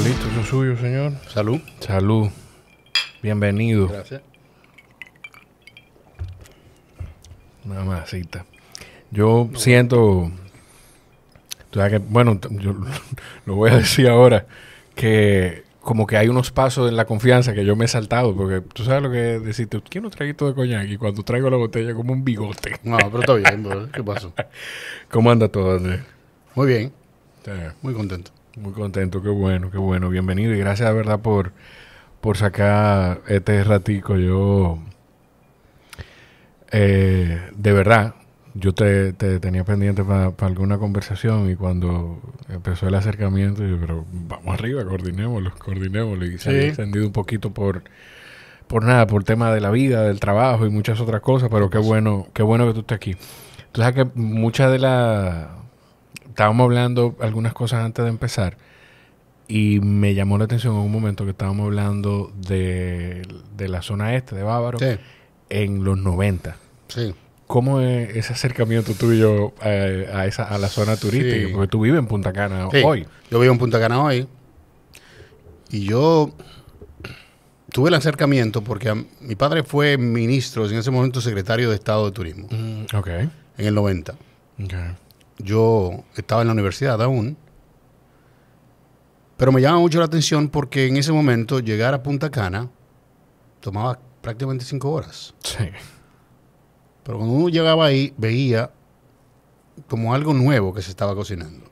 listo suyo, señor. Salud. Salud. Bienvenido. Gracias. cita. Yo siento. Bueno, yo lo voy a decir ahora. Que como que hay unos pasos en la confianza que yo me he saltado, porque tú sabes lo que es decirte, quiero un traguito de coñac y cuando traigo la botella como un bigote. No, pero está bien, ¿qué pasó? ¿Cómo anda todo, Andrés? Muy bien. Muy contento. Muy contento, qué bueno, qué bueno. Bienvenido y gracias de verdad por, por sacar este ratico. Yo, eh, de verdad, yo te, tenía pendiente para alguna conversación y cuando empezó el acercamiento, yo, pero vamos arriba, coordinémoslo, coordinémoslo. Y se ha extendido un poquito por, por nada, por tema de la vida, del trabajo y muchas otras cosas, pero qué bueno, qué bueno que tú estés aquí. Tú sabes que muchas de las estábamos hablando algunas cosas antes de empezar y me llamó la atención en un momento que estábamos hablando de, la zona este de Bávaro en los 90. Sí. ¿Cómo es ese acercamiento tuyo eh, a, esa, a la zona turística? Porque tú vives en Punta Cana hoy. Yo vivo en Punta Cana hoy. Y yo tuve el acercamiento porque mi padre fue ministro, en ese momento secretario de Estado de Turismo. Mm, en el 90. Okay yo estaba en la universidad aún, pero me llama mucho la atención porque en ese momento llegar a Punta Cana tomaba prácticamente cinco horas. Sí. Pero cuando uno llegaba ahí, veía como algo nuevo que se estaba cocinando.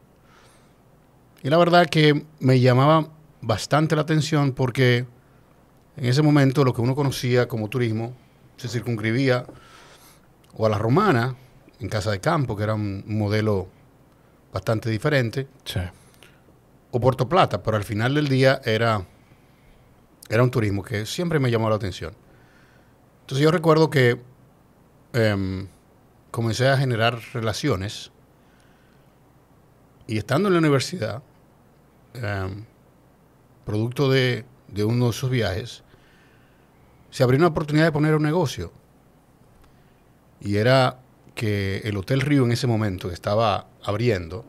Y la verdad que me llamaba bastante la atención porque en ese momento lo que uno conocía como turismo se circunscribía o a la romana en Casa de Campo, que era un modelo bastante diferente. O Puerto Plata, pero al final del día era, era un turismo que siempre me llamó la atención. Entonces yo recuerdo que em, comencé a generar relaciones y estando en la universidad, em, producto de, de uno de esos viajes, se abrió una oportunidad de poner un negocio. Y era que el Hotel Río en ese momento estaba abriendo,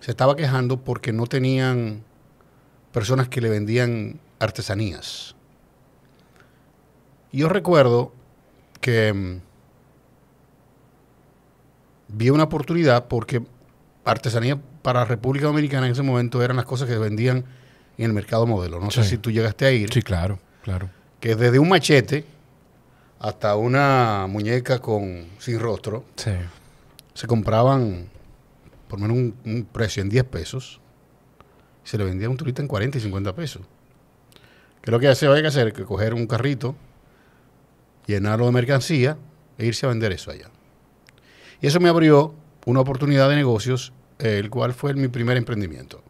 se estaba quejando porque no tenían personas que le vendían artesanías. Yo recuerdo que mm, vi una oportunidad porque artesanía para República Dominicana en ese momento eran las cosas que vendían en el mercado modelo. No sé si tú llegaste a ir. Sí, claro, claro. Que desde un machete hasta una muñeca con sin rostro. Se compraban por menos un, precio en 10 pesos. Se le vendía un turista en 40 y 50 pesos. Que lo que hace hay que hacer es coger un carrito, llenarlo de mercancía e irse a vender eso allá. Y eso me abrió una oportunidad de negocios, el cual fue mi primer emprendimiento.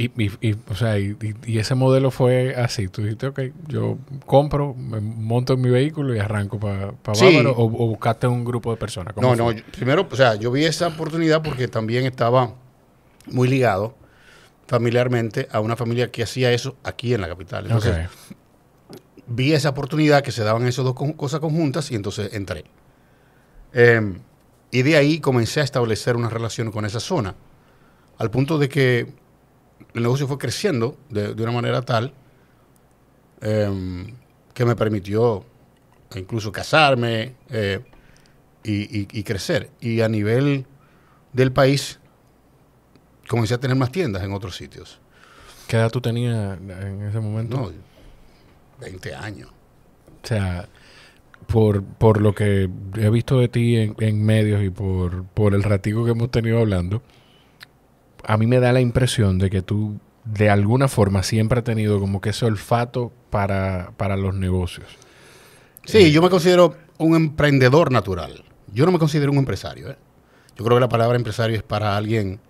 Y, ese modelo fue así. Tú dijiste, ok, yo compro, me monto en mi vehículo y arranco para o, buscaste un grupo de personas. No, no, primero, o sea, yo vi esa oportunidad porque también estaba muy ligado familiarmente a una familia que hacía eso aquí en la capital. Entonces, vi esa oportunidad que se daban esas dos cosas conjuntas y entonces entré. Em, y de ahí comencé a establecer una relación con esa zona, al punto de que el negocio fue creciendo de, una manera tal em, que me permitió incluso casarme eh, y, crecer. Y a nivel del país, comencé a tener más tiendas en otros sitios. ¿Qué edad tú tenías en ese momento? No, 20 años. O sea, por, lo que he visto de ti en, en medios y por, por el ratico que hemos tenido hablando, a mí me da la impresión de que tú de alguna forma siempre has tenido como que ese olfato para, los negocios. Sí, eh. yo me considero un emprendedor natural. Yo no me considero un empresario. ¿eh? Yo creo que la palabra empresario es para alguien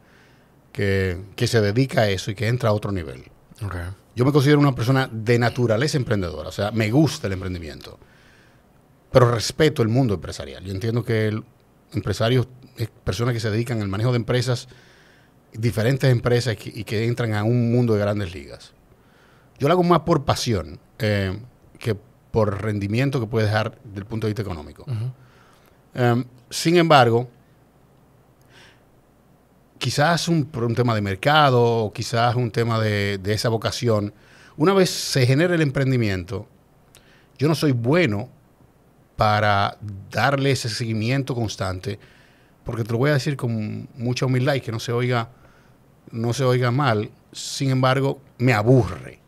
que, se dedica a eso y que entra a otro nivel. Yo me considero una persona de naturaleza emprendedora, o sea, me gusta el emprendimiento, pero respeto el mundo empresarial. Yo entiendo que el empresario es personas que se dedican al manejo de empresas diferentes empresas y que entran a un mundo de grandes ligas. Yo lo hago más por pasión eh, que por rendimiento que puede dejar del punto de vista económico. Em, sin embargo, quizás un, por un tema de mercado, o quizás un tema de, de esa vocación, una vez se genera el emprendimiento, yo no soy bueno para darle ese seguimiento constante porque te lo voy a decir con mucha humildad y que no se oiga, no se oiga mal, sin embargo, me aburre.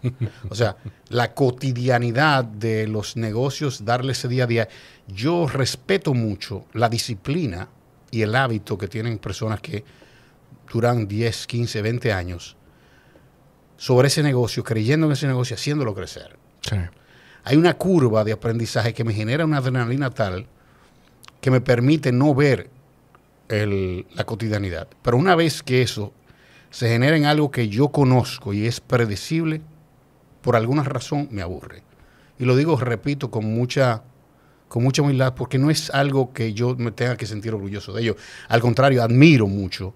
o sea, la cotidianidad de los negocios, darle ese día a día. Yo respeto mucho la disciplina y el hábito que tienen personas que duran 10, 15, 20 años sobre ese negocio, creyendo en ese negocio, haciéndolo crecer. Hay una curva de aprendizaje que me genera una adrenalina tal que me permite no ver la cotidianidad. Pero una vez que eso se genera en algo que yo conozco y es predecible, por alguna razón me aburre. Y lo digo, repito, con mucha, con mucha humildad, porque no es algo que yo me tenga que sentir orgulloso de ello. Al contrario, admiro mucho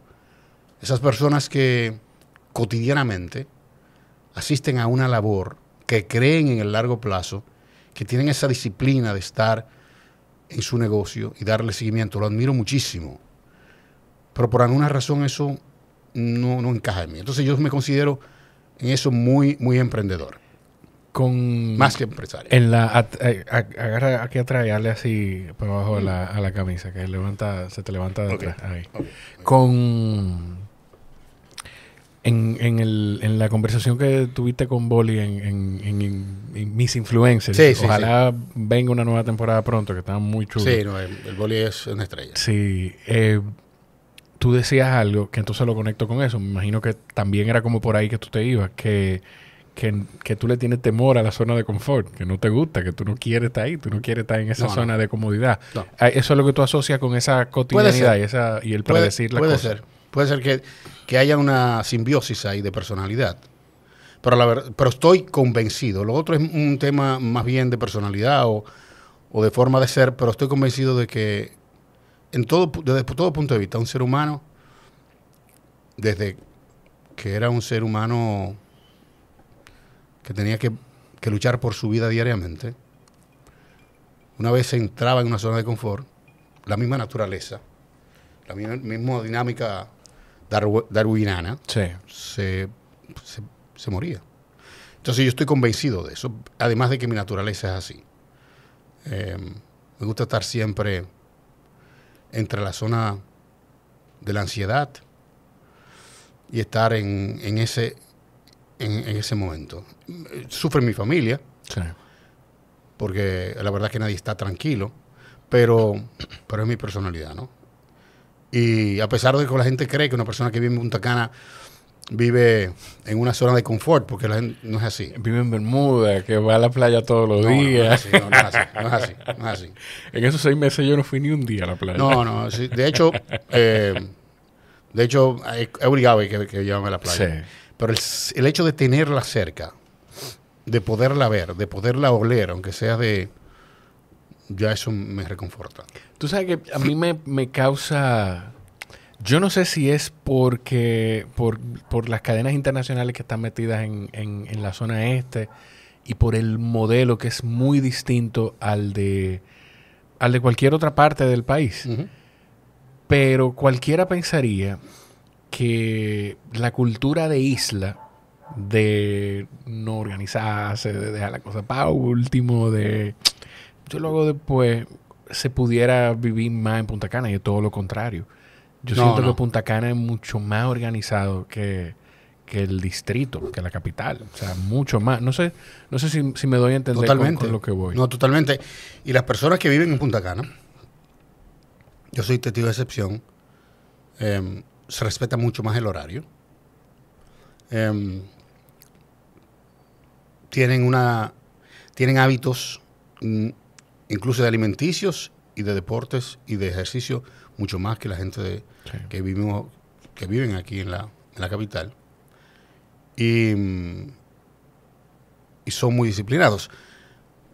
esas personas que cotidianamente asisten a una labor, que creen en el largo plazo, que tienen esa disciplina de estar en su negocio y darle seguimiento. Lo admiro muchísimo. Pero por alguna razón eso no, encaja en mí. Entonces yo me considero en eso muy, muy emprendedor. Con, Más que empresario. En la, eh, agarra aquí atrás y así por abajo mm. a la camisa, que levanta, se te levanta de Con en, en, el, en, la conversación que tuviste con Boli en, en Mis Influencers, ojalá venga una nueva temporada pronto, que está muy chulo. Sí, el, Boli es una estrella. Sí. Eh, tú decías algo que entonces lo conecto con eso. Me imagino que también era como por ahí que tú te ibas, que, que, tú le tienes temor a la zona de confort, que no te gusta, que tú no quieres estar ahí, tú no quieres estar en esa zona de comodidad. Ah, eso es lo que tú asocias con esa cotidianidad y, esa, el predecir la Puede ser. Puede ser que que haya una simbiosis ahí de personalidad. Pero, la pero estoy convencido. Lo otro es un tema más bien de personalidad o, de forma de ser, pero estoy convencido de que en todo, desde todo punto de vista, un ser humano, desde que era un ser humano que tenía que, luchar por su vida diariamente, una vez entraba en una zona de confort, la misma naturaleza, la misma dinámica darwinana, se, se, se, moría. Entonces yo estoy convencido de eso, además de que mi naturaleza es así. Em, me gusta estar siempre entre la zona de la ansiedad y estar en, ese, en, ese momento. Sufre mi familia, porque la verdad es que nadie está tranquilo, pero, pero es mi personalidad, ¿no? Y a pesar de que la gente cree que una persona que vive en Punta Cana vive en una zona de confort, porque la gente no es así. Vive en Bermuda, que va a la playa todos los días. No, es así, no, es así, no es así, En esos seis meses yo no fui ni un día a la playa. No, no, de hecho, eh, de hecho, he obligado que, que llevarme a la playa. Pero el hecho de tenerla cerca, de poderla ver, de poderla oler, aunque sea de ya eso me reconforta. Tú sabes que a mí me, causa... Yo no sé si es porque por, por las cadenas internacionales que están metidas en, la zona este y por el modelo que es muy distinto al de, al de cualquier otra parte del país. Pero cualquiera pensaría que la cultura de isla, de no organizarse, de dejar la cosa para último, de yo luego después, se pudiera vivir más en Punta Cana y es todo lo contrario. Yo siento que Punta Cana es mucho más organizado que, el distrito, que la capital. O sea, mucho más. No sé, no sé si, me doy a entender Con, lo que voy. No, totalmente. Y las personas que viven en Punta Cana, yo soy testigo de excepción, em, se respeta mucho más el horario. Em, tienen una tienen hábitos mm, incluso de alimenticios y de deportes y de ejercicio, mucho más que la gente que, vivimos, que viven aquí en la, capital. Y, son muy disciplinados.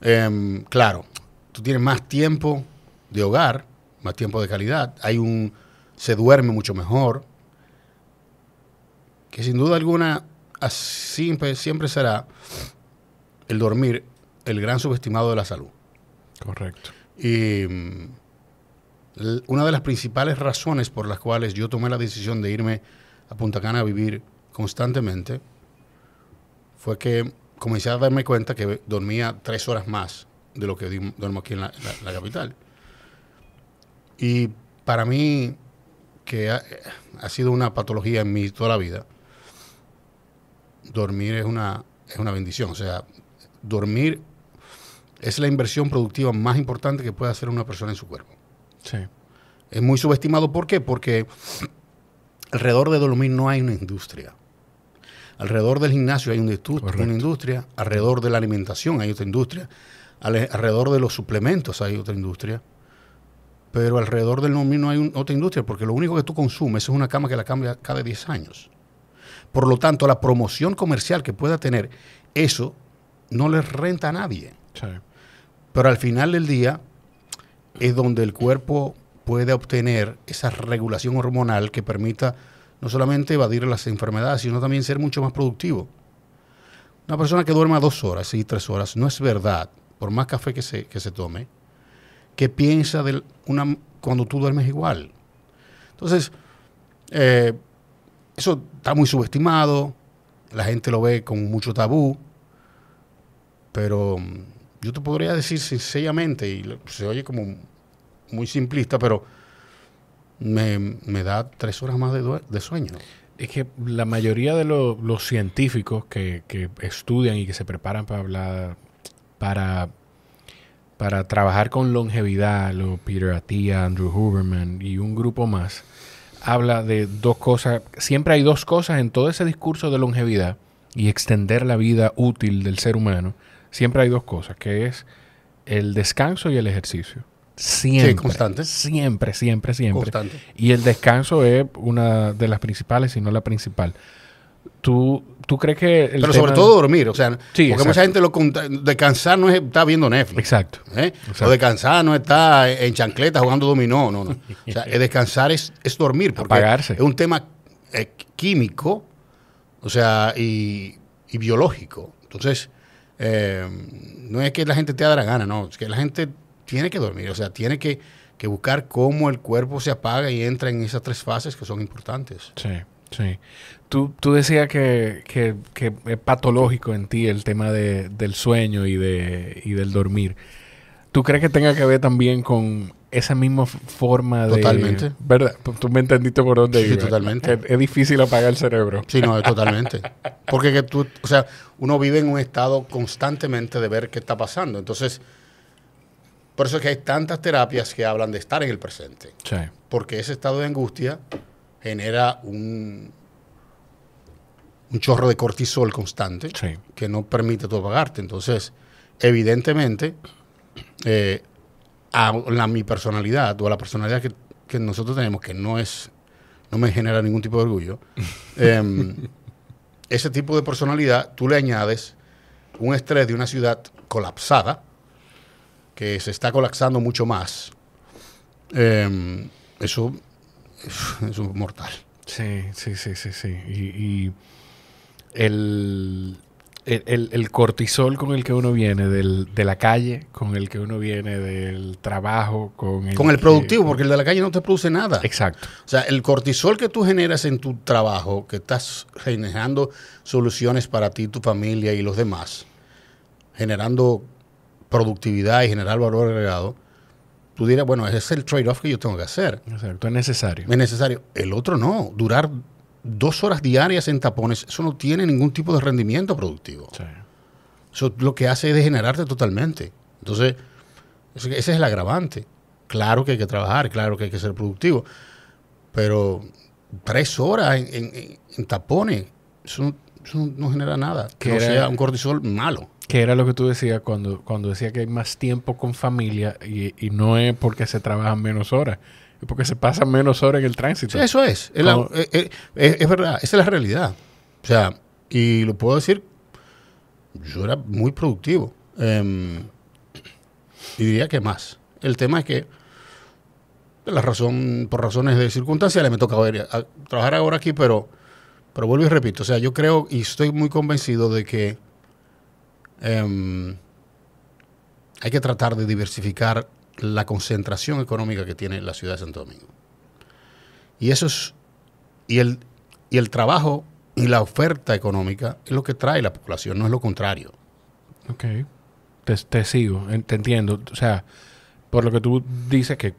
Em, claro, tú tienes más tiempo de hogar, más tiempo de calidad, hay un se duerme mucho mejor, que sin duda alguna así siempre será el dormir el gran subestimado de la salud. Correcto. Y mm, una de las principales razones por las cuales yo tomé la decisión de irme a Punta Cana a vivir constantemente fue que comencé a darme cuenta que dormía tres horas más de lo que duermo aquí en la, capital. Y para mí, que ha, sido una patología en mí toda la vida, dormir es una, es una bendición. O sea, dormir es la inversión productiva más importante que puede hacer una persona en su cuerpo. Sí. Es muy subestimado. ¿Por qué? Porque alrededor de Dolomín no hay una industria. Alrededor del gimnasio hay una, industria. Alrededor de la alimentación hay otra industria. alrededor de los suplementos hay otra industria. Pero alrededor del Dolomín no hay otra industria porque lo único que tú consumes es una cama que la cambia cada 10 años. Por lo tanto, la promoción comercial que pueda tener eso no le renta a nadie. Sí. Pero al final del día es donde el cuerpo puede obtener esa regulación hormonal que permita no solamente evadir las enfermedades, sino también ser mucho más productivo. Una persona que duerma dos horas y tres horas, no es verdad, por más café que se, se tome, que piensa una, cuando tú duermes igual. Entonces, eh, eso está muy subestimado, la gente lo ve con mucho tabú, pero mm, yo te podría decir sencillamente, y se oye como muy simplista, pero me, da tres horas más de, sueño. Es que la mayoría de los científicos que, estudian y que se preparan para hablar, para, para trabajar con longevidad, lo Peter Atia, Andrew Huberman y un grupo más, habla de dos cosas. Siempre hay dos cosas en todo ese discurso de longevidad y extender la vida útil del ser humano siempre hay dos cosas, que es el descanso y el ejercicio. Siempre. Sí, constante. Siempre, siempre, siempre. Constante. Y el descanso es una de las principales, si no la principal. Tú, tú crees que. Pero sobre todo dormir, o sea, sí, porque mucha gente lo descansar no es estar viendo Netflix. Exacto. ¿eh? O descansar no está en chancleta jugando dominó, no, no. O sea, descansar es, es dormir, porque es un tema eh, químico, o sea, y biológico. Entonces, eh, no es que la gente te haga gana, no, es que la gente tiene que dormir, o sea, tiene que, que, buscar cómo el cuerpo se apaga y entra en esas tres fases que son importantes. Sí, sí. Tú, decías que, que, es patológico en ti el tema del sueño y, de, y del dormir. ¿Tú crees que tenga que ver también con esa misma forma de. Totalmente. ¿Verdad? Pues, tú me entendiste por dónde vives. Sí, totalmente. Es, difícil apagar el cerebro. Sí, no, es totalmente. Porque que tú, o sea, uno vive en un estado constantemente de ver qué está pasando. Entonces, por eso es que hay tantas terapias que hablan de estar en el presente. Sí. Porque ese estado de angustia genera un, un chorro de cortisol constante que no permite tú apagarte. Entonces, evidentemente. Eh, a la, mi personalidad o a la personalidad que, nosotros tenemos, que no es, no me genera ningún tipo de orgullo, em, ese tipo de personalidad tú le añades un estrés de una ciudad colapsada, que se está colapsando mucho más, em, eso, eso, es mortal. Sí, sí, sí, sí, y el, el, cortisol con el que uno viene de la calle, con el que uno viene del trabajo, con el... Con el productivo, porque el de la calle no te produce nada. Exacto. O sea, el cortisol que tú generas en tu trabajo, que estás generando soluciones para ti, tu familia y los demás, generando productividad y generar valor agregado, tú dirás, bueno, ese es el trade-off que yo tengo que hacer. Exacto, es necesario. Es necesario. El otro no, durar dos horas diarias en tapones, eso no tiene ningún tipo de rendimiento productivo. Eso lo que hace es degenerarte totalmente. Entonces, ese es el agravante. Claro que hay que trabajar, claro que hay que ser productivo, pero tres horas en, tapones, eso no, genera nada. Que sea un cortisol malo. Que era lo que tú decías cuando, cuando decía que hay más tiempo con familia y, y no es porque se trabajan menos horas, porque se pasan menos horas en el tránsito. eso eh, eh, es. Es, verdad, esa es la realidad. O sea, y lo puedo decir, yo era muy productivo. Em, y diría que más. El tema es que, la razón, por razones de circunstancia, le me toca trabajar ahora aquí, pero, pero vuelvo y repito. O sea, yo creo y estoy muy convencido de que em, hay que tratar de diversificar la concentración económica que tiene la ciudad de Santo Domingo. Y eso es, y el, y el trabajo y la oferta económica es lo que trae la población, no es lo contrario. Ok, te, sigo, te entiendo. O sea, por lo que tú dices, que,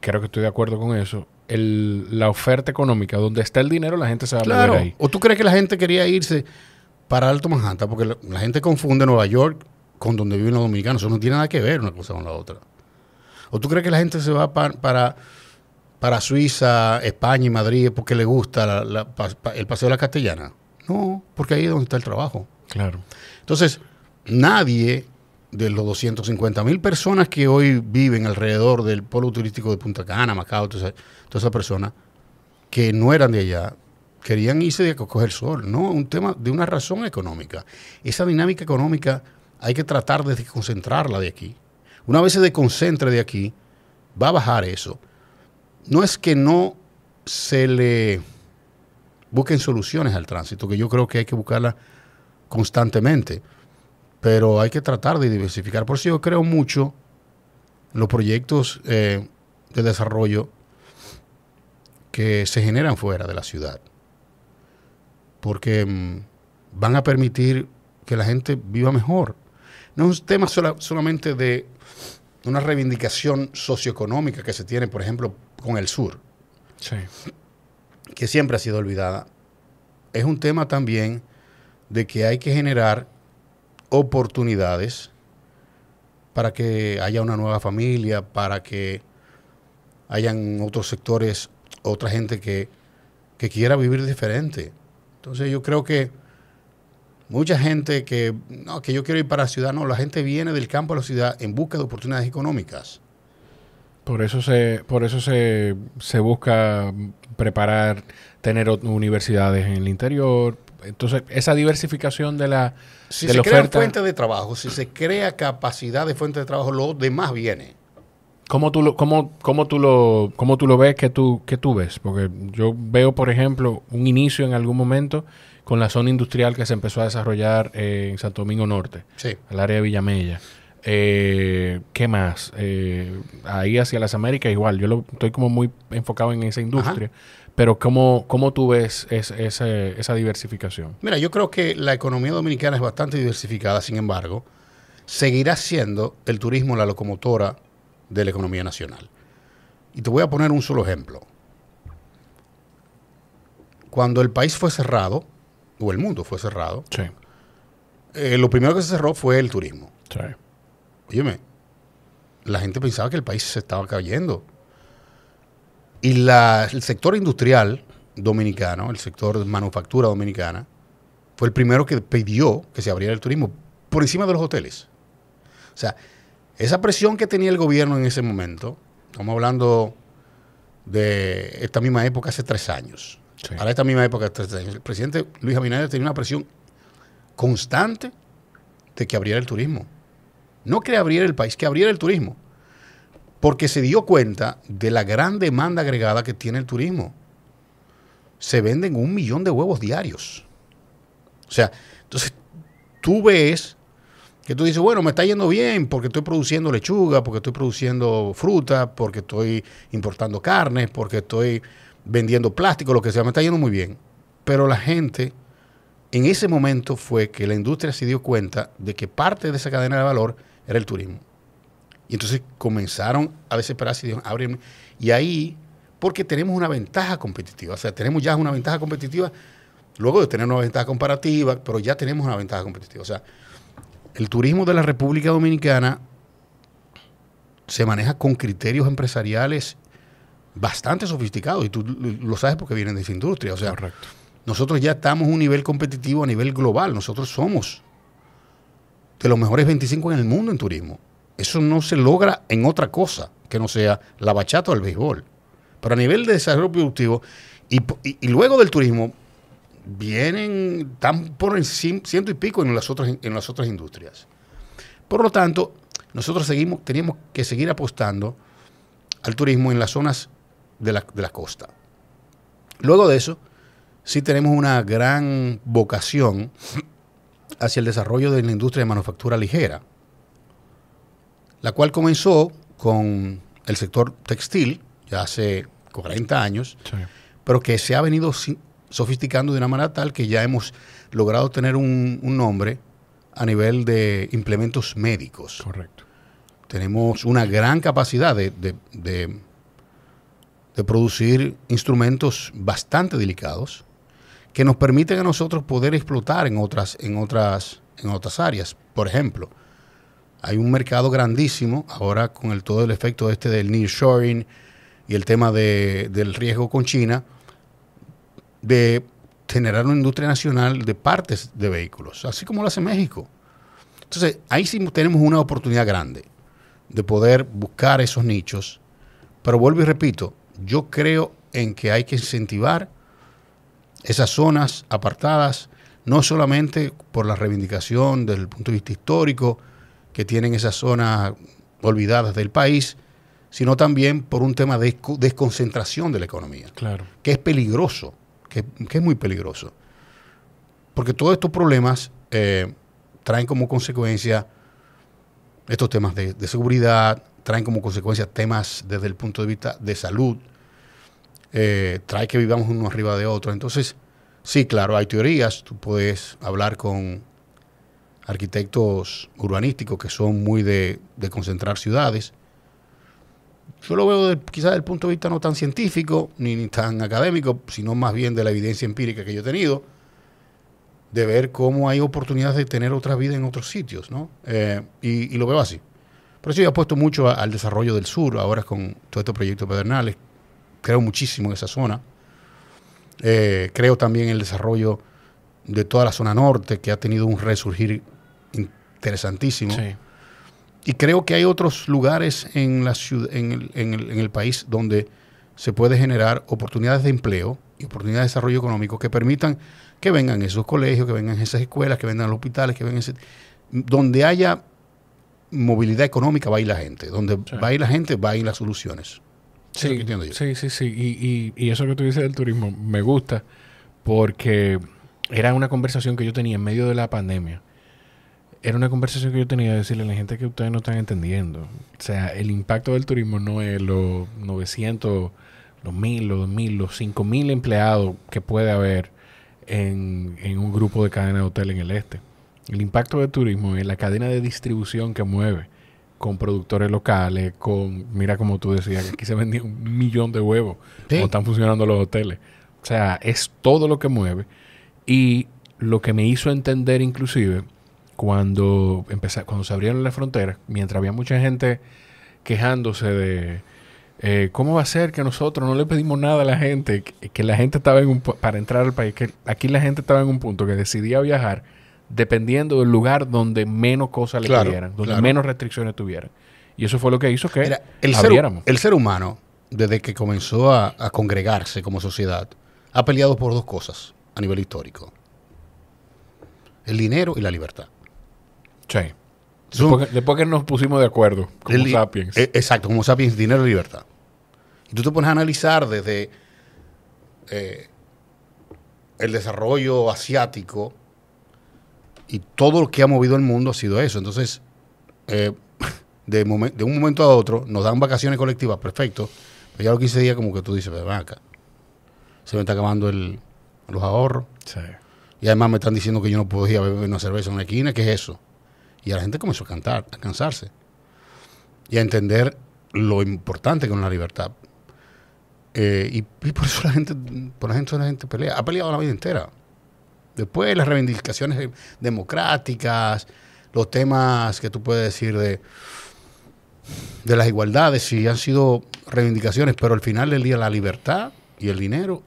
creo que estoy de acuerdo con eso, el, la oferta económica, donde está el dinero, la gente se va a mover ahí. ¿O tú crees que la gente quería irse para Alto Manhattan? Porque la gente confunde Nueva York con donde viven los dominicanos. Eso no tiene nada que ver una cosa con la otra. ¿O tú crees que la gente se va para, Suiza, España y Madrid porque le gusta el Paseo de la Castellana? No, porque ahí es donde está el trabajo. Claro. Entonces, nadie de los 250 mil personas que hoy viven alrededor del polo turístico de Punta Cana, Macao, todas esas personas que no eran de allá, querían irse de coger sol, ¿no? Un tema de una razón económica. Esa dinámica económica hay que tratar de desconcentrarla de aquí. Una vez se desconcentre de aquí, va a bajar eso. No es que no se le busquen soluciones al tránsito, que yo creo que hay que buscarla constantemente, pero hay que tratar de diversificar. Por eso yo creo mucho los proyectos eh, de desarrollo que se generan fuera de la ciudad, porque mm, van a permitir que la gente viva mejor. No es un tema solamente de una reivindicación socioeconómica que se tiene, por ejemplo, con el sur, que siempre ha sido olvidada, es un tema también de que hay que generar oportunidades para que haya una nueva familia, para que hayan otros sectores, otra gente que, que quiera vivir diferente. Entonces yo creo que Mucha gente que, no, que yo quiero ir para la ciudad, no, la gente viene del campo a la ciudad en busca de oportunidades económicas. Por eso se, por eso se, se busca preparar, tener universidades en el interior. Entonces, esa diversificación de la, si se oferta... crea fuente de trabajo, si se crea capacidad de fuente de trabajo, lo demás viene. ¿Cómo tú lo, cómo, tú lo, cómo tú lo ves que tú, que tú ves? Porque yo veo, por ejemplo, un inicio en algún momento con la zona industrial que se empezó a desarrollar eh, en Santo Domingo Norte, sí. El área de Villamella. Eh, ¿Qué más? Eh, ahí hacia las Américas igual, yo lo, estoy como muy enfocado en esa industria, pero ¿cómo, ¿cómo tú ves esa diversificación? Mira, yo creo que la economía dominicana es bastante diversificada, sin embargo, seguirá siendo el turismo la locomotora de la economía nacional. Y te voy a poner un solo ejemplo. Cuando el país fue cerrado, o el mundo fue cerrado, sí. Eh, lo primero que se cerró fue el turismo. Sí. Óyeme, la gente pensaba que el país se estaba cayendo. Y el sector industrial dominicano, el sector de manufactura dominicana, fue el primero que pidió que se abriera el turismo por encima de los hoteles. O sea, esa presión que tenía el gobierno en ese momento, estamos hablando de esta misma época hace tres años, Sí. esta misma época, este, este, el presidente Luis Abinader tenía una presión constante de que abriera el turismo. No que abriera el país, que abriera el turismo. Porque se dio cuenta de la gran demanda agregada que tiene el turismo. Se venden un millón de huevos diarios. O sea, entonces tú ves que tú dices, bueno, me está yendo bien porque estoy produciendo lechuga, porque estoy produciendo fruta, porque estoy importando carnes, porque estoy vendiendo plástico, lo que sea, me está yendo muy bien. Pero la gente, en ese momento fue que la industria se dio cuenta de que parte de esa cadena de valor era el turismo. Y entonces comenzaron a desesperarse y dijeron, ábreme. Y ahí, porque tenemos una ventaja competitiva, o sea, tenemos ya una ventaja competitiva, luego de tener una ventaja comparativa, pero ya tenemos una ventaja competitiva. O sea, el turismo de la República Dominicana se maneja con criterios empresariales bastante sofisticado y tú lo sabes porque vienen de esa industria. O sea, nosotros ya estamos a un nivel competitivo a nivel global. Nosotros somos de los mejores 25 en el mundo en turismo. Eso no se logra en otra cosa que no sea la bachata o el béisbol. Pero a nivel de desarrollo productivo y, luego del turismo, vienen tan por ciento y pico en las otras, en las otras industrias. Por lo tanto, nosotros seguimos, tenemos que seguir apostando al turismo en las zonas de la, costa. Luego de eso, sí tenemos una gran vocación hacia el desarrollo de la industria de manufactura ligera, la cual comenzó con el sector textil ya hace 40 años, pero que se ha venido sofisticando de una manera tal que ya hemos logrado tener un, nombre a nivel de implementos médicos. Correcto. Tenemos una gran capacidad de de producir instrumentos bastante delicados que nos permiten a nosotros poder explotar en otras, en otras, en otras áreas. Por ejemplo, hay un mercado grandísimo ahora con el, todo el efecto este del nearshoring y el tema del riesgo con China de generar una industria nacional de partes de vehículos, así como lo hace México. Entonces, ahí sí tenemos una oportunidad grande de poder buscar esos nichos, pero vuelvo y repito, yo creo en que hay que incentivar esas zonas apartadas, no solamente por la reivindicación desde el punto de vista histórico que tienen esas zonas olvidadas del país, sino también por un tema de desconcentración de la economía, claro. que es peligroso, que, es muy peligroso. Porque todos estos problemas eh, traen como consecuencia estos temas de, seguridad, traen como consecuencia temas desde el punto de vista de salud, eh, trae que vivamos uno arriba de otro. Entonces, sí, claro, hay teorías, tú puedes hablar con arquitectos urbanísticos que son muy de, concentrar ciudades. Yo lo veo quizás desde el punto de vista no tan científico ni tan académico, sino más bien de la evidencia empírica que yo he tenido de ver cómo hay oportunidades de tener otra vida en otros sitios, ¿no? Eh, y, lo veo así. Por eso yo apuesto mucho al desarrollo del sur, ahora con todo estos proyectos Pedernales. Creo muchísimo en esa zona. Eh, creo también en el desarrollo de toda la zona norte, que ha tenido un resurgir interesantísimo. Y creo que hay otros lugares en, la ciudad, el, en el país donde se puede generar oportunidades de empleo y oportunidades de desarrollo económico que permitan que vengan esos colegios, que vengan esas escuelas, que vengan los hospitales, que vengan ese, donde haya movilidad económica va a ir la gente, donde va a ir la gente va a ir las soluciones. Sí, sí, sí, Y, y, eso que tú dices del turismo me gusta porque era una conversación que yo tenía en medio de la pandemia. Era una conversación que yo tenía de decirle a la gente que ustedes no están entendiendo. O sea, el impacto del turismo no es los 900, los 1000, los 2000, los 5000 empleados que puede haber en, un grupo de cadena de hotel en el este. El impacto del turismo en la cadena de distribución que mueve con productores locales, con, mira como tú decías, que aquí se vendía un millón de huevos, sí. están funcionando los hoteles. O sea, es todo lo que mueve. Y lo que me hizo entender inclusive, cuando, cuando se abrieron las fronteras, mientras había mucha gente quejándose de eh, ¿Cómo va a ser que nosotros no le pedimos nada a la gente? Que, la gente estaba en un, para entrar al país, que aquí la gente estaba en un punto que decidía viajar dependiendo del lugar donde menos cosas le claro, donde menos restricciones tuvieran. Y eso fue lo que hizo que el, Ser, el ser humano, desde que comenzó a, congregarse como sociedad, ha peleado por dos cosas a nivel histórico. El dinero y la libertad. Sí. Después, que nos pusimos de acuerdo, como Sapiens. Eh, exacto, como Sapiens, dinero y libertad. Y tú te pones a analizar desde eh, el desarrollo asiático y todo lo que ha movido el mundo ha sido eso. Entonces, eh, de, un momento a otro, nos dan vacaciones colectivas, perfecto. Pero ya los 15 días, como que tú dices, ven acá. Se me está acabando el, los ahorros. Y además me están diciendo que yo no puedo ir a beber una cerveza en una esquina. ¿Qué es eso? Y la gente comenzó a, cantar, a cansarse y a entender lo importante que es la libertad. Eh, y, por eso la gente, por la la gente pelea. Ha peleado la vida entera. Después las reivindicaciones democráticas, los temas que tú puedes decir de, las igualdades, sí han sido reivindicaciones, pero al final del día la libertad y el dinero,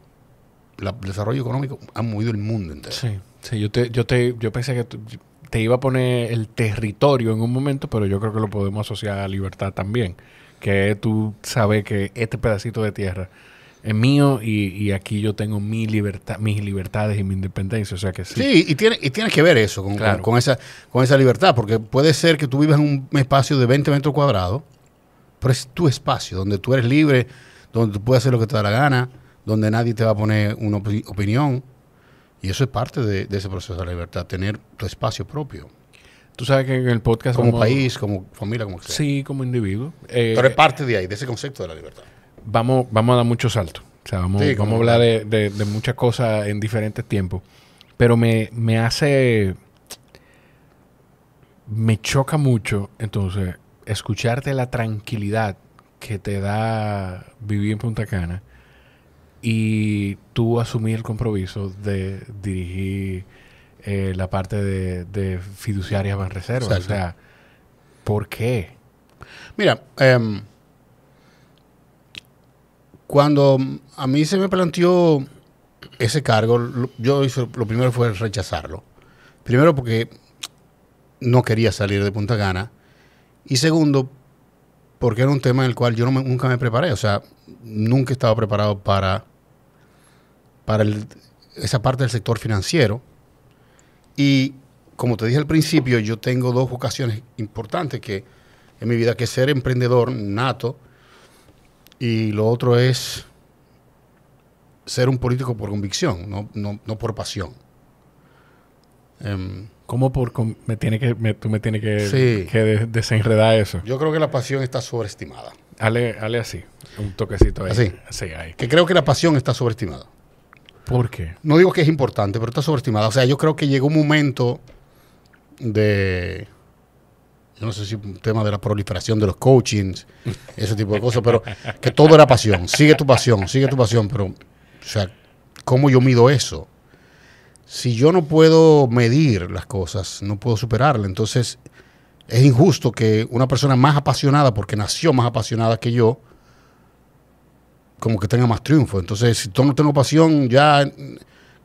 el desarrollo económico han movido el mundo entero. Sí, yo, yo, pensé que te iba a poner el territorio en un momento, pero yo creo que lo podemos asociar a libertad también. Que tú sabes que este pedacito de tierra es mío y, aquí yo tengo mi libertad, mis libertades y mi independencia. O sea que sí. Sí, y tiene, y tienes que ver eso con, con, esa, con esa libertad, porque puede ser que tú vivas en un espacio de 20 metros cuadrados, pero es tu espacio, donde tú eres libre, donde tú puedes hacer lo que te da la gana, donde nadie te va a poner una opinión y eso es parte de, ese proceso de la libertad, tener tu espacio propio. Tú sabes que en el podcast... Como país, como familia, como gente. Sí, como individuo. Pero eh, es parte de ahí, de ese concepto de la libertad. Vamos, vamos a dar muchos saltos. vamos, vamos a hablar de, muchas cosas en diferentes tiempos. Pero me, me hace... Me choca mucho, entonces, escucharte la tranquilidad que te da vivir en Punta Cana y tú asumí el compromiso de dirigir eh, la parte de, de fiduciaria reserva. O sea, ¿por qué? Mira, em, cuando a mí se me planteó ese cargo, yo lo primero fue rechazarlo. Primero porque no quería salir de Punta Gana. Y segundo, porque era un tema en el cual yo nunca me preparé. O sea, nunca estaba preparado para para esa parte del sector financiero. Y como te dije al principio, yo tengo dos vocaciones importantes que en mi vida, que ser emprendedor nato y lo otro es ser un político por convicción, no, por pasión. Em, ¿Cómo por me tiene que tú me tienes que, desenredar eso? Yo creo que la pasión está sobreestimada. Hale, así, un toquecito Así. ahí. Que creo que la pasión está sobreestimada. ¿Por qué? No digo que es importante, pero está sobreestimada. O sea, yo creo que llegó un momento de. no sé si un tema de la proliferación de los coachings, ese tipo de cosas, pero que todo era pasión. Sigue tu pasión, sigue tu pasión, pero. O sea, ¿cómo yo mido eso? Si yo no puedo medir las cosas, no puedo superarla. Entonces, es injusto que una persona más apasionada, porque nació más apasionada que yo, como que tenga más triunfo. Entonces, si yo no tengo pasión, ya,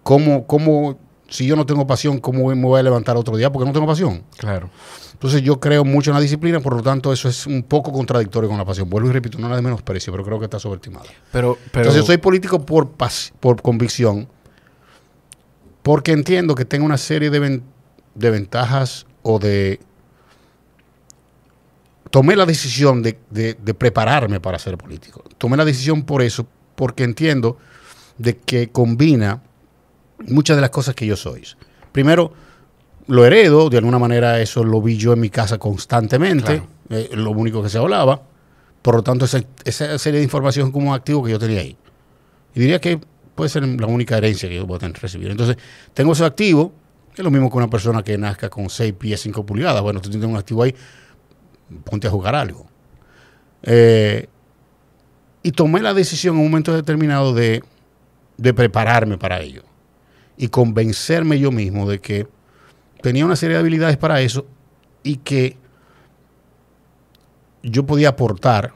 ¿cómo, cómo, si yo no tengo pasión, cómo me voy a levantar otro día? Porque no tengo pasión. Claro. Entonces, yo creo mucho en la disciplina, por lo tanto, eso es un poco contradictorio con la pasión. Vuelvo y repito, no la de menosprecio, pero creo que está sobreestimada. Pero, pero... Entonces, yo soy político por, por convicción, porque entiendo que tengo una serie de ventajas o de tomé la decisión de, prepararme para ser político. Tomé la decisión por eso, porque entiendo de que combina muchas de las cosas que yo soy. Primero, lo heredo, de alguna manera eso lo vi yo en mi casa constantemente, eh, lo único que se hablaba. Por lo tanto, esa, serie de información como activo que yo tenía ahí. Y diría que puede ser la única herencia que yo pueda recibir. Entonces, tengo ese activo, que es lo mismo que una persona que nazca con 6 pies, 5 pulgadas. Bueno, tú tienes un activo ahí ponte a jugar algo. Eh, y tomé la decisión en un momento determinado de, de prepararme para ello y convencerme yo mismo de que tenía una serie de habilidades para eso y que yo podía aportar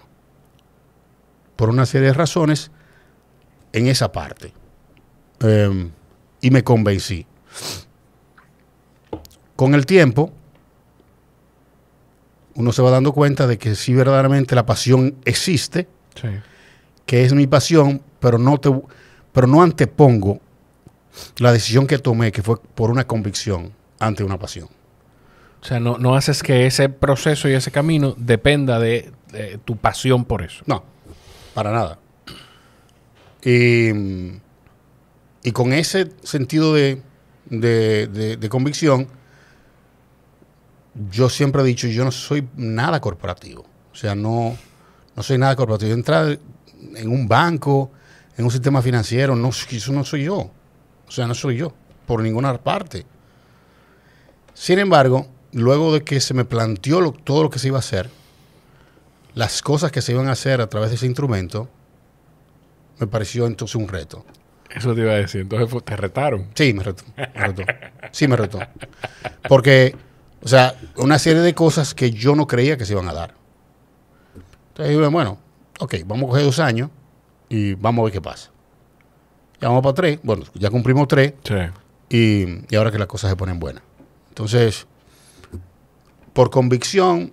por una serie de razones en esa parte. Em, y me convencí. Con el tiempo, uno se va dando cuenta de que sí verdaderamente la pasión existe, que es mi pasión, pero no, te, pero no antepongo la decisión que tomé, que fue por una convicción, ante una pasión. O sea, no, no haces que ese proceso y ese camino dependa de, tu pasión por eso. No, para nada. Y, con ese sentido de, de, de convicción, yo siempre he dicho, yo no soy nada corporativo. O sea, no, no soy nada corporativo. Entrar en un banco, en un sistema financiero, no, eso no soy yo. O sea, no soy yo, por ninguna parte. Sin embargo, luego de que se me planteó todo lo que se iba a hacer, las cosas que se iban a hacer a través de ese instrumento, me pareció entonces un reto. Eso te iba a decir. Entonces, ¿te retaron? Sí, me retó. Me retó. Sí, me retó. Porque o sea, una serie de cosas que yo no creía que se iban a dar. Entonces dije, bueno, ok, vamos a coger dos años y vamos a ver qué pasa. Ya vamos para tres, bueno, ya cumplimos tres y, ahora que las cosas se ponen buenas. Entonces, por convicción,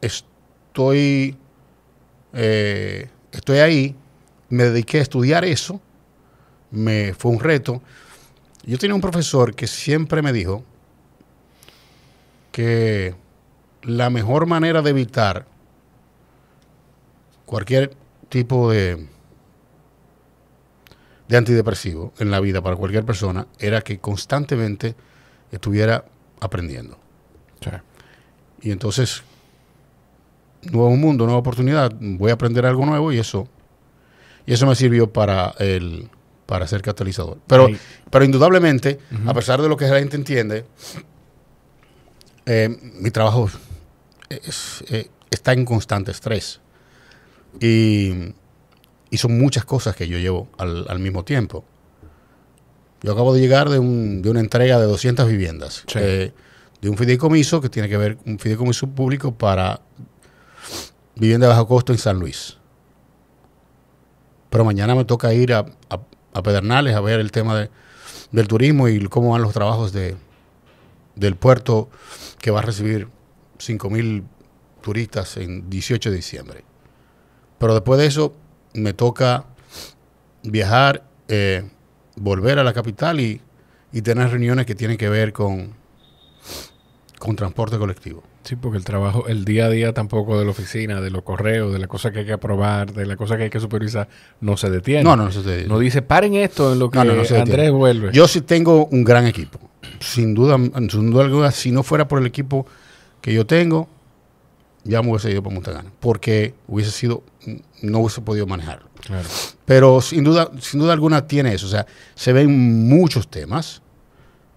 estoy, eh, estoy ahí, me dediqué a estudiar eso, me, fue un reto. Yo tenía un profesor que siempre me dijo, que la mejor manera de evitar cualquier tipo de, de antidepresivo en la vida para cualquier persona era que constantemente estuviera aprendiendo. Y entonces, nuevo mundo, nueva oportunidad, voy a aprender algo nuevo y eso, y eso me sirvió para el para ser catalizador. Pero, pero indudablemente, a pesar de lo que la gente entiende, eh, mi trabajo eh, está en constante estrés. Y, son muchas cosas que yo llevo al, mismo tiempo. Yo acabo de llegar de, una entrega de 200 viviendas, eh, de un fideicomiso que tiene que ver un fideicomiso público para vivienda de bajo costo en San Luis. Pero mañana me toca ir a, Pedernales a ver el tema del turismo y cómo van los trabajos de, del puerto que va a recibir 5.000 turistas en 18 de diciembre. Pero después de eso me toca viajar, eh, volver a la capital y, y tener reuniones que tienen que ver con, con transporte colectivo. Sí, porque el trabajo, el día a día tampoco de la oficina, de los correos, de la cosa que hay que aprobar, de la cosa que hay que supervisar, no se detiene. No, no, se detiene. No dice, paren esto en lo que Andrés vuelve. Yo sí tengo un gran equipo. Sin duda, sin duda alguna, si no fuera por el equipo que yo tengo, ya me hubiese ido para Montagana. Porque hubiese sido, no hubiese podido manejarlo. Claro. Pero sin duda, sin duda alguna tiene eso. O sea, se ven muchos temas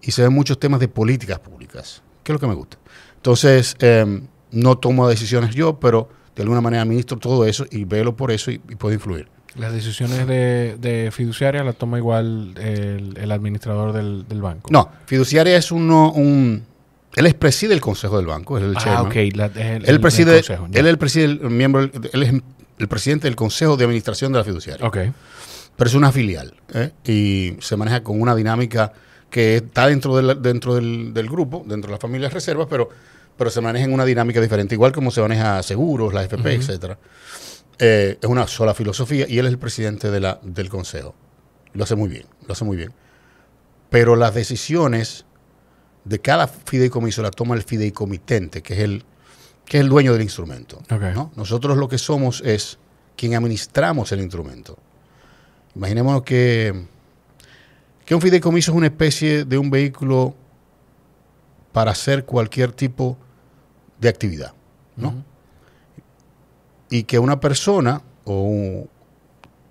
y se ven muchos temas de políticas públicas, ¿Qué es lo que me gusta. Entonces, em, no tomo decisiones yo, pero de alguna manera administro todo eso y velo por eso y, puedo influir. Las decisiones de, fiduciaria las toma igual el, administrador del, banco. No, fiduciaria es uno, un... Él es preside el consejo del banco, es el ah, él el consejo, miembro, él es el presidente del consejo de administración de la fiduciaria. Ok. Pero es una filial ¿eh? y se maneja con una dinámica que está dentro, dentro del, del, grupo, dentro de las familias reservas, pero pero se maneja en una dinámica diferente, igual como se maneja seguros, la FP, etcétera. Eh, es una sola filosofía y él es el presidente de la, del consejo. Lo hace muy bien, lo hace muy bien. Pero las decisiones de cada fideicomiso las toma el fideicomitente, que es el, que el dueño del instrumento. Nosotros lo que somos es quien administramos el instrumento. Imaginemos que, que un fideicomiso es una especie de un vehículo para hacer cualquier tipo de de actividad, ¿no? Y que una persona, o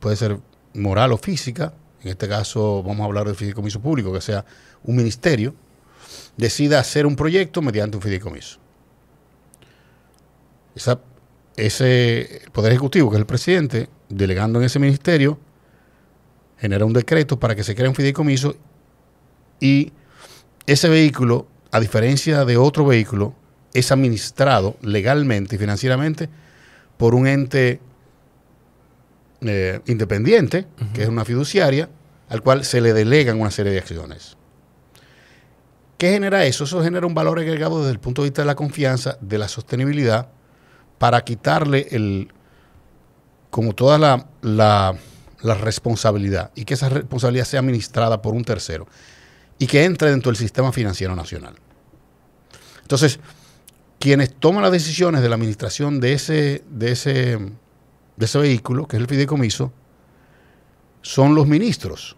puede ser moral o física, en este caso vamos a hablar del fideicomiso público, que sea un ministerio, decida hacer un proyecto mediante un fideicomiso. ese Poder Ejecutivo, que es el presidente, delegando en ese ministerio, genera un decreto para que se cree un fideicomiso y ese vehículo, a diferencia de otro vehículo, es administrado legalmente y financieramente por un ente eh, independiente, que es una fiduciaria, al cual se le delegan una serie de acciones. ¿Qué genera eso? Eso genera un valor agregado desde el punto de vista de la confianza, de la sostenibilidad, para quitarle el, como toda la, la, la responsabilidad y que esa responsabilidad sea administrada por un tercero y que entre dentro del sistema financiero nacional. Entonces, quienes toman las decisiones de la administración de ese, de ese, de ese vehículo, que es el fideicomiso, son los ministros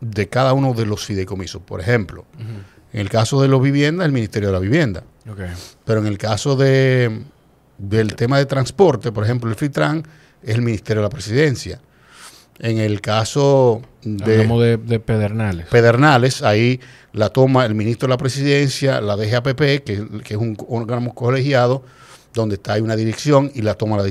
de cada uno de los fideicomisos. Por ejemplo, en el caso de los viviendas, el Ministerio de la Vivienda. Pero en el caso de, del tema de transporte, por ejemplo, el FITRAN es el Ministerio de la Presidencia. En el caso de, de, Pedernales. Pedernales, ahí la toma el ministro de la Presidencia, la DGAPP, que, es un órgano colegiado, donde está, hay una dirección y la toma la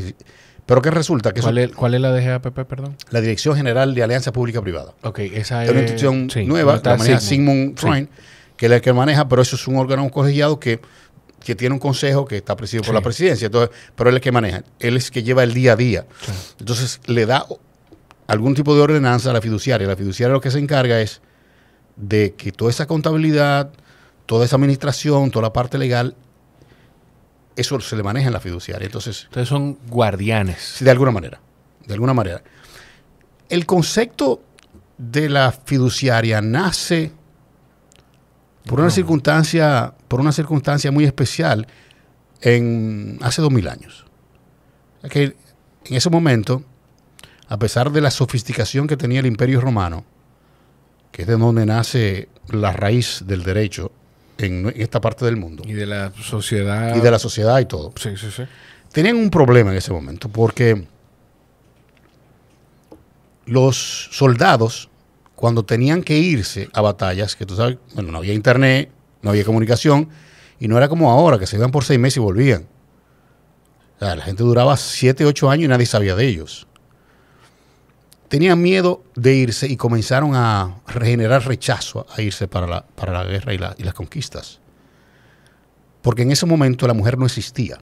pero qué resulta que... ¿Cuál, es, ¿Cuál es la DGAPP, perdón? La Dirección General de Alianza Pública-Privada. Ok, esa es... una institución nueva, la maneja Sigmund, Freund, que es la que maneja, pero eso es un órgano colegiado que que tiene un consejo que está presidido por la presidencia, entonces, pero él es el que maneja, él es el que lleva el día a día. Entonces le da algún tipo de ordenanza a la fiduciaria. La fiduciaria lo que se encarga es de que toda esa contabilidad, toda esa administración, toda la parte legal, eso se le maneja en la fiduciaria. Entonces, son guardianes. De alguna manera, de alguna manera. El concepto de la fiduciaria nace por una circunstancia, por una circunstancia muy especial en hace dos mil años. Que en ese momento a pesar de la sofisticación que tenía el imperio romano, que es de donde nace la raíz del derecho en esta parte del mundo. Y de la sociedad. Y de la sociedad y todo. Sí, sí, sí. Tenían un problema en ese momento porque los soldados, cuando tenían que irse a batallas, que tú sabes, bueno, no había internet, no había comunicación, y no era como ahora, que se iban por seis meses y volvían. la gente duraba siete, ocho años y nadie sabía de ellos tenían miedo de irse y comenzaron a regenerar rechazo a irse para la, guerra y, las conquistas. Porque en ese momento la mujer no existía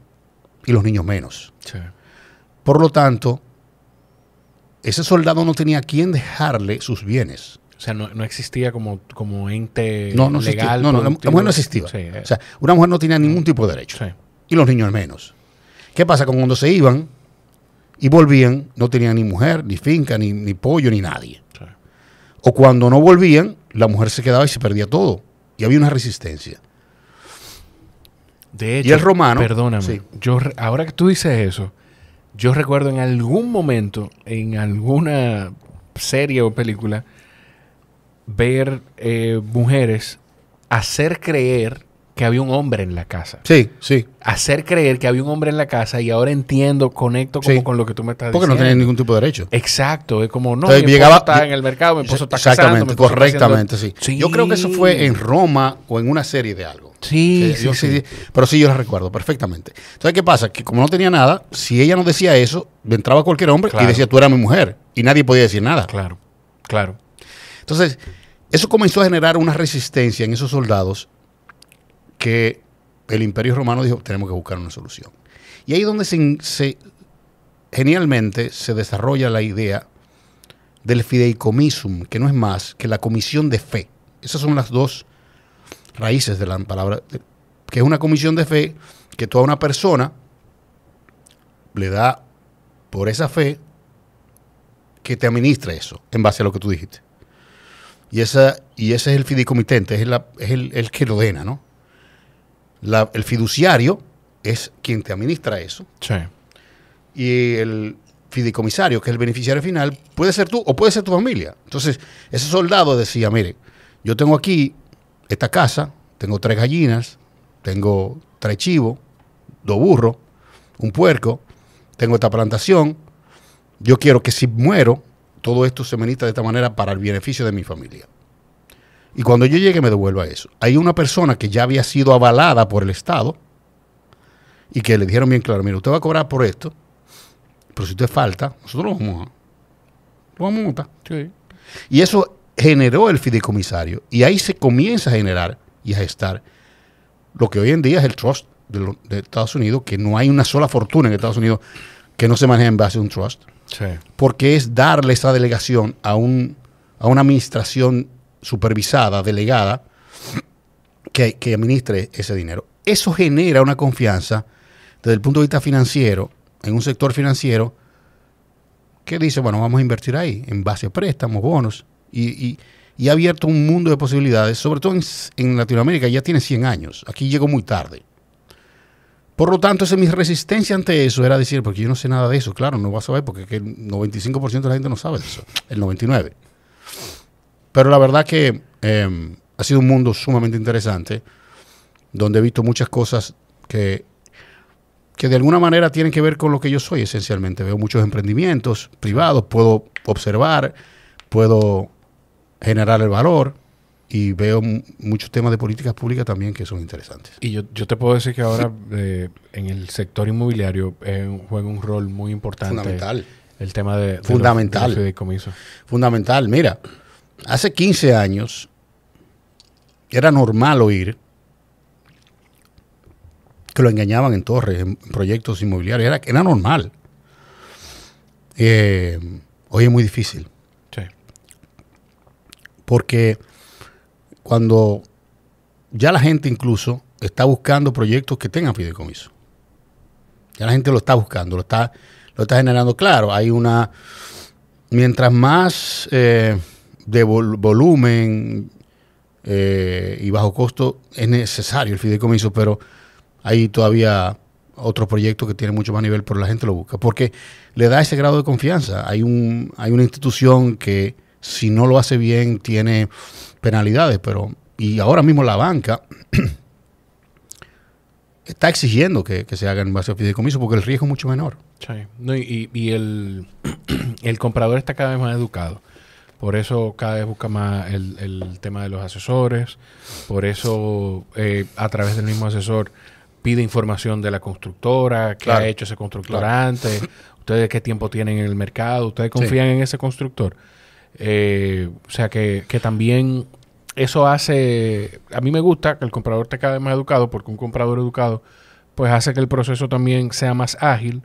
y los niños menos. Por lo tanto, ese soldado no tenía a quien dejarle sus bienes. O sea, no, existía como, como ente legal. No, no, la, mujer no existía. Eh. O sea, una mujer no tenía ningún mm. tipo de derecho. Y los niños menos. ¿Qué pasa? con Cuando se iban, y volvían, no tenían ni mujer, ni finca, ni, pollo, ni nadie. O cuando no volvían, la mujer se quedaba y se perdía todo. Y había una resistencia. De hecho, romano. Perdóname. Yo, ahora que tú dices eso, yo recuerdo en algún momento, en alguna serie o película, ver eh, mujeres hacer creer que había un hombre en la casa. Sí, sí. Hacer creer que había un hombre en la casa y ahora entiendo, conecto como con lo que tú me estás diciendo. Porque no tenía ningún tipo de derecho. Exacto, es como, no, llegaba, en el mercado, me Exactamente, correctamente, sí. Yo creo que eso fue en Roma o en una serie de algo. Sí, sí, Pero sí, yo la recuerdo perfectamente. Entonces, ¿qué pasa? Que como no tenía nada, si ella no decía eso, entraba cualquier hombre y decía, tú eras mi mujer. Y nadie podía decir nada. Claro, claro. Entonces, eso comenzó a generar una resistencia en esos soldados que el imperio romano dijo, tenemos que buscar una solución. Y ahí es donde se, genialmente se desarrolla la idea del fideicomisum, que no es más que la comisión de fe. Esas son las dos raíces de la palabra, que es una comisión de fe que toda una persona le da por esa fe que te administra eso, en base a lo que tú dijiste. Y, esa, y ese es el fideicomitente, es, el, el, que dena, ¿no? el fiduciario es quien te administra eso. Y el fideicomisario, que es el beneficiario final, puede ser tú o puede ser tu familia. Entonces, ese soldado decía, mire, yo tengo aquí esta casa, tengo tres gallinas, tengo tres chivos, dos burros, un puerco, tengo esta plantación, yo quiero que si muero, todo esto se administra de esta manera para el beneficio de mi familia. Y cuando yo llegue me devuelva eso. Hay una persona que ya había sido avalada por el Estado y que le dijeron bien claro, mira, usted va a cobrar por esto, pero si usted falta, nosotros lo vamos a, lo vamos a Sí. Y eso generó el fideicomisario y ahí se comienza a generar y a gestar lo que hoy en día es el trust de, Estados Unidos, que no hay una sola fortuna en Estados Unidos que no se maneja en base a un trust, porque es darle esa delegación un, a una administración supervisada, delegada, que, administre ese dinero. Eso genera una confianza desde el punto de vista financiero, en un sector financiero, que dice, bueno, vamos a invertir ahí, en base a préstamos, bonos, y, ha abierto un mundo de posibilidades, sobre todo en, Latinoamérica, ya tiene 100 años, aquí llegó muy tarde. Por lo tanto, esa, mi resistencia ante eso era decir, porque yo no sé nada de eso, claro, no vas a saber, porque el 95% de la gente no sabe de eso, el 99%. Pero la verdad que em, ha sido un mundo sumamente interesante, donde he visto muchas cosas que, que de alguna manera tienen que ver con lo que yo soy esencialmente. Veo muchos emprendimientos privados, puedo observar, puedo generar el valor y veo muchos temas de políticas públicas también que son interesantes. Y yo, te puedo decir que ahora eh, en el sector inmobiliario eh, juega un rol muy importante. Fundamental. El tema de, Fundamental. Fundamental. Mira, hace 15 años era normal oír que lo engañaban en torres, en proyectos inmobiliarios. Era, era normal. Eh, hoy es muy difícil. Sí. Porque cuando ya la gente incluso está buscando proyectos que tengan fideicomiso. Ya la gente lo está buscando, lo está, lo está generando. Claro, hay una. Mientras más eh, de volumen eh, y bajo costo es necesario el fideicomiso, pero hay todavía otros proyectos que tienen mucho más nivel, pero la gente lo busca, porque le da ese grado de confianza. Hay, un, hay una institución que si no lo hace bien tiene penalidades, pero y ahora mismo la banca está exigiendo que, se hagan en base al fideicomiso porque el riesgo es mucho menor. y, y el comprador está cada vez más educado. Por eso cada vez busca más el, tema de los asesores, por eso eh, a través del mismo asesor pide información de la constructora, qué ha hecho ese constructor antes, ustedes qué tiempo tienen en el mercado, ustedes confían en ese constructor. Eh, o sea que, también eso hace, a mí me gusta que el comprador te cada vez más educado, porque un comprador educado pues hace que el proceso también sea más ágil,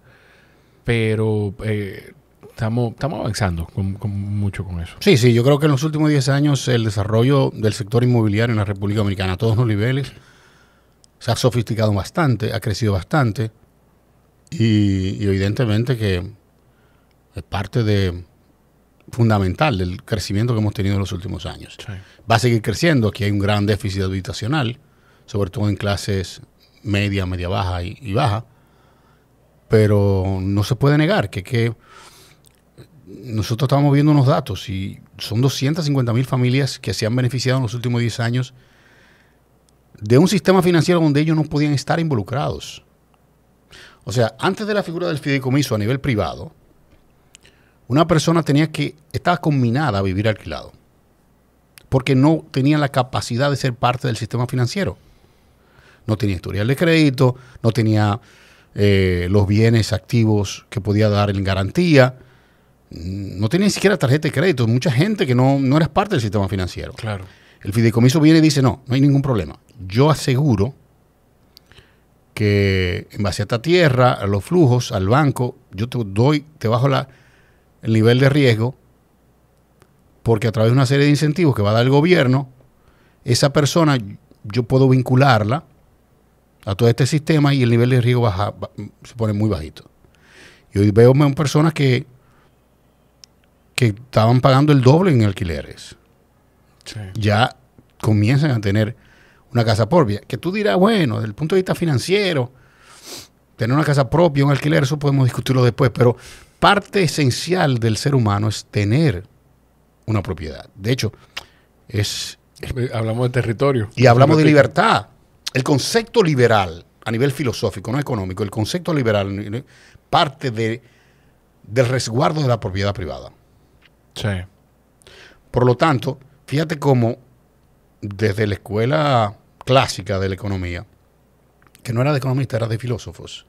pero eh, estamos, avanzando con, mucho con eso. Sí, sí, yo creo que en los últimos 10 años el desarrollo del sector inmobiliario en la República Dominicana a todos los niveles se ha sofisticado bastante, ha crecido bastante y, evidentemente que es parte de fundamental del crecimiento que hemos tenido en los últimos años. Va a seguir creciendo, aquí hay un gran déficit habitacional, sobre todo en clases media, media baja y, baja, pero no se puede negar que, que nosotros estábamos viendo unos datos y son 250 mil familias que se han beneficiado en los últimos 10 años de un sistema financiero donde ellos no podían estar involucrados. O sea, antes de la figura del fideicomiso a nivel privado, una persona tenía que, estar combinada a vivir alquilado, porque no tenía la capacidad de ser parte del sistema financiero. No tenía historial de crédito, no tenía eh, los bienes activos que podía dar en garantía, no tiene ni siquiera tarjeta de crédito, mucha gente que no, no parte del sistema financiero. Claro. El fideicomiso viene y dice, no, no hay ningún problema. Yo aseguro que en base a esta tierra, a los flujos, al banco, yo te doy, te bajo la, el nivel de riesgo, porque a través de una serie de incentivos que va a dar el gobierno, esa persona yo puedo vincularla a todo este sistema y el nivel de riesgo baja, se pone muy bajito. Y hoy veo personas que que estaban pagando el doble en alquileres, ya comienzan a tener una casa propia. Que tú dirás, bueno, desde el punto de vista financiero, tener una casa propia, un alquiler, eso podemos discutirlo después, pero parte esencial del ser humano es tener una propiedad. De hecho, es... Eh, hablamos de territorio. Y hablamos de libertad. El concepto liberal, a nivel filosófico, no económico, el concepto liberal eh, parte de, del resguardo de la propiedad privada. Sí. Por lo tanto, fíjate cómo desde la escuela clásica de la economía, que no era de economistas, era de filósofos,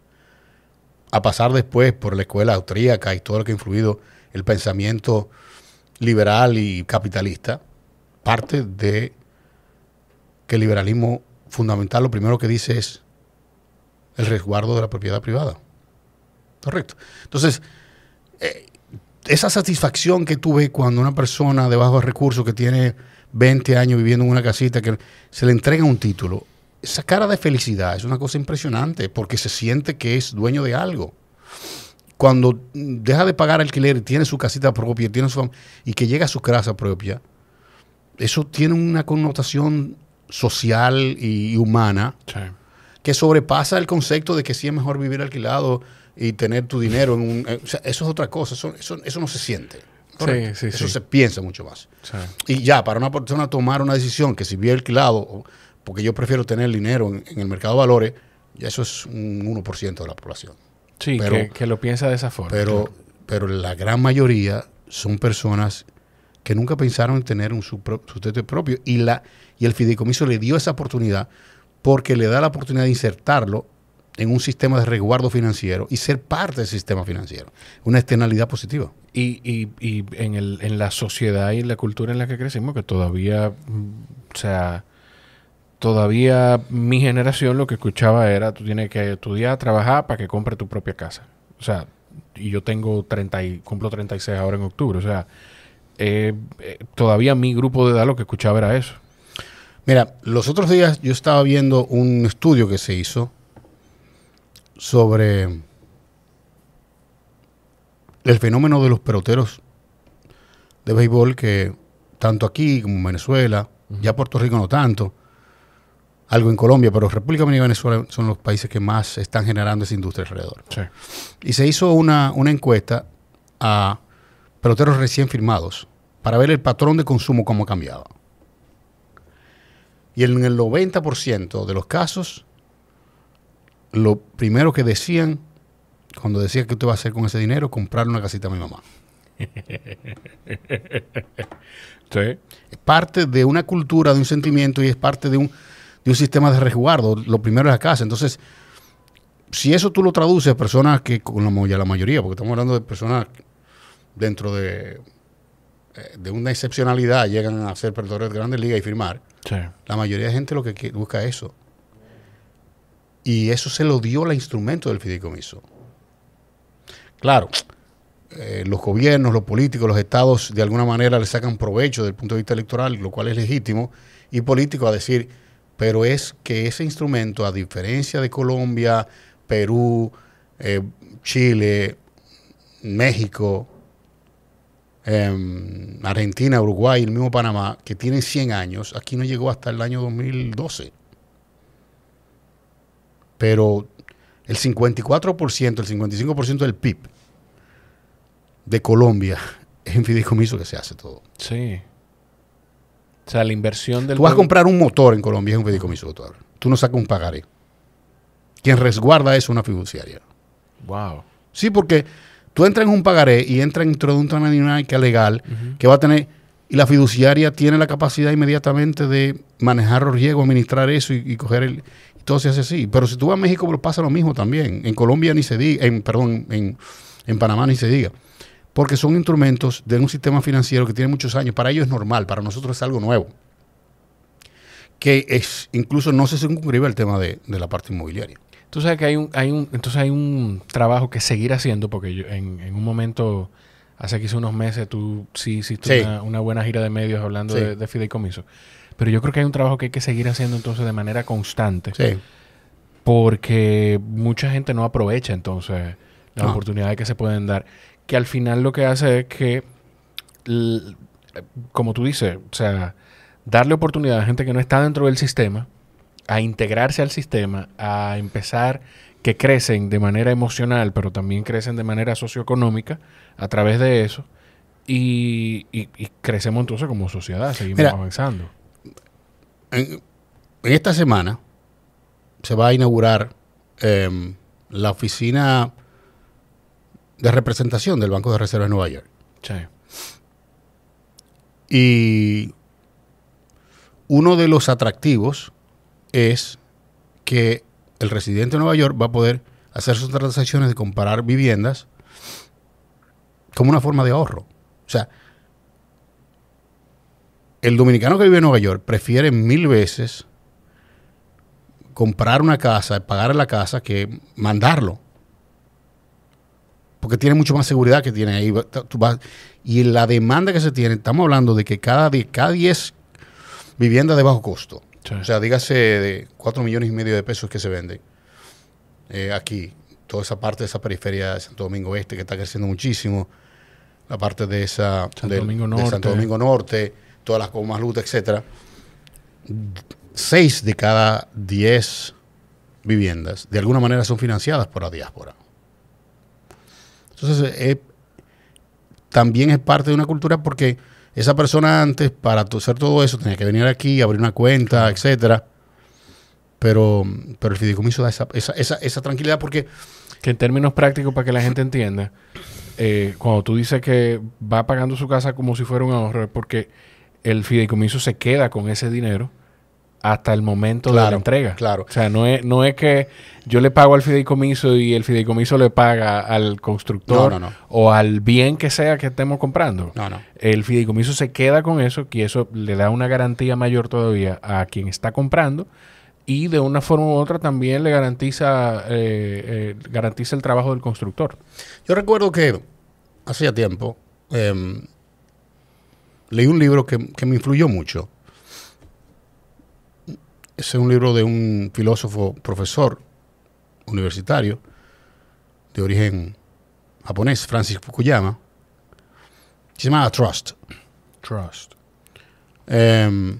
a pasar después por la escuela austríaca y todo lo que ha influido el pensamiento liberal y capitalista, parte de que el liberalismo fundamental lo primero que dice es el resguardo de la propiedad privada. Correcto. Entonces, eh, esa satisfacción que tuve cuando una persona de bajos recursos que tiene 20 años viviendo en una casita, que se le entrega un título, esa cara de felicidad es una cosa impresionante porque se siente que es dueño de algo. Cuando deja de pagar alquiler, y tiene su casita propia, tiene su y que llega a su casa propia, eso tiene una connotación social y, humana que sobrepasa el concepto de que sí es mejor vivir alquilado y tener tu dinero en un... Eh, eso es otra cosa, eso, eso, no se siente. eso se piensa mucho más. Y ya, para una persona tomar una decisión que si bien alquilado, porque yo prefiero tener dinero en, el mercado de valores, ya eso es un 1% de la población. Sí, que, lo piensa de esa forma. Pero, pero la gran mayoría son personas que nunca pensaron en tener un sustento propio y, la, y el fideicomiso le dio esa oportunidad porque le da la oportunidad de insertarlo en un sistema de resguardo financiero y ser parte del sistema financiero. Una externalidad positiva. Y, y, y en, el, en la sociedad y en la cultura en la que crecimos, que todavía, mm, o sea, todavía mi generación lo que escuchaba era, tú tienes que estudiar, trabajar para que compre tu propia casa. O sea, y yo tengo 30 y cumplo 36 ahora en octubre. O sea, eh, eh, todavía mi grupo de edad lo que escuchaba era eso. Mira, los otros días yo estaba viendo un estudio que se hizo sobre el fenómeno de los peloteros de béisbol que tanto aquí como en Venezuela, ya Puerto Rico no tanto, algo en Colombia, pero República Dominicana y Venezuela son los países que más están generando esa industria alrededor. Y se hizo una, una encuesta a peloteros recién firmados para ver el patrón de consumo cómo cambiaba. Y en el 90% de los casos lo primero que decían cuando decía que tú vas a hacer con ese dinero, comprar una casita a mi mamá. Es parte de una cultura, de un sentimiento y es parte de un, de un sistema de resguardo. Lo primero es la casa. Entonces, si eso tú lo traduces a personas que, con ya la mayoría, porque estamos hablando de personas dentro de, eh, de una excepcionalidad, llegan a ser perdedores de grandes ligas y firmar, la mayoría de gente lo que busca es eso. Y eso se lo dio al instrumento del fideicomiso. Claro, eh, los gobiernos, los políticos, los estados de alguna manera le sacan provecho desde el punto de vista electoral, lo cual es legítimo, y político a decir, pero es que ese instrumento, a diferencia de Colombia, Perú, eh, Chile, México, em, Argentina, Uruguay, el mismo Panamá, que tienen 100 años, aquí no llegó hasta el año 2012 pero el 54%, el 55% del PIB de Colombia es en fideicomiso que se hace todo. Sí. O sea, la inversión del... Tú vas a comprar un motor en Colombia, es un fideicomiso motor. Tú no sacas un pagaré. Quien resguarda es una fiduciaria. Wow. Sí, porque tú entras en un pagaré y entras dentro de una dinámica legal que va a tener... Y la fiduciaria tiene la capacidad inmediatamente de manejar los riesgos, administrar eso y coger el, entonces hace así. Pero si tú vas a México, pasa lo mismo también. En Colombia ni se diga, en, perdón, en, Panamá ni se diga. Porque son instrumentos de un sistema financiero que tiene muchos años. Para ellos es normal, para nosotros es algo nuevo. Que es, incluso no se circunscribe el tema de, la parte inmobiliaria. Tú sabes que hay un, hay un, entonces hay un trabajo que seguir haciendo, porque yo, en, un momento, hace quizá unos meses, tú sí hiciste una, buena gira de medios hablando de, de fideicomiso. Pero yo creo que hay un trabajo que hay que seguir haciendo entonces de manera constante. Sí. Porque mucha gente no aprovecha entonces las oportunidad oportunidades que se pueden dar. Que al final lo que hace es que, como tú dices, o sea, darle oportunidad a gente que no está dentro del sistema a integrarse al sistema, a empezar que crecen de manera emocional, pero también crecen de manera socioeconómica a través de eso. Y, crecemos entonces como sociedad, seguimos avanzando en, esta semana se va a inaugurar em, la oficina de representación del Banco de Reserva de Nueva York. Y uno de los atractivos es que el residente de Nueva York va a poder hacer sus transacciones de comparar viviendas como una forma de ahorro. O sea, el dominicano que vive en Nueva York prefiere mil veces comprar una casa, pagar la casa, que mandarlo. Porque tiene mucho más seguridad que tiene ahí. y la demanda que se tiene, estamos hablando de que cada 10 cada diez viviendas de bajo costo, o sea, dígase de 4 millones y medio de pesos que se venden eh, aquí, toda esa parte de esa periferia de Santo Domingo Este que está creciendo muchísimo, la parte de esa... Santo Domingo Norte. De Santo Domingo Norte todas las comas luz, etcétera, seis de cada diez viviendas de alguna manera son financiadas por la diáspora. Entonces, eh, también es parte de una cultura porque esa persona antes, para hacer todo eso, tenía que venir aquí, abrir una cuenta, etcétera. Pero, pero el fideicomiso da esa, tranquilidad porque... Que en términos prácticos, para que la gente entienda, eh, cuando tú dices que va pagando su casa como si fuera un ahorro, porque el fideicomiso se queda con ese dinero hasta el momento de la entrega. Claro. O sea, no es, no es que yo le pago al fideicomiso y el fideicomiso le paga al constructor o al bien que sea que estemos comprando. No, no. El fideicomiso se queda con eso y eso le da una garantía mayor todavía a quien está comprando y de una forma u otra también le garantiza, eh, eh, garantiza el trabajo del constructor. Yo recuerdo que hacía tiempo em, leí un libro que, me influyó mucho. es un libro de un filósofo profesor universitario de origen japonés, Francis Fukuyama. Se llamaba Trust. Trust. Em,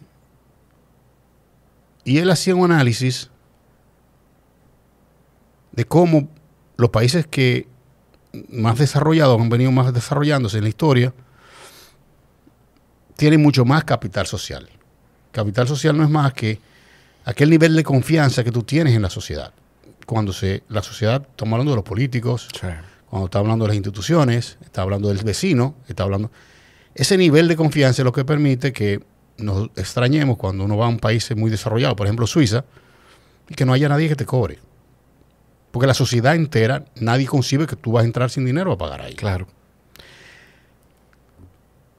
y él hacía un análisis de cómo los países que más desarrollados han venido más desarrollándose en la historia tiene mucho más capital social. Capital social no es más que aquel nivel de confianza que tú tienes en la sociedad. Cuando se, la sociedad, estamos hablando de los políticos, cuando está hablando de las instituciones, está hablando del vecino, está hablando... Ese nivel de confianza es lo que permite que nos extrañemos cuando uno va a un país muy desarrollado, por ejemplo Suiza, y que no haya nadie que te cobre. Porque la sociedad entera, nadie concibe que tú vas a entrar sin dinero a pagar ahí. Claro.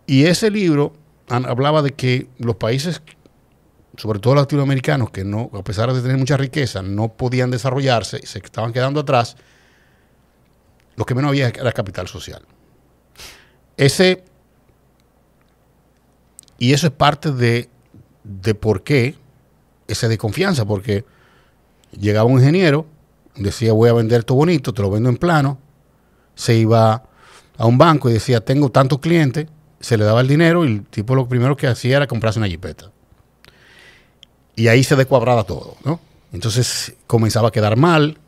Y ese libro hablaba de que los países, sobre todo latinoamericanos, que no, a pesar de tener mucha riqueza, no podían desarrollarse y se estaban quedando atrás, lo que menos había era capital social. Ese, y eso es parte de, de por qué esa desconfianza, porque llegaba un ingeniero, decía voy a vender tu bonito, te lo vendo en plano, se iba a un banco y decía tengo tantos clientes, se le daba el dinero y el tipo lo primero que hacía era comprarse una jipeta. Y ahí se descuadraba todo, ¿no? Entonces comenzaba a quedar mal,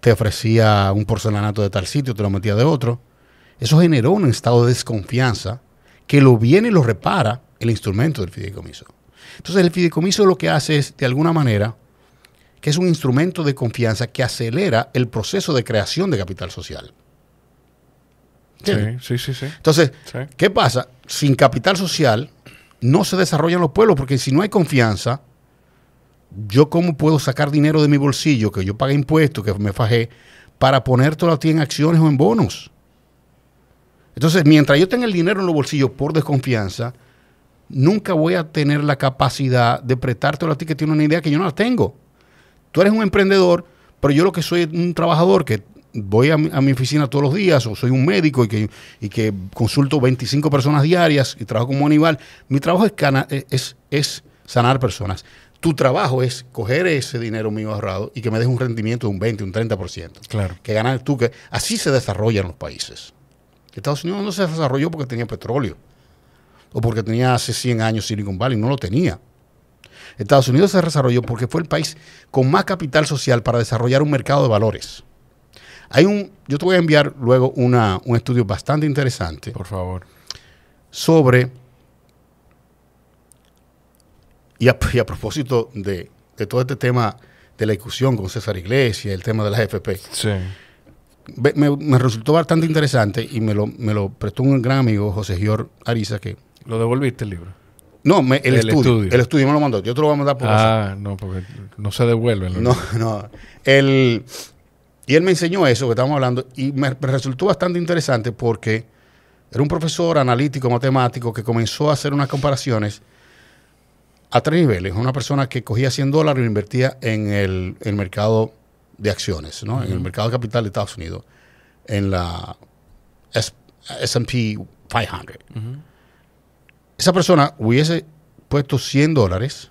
te ofrecía un porcelanato de tal sitio, te lo metía de otro. Eso generó un estado de desconfianza que lo viene y lo repara el instrumento del fideicomiso. Entonces el fideicomiso lo que hace es, de alguna manera, que es un instrumento de confianza que acelera el proceso de creación de capital social. Sí, sí, sí. Entonces, ¿qué pasa? Sin capital social no se desarrollan los pueblos, porque si no hay confianza, yo cómo puedo sacar dinero de mi bolsillo, que yo pague impuestos, que me fajé, para ponértelo a ti en acciones o en bonos. Entonces, mientras yo tenga el dinero en los bolsillos por desconfianza, nunca voy a tener la capacidad de prestártelo a ti que tiene una idea que yo no la tengo. Tú eres un emprendedor, pero yo lo que soy es un trabajador que voy a mi, oficina todos los días o soy un médico y que, que consulto 25 personas diarias y trabajo como Aníbal, mi trabajo es, eh, es, es sanar personas. Tu trabajo es coger ese dinero mío ahorrado y que me des un rendimiento de un 20, un 30%. Claro. Que ganar tú, que así se desarrollan los países. Estados Unidos no se desarrolló porque tenía petróleo o porque tenía hace 100 años Silicon Valley, no lo tenía. Estados Unidos se desarrolló porque fue el país con más capital social para desarrollar un mercado de valores. Hay un, yo te voy a enviar luego un estudio bastante interesante. Por favor. Sobre, y a, propósito de, todo este tema de la discusión con César Iglesias, el tema de las FP. Sí. Me, resultó bastante interesante y me lo, me lo prestó un gran amigo, José Gior Ariza, que... ¿Lo devolviste el libro? No, el, estudio, El estudio me lo mandó. Yo te lo voy a mandar por Ah, no, porque no se devuelve. No, no. El, y él me enseñó eso que estamos hablando y me, resultó bastante interesante porque era un profesor analítico, matemático, que comenzó a hacer unas comparaciones a tres niveles. Una persona que cogía 100 dólares y invertía en el, mercado de acciones, ¿no? en el mercado de capital de Estados Unidos, en la SP 500. Esa persona hubiese puesto 100 dólares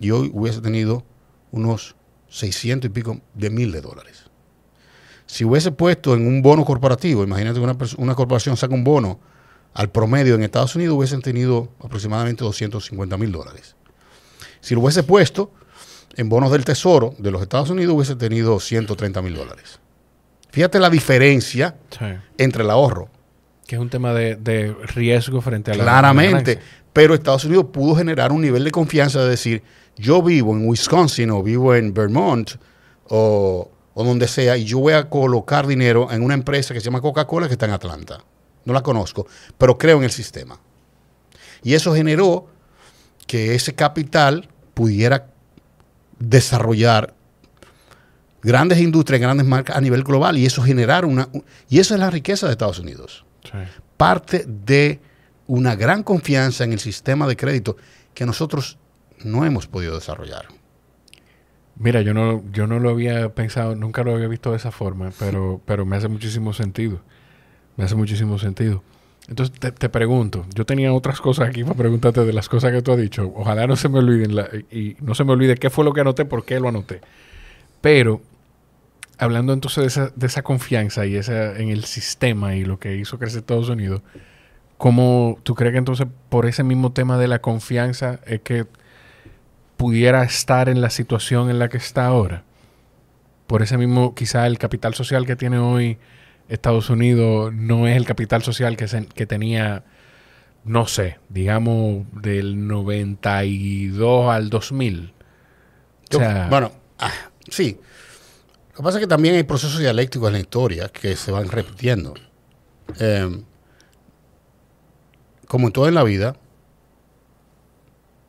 y hoy hubiese tenido unos 600 y pico de mil de dólares. Si hubiese puesto en un bono corporativo, imagínate que una, corporación saca un bono al promedio en Estados Unidos, hubiesen tenido aproximadamente 250 mil dólares. Si lo hubiese puesto en bonos del Tesoro de los Estados Unidos, hubiese tenido 130 mil dólares. Fíjate la diferencia entre el ahorro. Que es un tema de, de riesgo frente a la Claramente. Pero Estados Unidos pudo generar un nivel de confianza de decir, yo vivo en Wisconsin o vivo en Vermont o o donde sea, y yo voy a colocar dinero en una empresa que se llama Coca-Cola que está en Atlanta. No la conozco, pero creo en el sistema. Y eso generó que ese capital pudiera desarrollar grandes industrias, grandes marcas a nivel global y eso generar una... Y eso es la riqueza de Estados Unidos. Parte de una gran confianza en el sistema de crédito que nosotros no hemos podido desarrollar. Mira, yo no, yo no lo había pensado, nunca lo había visto de esa forma, pero, pero me hace muchísimo sentido. Me hace muchísimo sentido. Entonces te, pregunto, yo tenía otras cosas aquí para preguntarte de las cosas que tú has dicho. Ojalá no se me olviden y no se me olvide qué fue lo que anoté, por qué lo anoté. Pero hablando entonces de esa, de esa confianza y esa en el sistema y lo que hizo crecer Estados Unidos, ¿cómo tú crees que entonces por ese mismo tema de la confianza es que pudiera estar en la situación en la que está ahora. Por ese mismo, quizá el capital social que tiene hoy Estados Unidos no es el capital social que, tenía, no sé, digamos, del 92 al 2000. bueno, ah, sí. Lo que pasa es que también hay procesos dialécticos en la historia que se van repitiendo. Em, como en todo en la vida,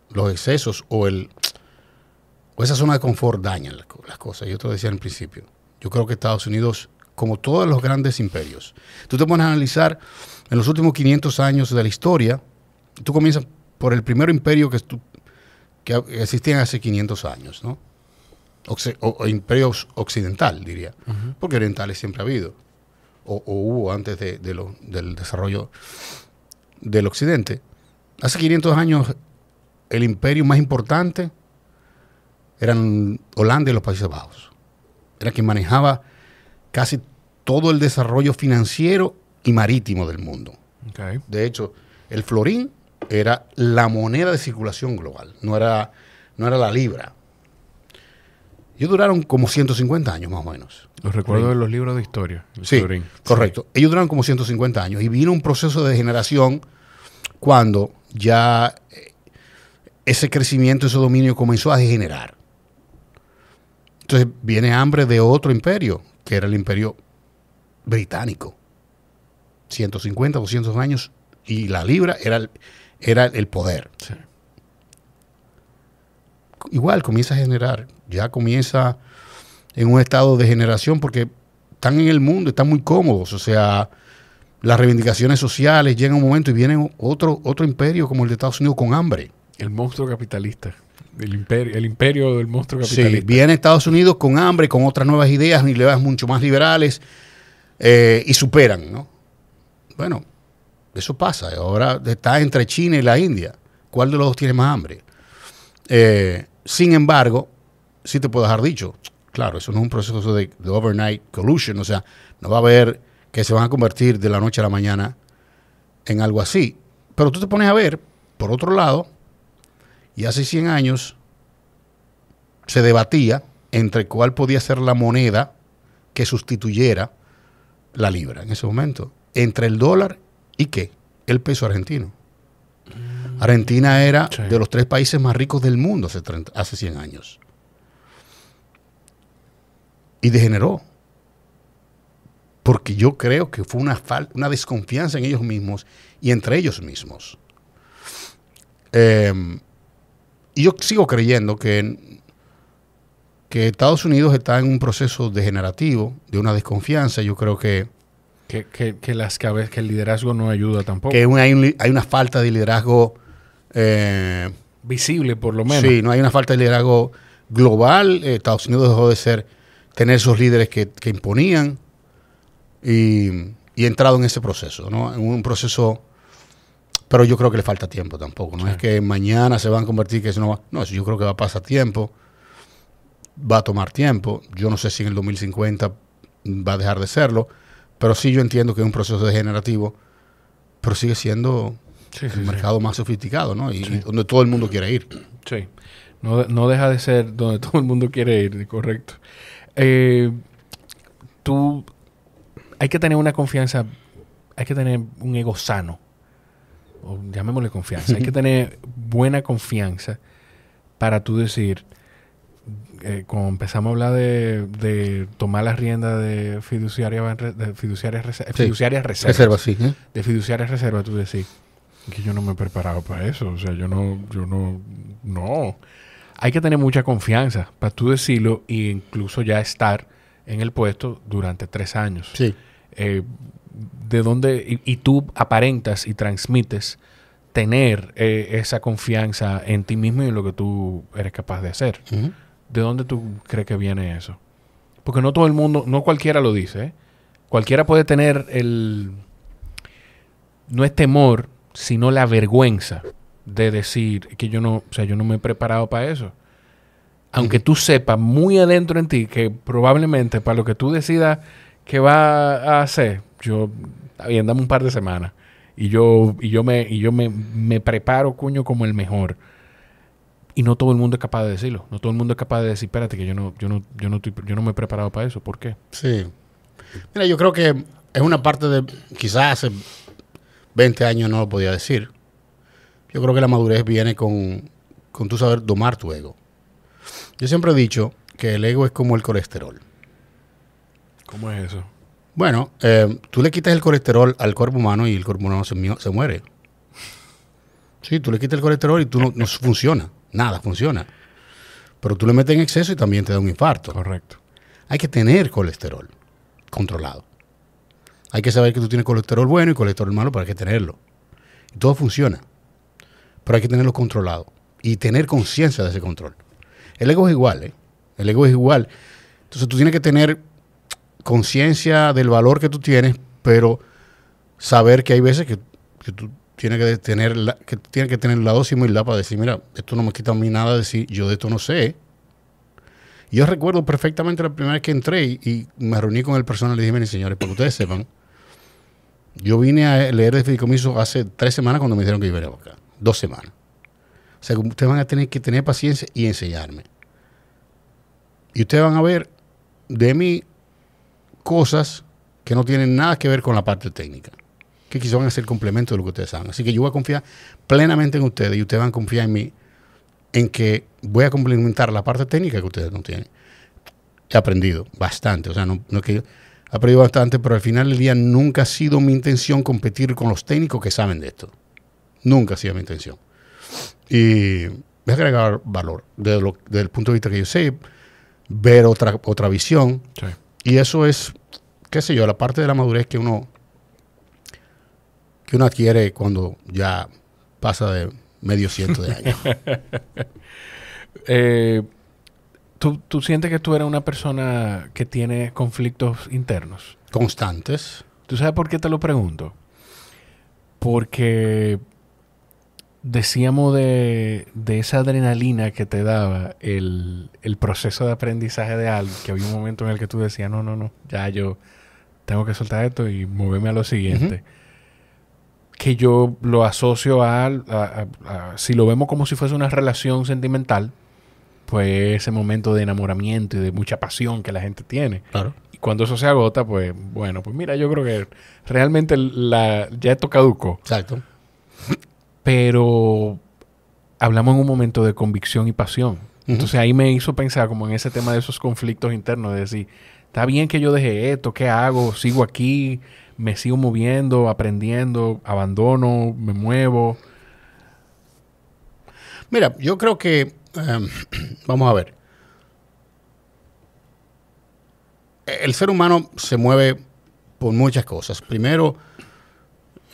los excesos o el o esa zona de confort daña las cosas. Yo te decía al principio. Yo creo que Estados Unidos, como todos los grandes imperios, tú te pones a analizar en los últimos 500 años de la historia, tú comienzas por el primer imperio que, que existía hace 500 años, ¿no? o, imperio occidental, diría, porque orientales siempre ha habido, o, hubo antes de, del desarrollo del occidente. Hace 500 años, el imperio más importante eran Holanda y los Países Bajos. Era quien manejaba casi todo el desarrollo financiero y marítimo del mundo. De hecho, el florín era la moneda de circulación global, no era, no era la libra. Ellos duraron como 150 años más o menos. Los recuerdo de los libros de historia. Sí, correcto. Ellos duraron como 150 años y vino un proceso de generación cuando ya eh, ese crecimiento, ese dominio comenzó a degenerar. Entonces viene hambre de otro imperio, que era el imperio británico. 150, 200 años y la libra era el, era el poder. Igual comienza a generar, ya comienza en un estado de generación porque están en el mundo, están muy cómodos, o sea, las reivindicaciones sociales llegan un momento y viene otro, otro imperio como el de Estados Unidos con hambre. El monstruo capitalista imperio, el imperio del monstruo capitalista. Sí, viene Estados Unidos con hambre, con otras nuevas ideas, ideas mucho más liberales, eh, y superan, ¿no? Bueno, eso pasa. Ahora está entre China y la India. ¿Cuál de los dos tiene más hambre? Eh, sin embargo, sí te puedo dejar dicho, claro, eso no es un proceso de, overnight collusion, o sea, no va a haber que se van a convertir de la noche a la mañana en algo así. Pero tú te pones a ver, por otro lado, y hace 100 años se debatía entre cuál podía ser la moneda que sustituyera la libra en ese momento. Entre el dólar y qué? El peso argentino. Mm. Argentina era de los tres países más ricos del mundo hace, hace 100 años. Y degeneró. Porque yo creo que fue una, una desconfianza en ellos mismos y entre ellos mismos. Eh, y yo sigo creyendo que, que Estados Unidos está en un proceso degenerativo, de una desconfianza. Yo creo que... Que, las que el liderazgo no ayuda tampoco. Que hay, una falta de liderazgo... Eh, Visible, por lo menos. Sí, no hay una falta de liderazgo global. Eh, Estados Unidos dejó de ser, tener esos líderes que, que imponían y, y entrado en ese proceso, ¿no? En un proceso pero yo creo que le falta tiempo tampoco. No es que mañana se van a convertir, que eso no va. No, yo creo que va a pasar tiempo, va a tomar tiempo. Yo no sé si en el 2050 va a dejar de serlo, pero sí yo entiendo que es un proceso degenerativo, pero sigue siendo el mercado más sofisticado, ¿no? Y, donde todo el mundo quiere ir. Sí, no, deja de ser donde todo el mundo quiere ir, correcto. Eh, tú, hay que tener una confianza, hay que tener un ego sano o llamémosle confianza, hay que tener buena confianza para tú decir, eh, cuando empezamos a hablar de, tomar las riendas de fiduciarias de fiduciarias, reservas, de fiduciarias reserva, tú decir, que yo no me he preparado para eso, o sea, yo no, yo no, no. Hay que tener mucha confianza para tú decirlo e incluso ya estar en el puesto durante tres años. Sí. Eh, de dónde, y, tú aparentas y transmites tener eh, esa confianza en ti mismo y en lo que tú eres capaz de hacer. ¿De dónde tú crees que viene eso? Porque no todo el mundo, no cualquiera lo dice. ¿eh? Cualquiera puede tener el... No es temor, sino la vergüenza de decir que yo no, o sea, yo no me he preparado para eso. Aunque tú sepas muy adentro en ti que probablemente para lo que tú decidas que va a hacer, yo, bien, dame un par de semanas. Y yo, y yo, me, y yo me, preparo, cuño, como el mejor. Y no todo el mundo es capaz de decirlo. No todo el mundo es capaz de decir, espérate, que yo no, yo no, yo yo no me he preparado para eso. ¿Por qué? Sí. Mira, yo creo que es una parte de, quizás hace 20 años no lo podía decir. Yo creo que la madurez viene con, con tu saber domar tu ego. Yo siempre he dicho que el ego es como el colesterol. ¿Cómo es eso? Bueno, eh, tú le quitas el colesterol al cuerpo humano y el cuerpo humano se, muere. Sí, tú le quitas el colesterol y tú no, funciona, nada funciona. Pero tú le metes en exceso y también te da un infarto. Correcto. Hay que tener colesterol controlado. Hay que saber que tú tienes colesterol bueno y colesterol malo para que tenerlo. Y todo funciona. Pero hay que tenerlo controlado y tener conciencia de ese control. El ego es igual, ¿eh? El ego es igual. Entonces tú tienes que tener conciencia del valor que tú tienes, pero saber que hay veces que, tú tienes que tener la, que tienes que tener la dosis muy la para decir, mira, esto no me quita a mí nada decir, yo de esto no sé. Yo recuerdo perfectamente la primera vez que entré y, me reuní con el personal y le dije, miren señores, para que ustedes sepan, yo vine a leer el fideicomiso hace tres semanas cuando me dijeron que iba a acá. Dos semanas. O sea, ustedes van a tener que tener paciencia y enseñarme. Y ustedes van a ver de mí cosas que no tienen nada que ver con la parte técnica, que quizás van a ser complemento de lo que ustedes saben. Así que yo voy a confiar plenamente en ustedes y ustedes van a confiar en mí, en que voy a complementar la parte técnica que ustedes no tienen. He aprendido bastante, o sea, no, que he aprendido bastante, pero al final del día nunca ha sido mi intención competir con los técnicos que saben de esto. Nunca ha sido mi intención. Y a agregar valor desde, el punto de vista que yo sé, ver otra, otra visión. Y eso es, qué sé yo, la parte de la madurez que uno, que adquiere cuando ya pasa de medio ciento de años. Eh, ¿tú, ¿Tú sientes que tú eres una persona que tiene conflictos internos? Constantes. ¿Tú sabes por qué te lo pregunto? Porque decíamos de, esa adrenalina que te daba el, proceso de aprendizaje de algo, que había un momento en el que tú decías, no, no, no, ya yo tengo que soltar esto y moverme a lo siguiente. Que yo lo asocio a, si lo vemos como si fuese una relación sentimental, pues ese momento de enamoramiento y de mucha pasión que la gente tiene. Y cuando eso se agota, pues bueno, pues mira, yo creo que realmente la, ya esto caduco. Exacto pero hablamos en un momento de convicción y pasión. Entonces ahí me hizo pensar como en ese tema de esos conflictos internos, de decir, está bien que yo deje esto, ¿qué hago? ¿Sigo aquí? ¿Me sigo moviendo, aprendiendo, abandono, me muevo? Mira, yo creo que, em, vamos a ver, el ser humano se mueve por muchas cosas. Primero,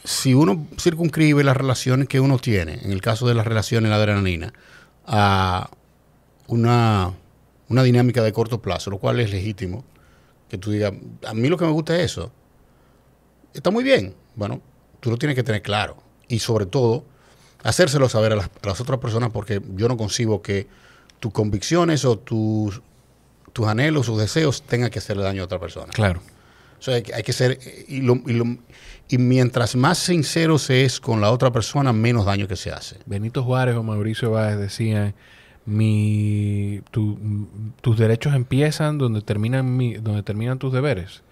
si uno circunscribe las relaciones que uno tiene, en el caso de las relaciones la adrenalina, a una, dinámica de corto plazo, lo cual es legítimo, que tú digas, a mí lo que me gusta es eso, está muy bien. Bueno, tú lo tienes que tener claro. Y sobre todo, hacérselo saber a las, otras personas porque yo no concibo que tus convicciones o tus, tus anhelos o deseos tengan que hacerle daño a otra persona. Claro. O sea, hay, hay que ser... Eh, lo, y mientras más sincero se es con la otra persona, menos daño que se hace. Benito Juárez o Mauricio Báez decían, mi, tu, tus derechos empiezan donde terminan, mi, donde terminan tus deberes.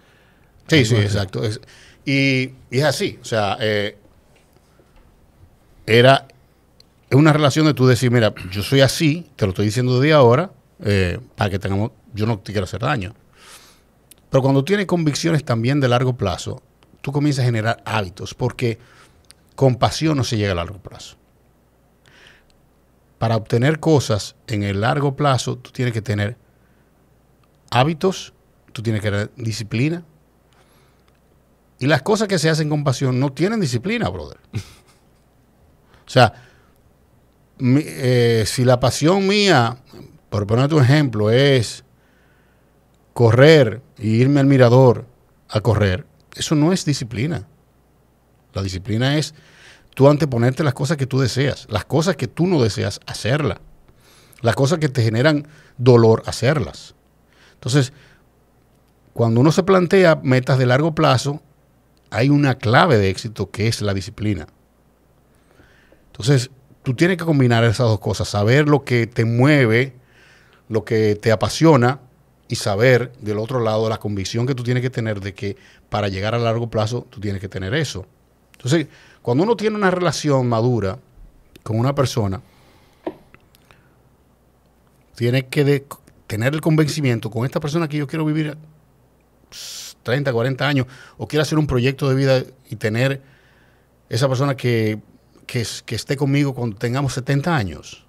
Sí, sí, exacto. y, es así, o sea, eh, era una relación de tú decir, mira, yo soy así, te lo estoy diciendo de ahora, eh, para que tengamos, yo no te quiero hacer daño. Pero cuando tienes convicciones también de largo plazo, tú comienzas a generar hábitos, porque con pasión no se llega a largo plazo. Para obtener cosas en el largo plazo, tú tienes que tener hábitos, tú tienes que tener disciplina. Y las cosas que se hacen con pasión no tienen disciplina, brother. o sea, eh, si la pasión mía, por ponerte un ejemplo, es correr y irme al mirador a correr, eso no es disciplina. La disciplina es tú anteponerte las cosas que tú deseas, las cosas que tú no deseas, hacerlas. Las cosas que te generan dolor, hacerlas. Entonces, cuando uno se plantea metas de largo plazo, hay una clave de éxito que es la disciplina. Entonces, tú tienes que combinar esas dos cosas, saber lo que te mueve, lo que te apasiona y saber del otro lado la convicción que tú tienes que tener de que para llegar a largo plazo tú tienes que tener eso. Entonces, cuando uno tiene una relación madura con una persona, tiene que tener el convencimiento con esta persona que yo quiero vivir 30, 40 años, o quiero hacer un proyecto de vida y tener esa persona que, que esté conmigo cuando tengamos 70 años.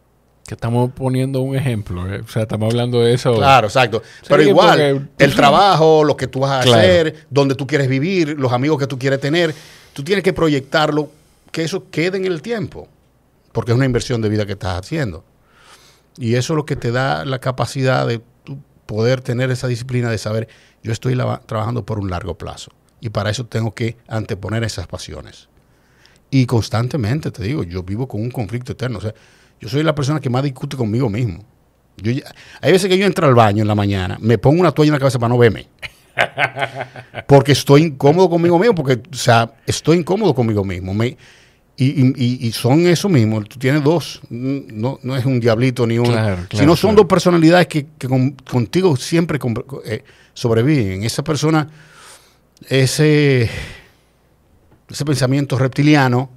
Que estamos poniendo un ejemplo, eh. o sea, estamos hablando de eso. Claro, exacto. Pero igual, el trabajo, lo que tú vas a hacer, dónde tú quieres vivir, los amigos que tú quieres tener, tú tienes que proyectarlo, que eso quede en el tiempo, porque es una inversión de vida que estás haciendo. Y eso es lo que te da la capacidad de poder tener esa disciplina de saber, yo estoy trabajando por un largo plazo y para eso tengo que anteponer esas pasiones. Y constantemente, te digo, yo vivo con un conflicto eterno. O sea, yo soy la persona que más discute conmigo mismo. Yo hay veces que yo entro al baño en la mañana, me pongo una toalla en la cabeza para no verme. Porque estoy incómodo conmigo mismo, porque, o sea, estoy incómodo conmigo mismo. y, son eso mismo. Tú tienes dos. Mm, no, es un diablito ni uno. sino son dos personalidades que, contigo siempre En eh, sobreviven. Esa persona, ese pensamiento reptiliano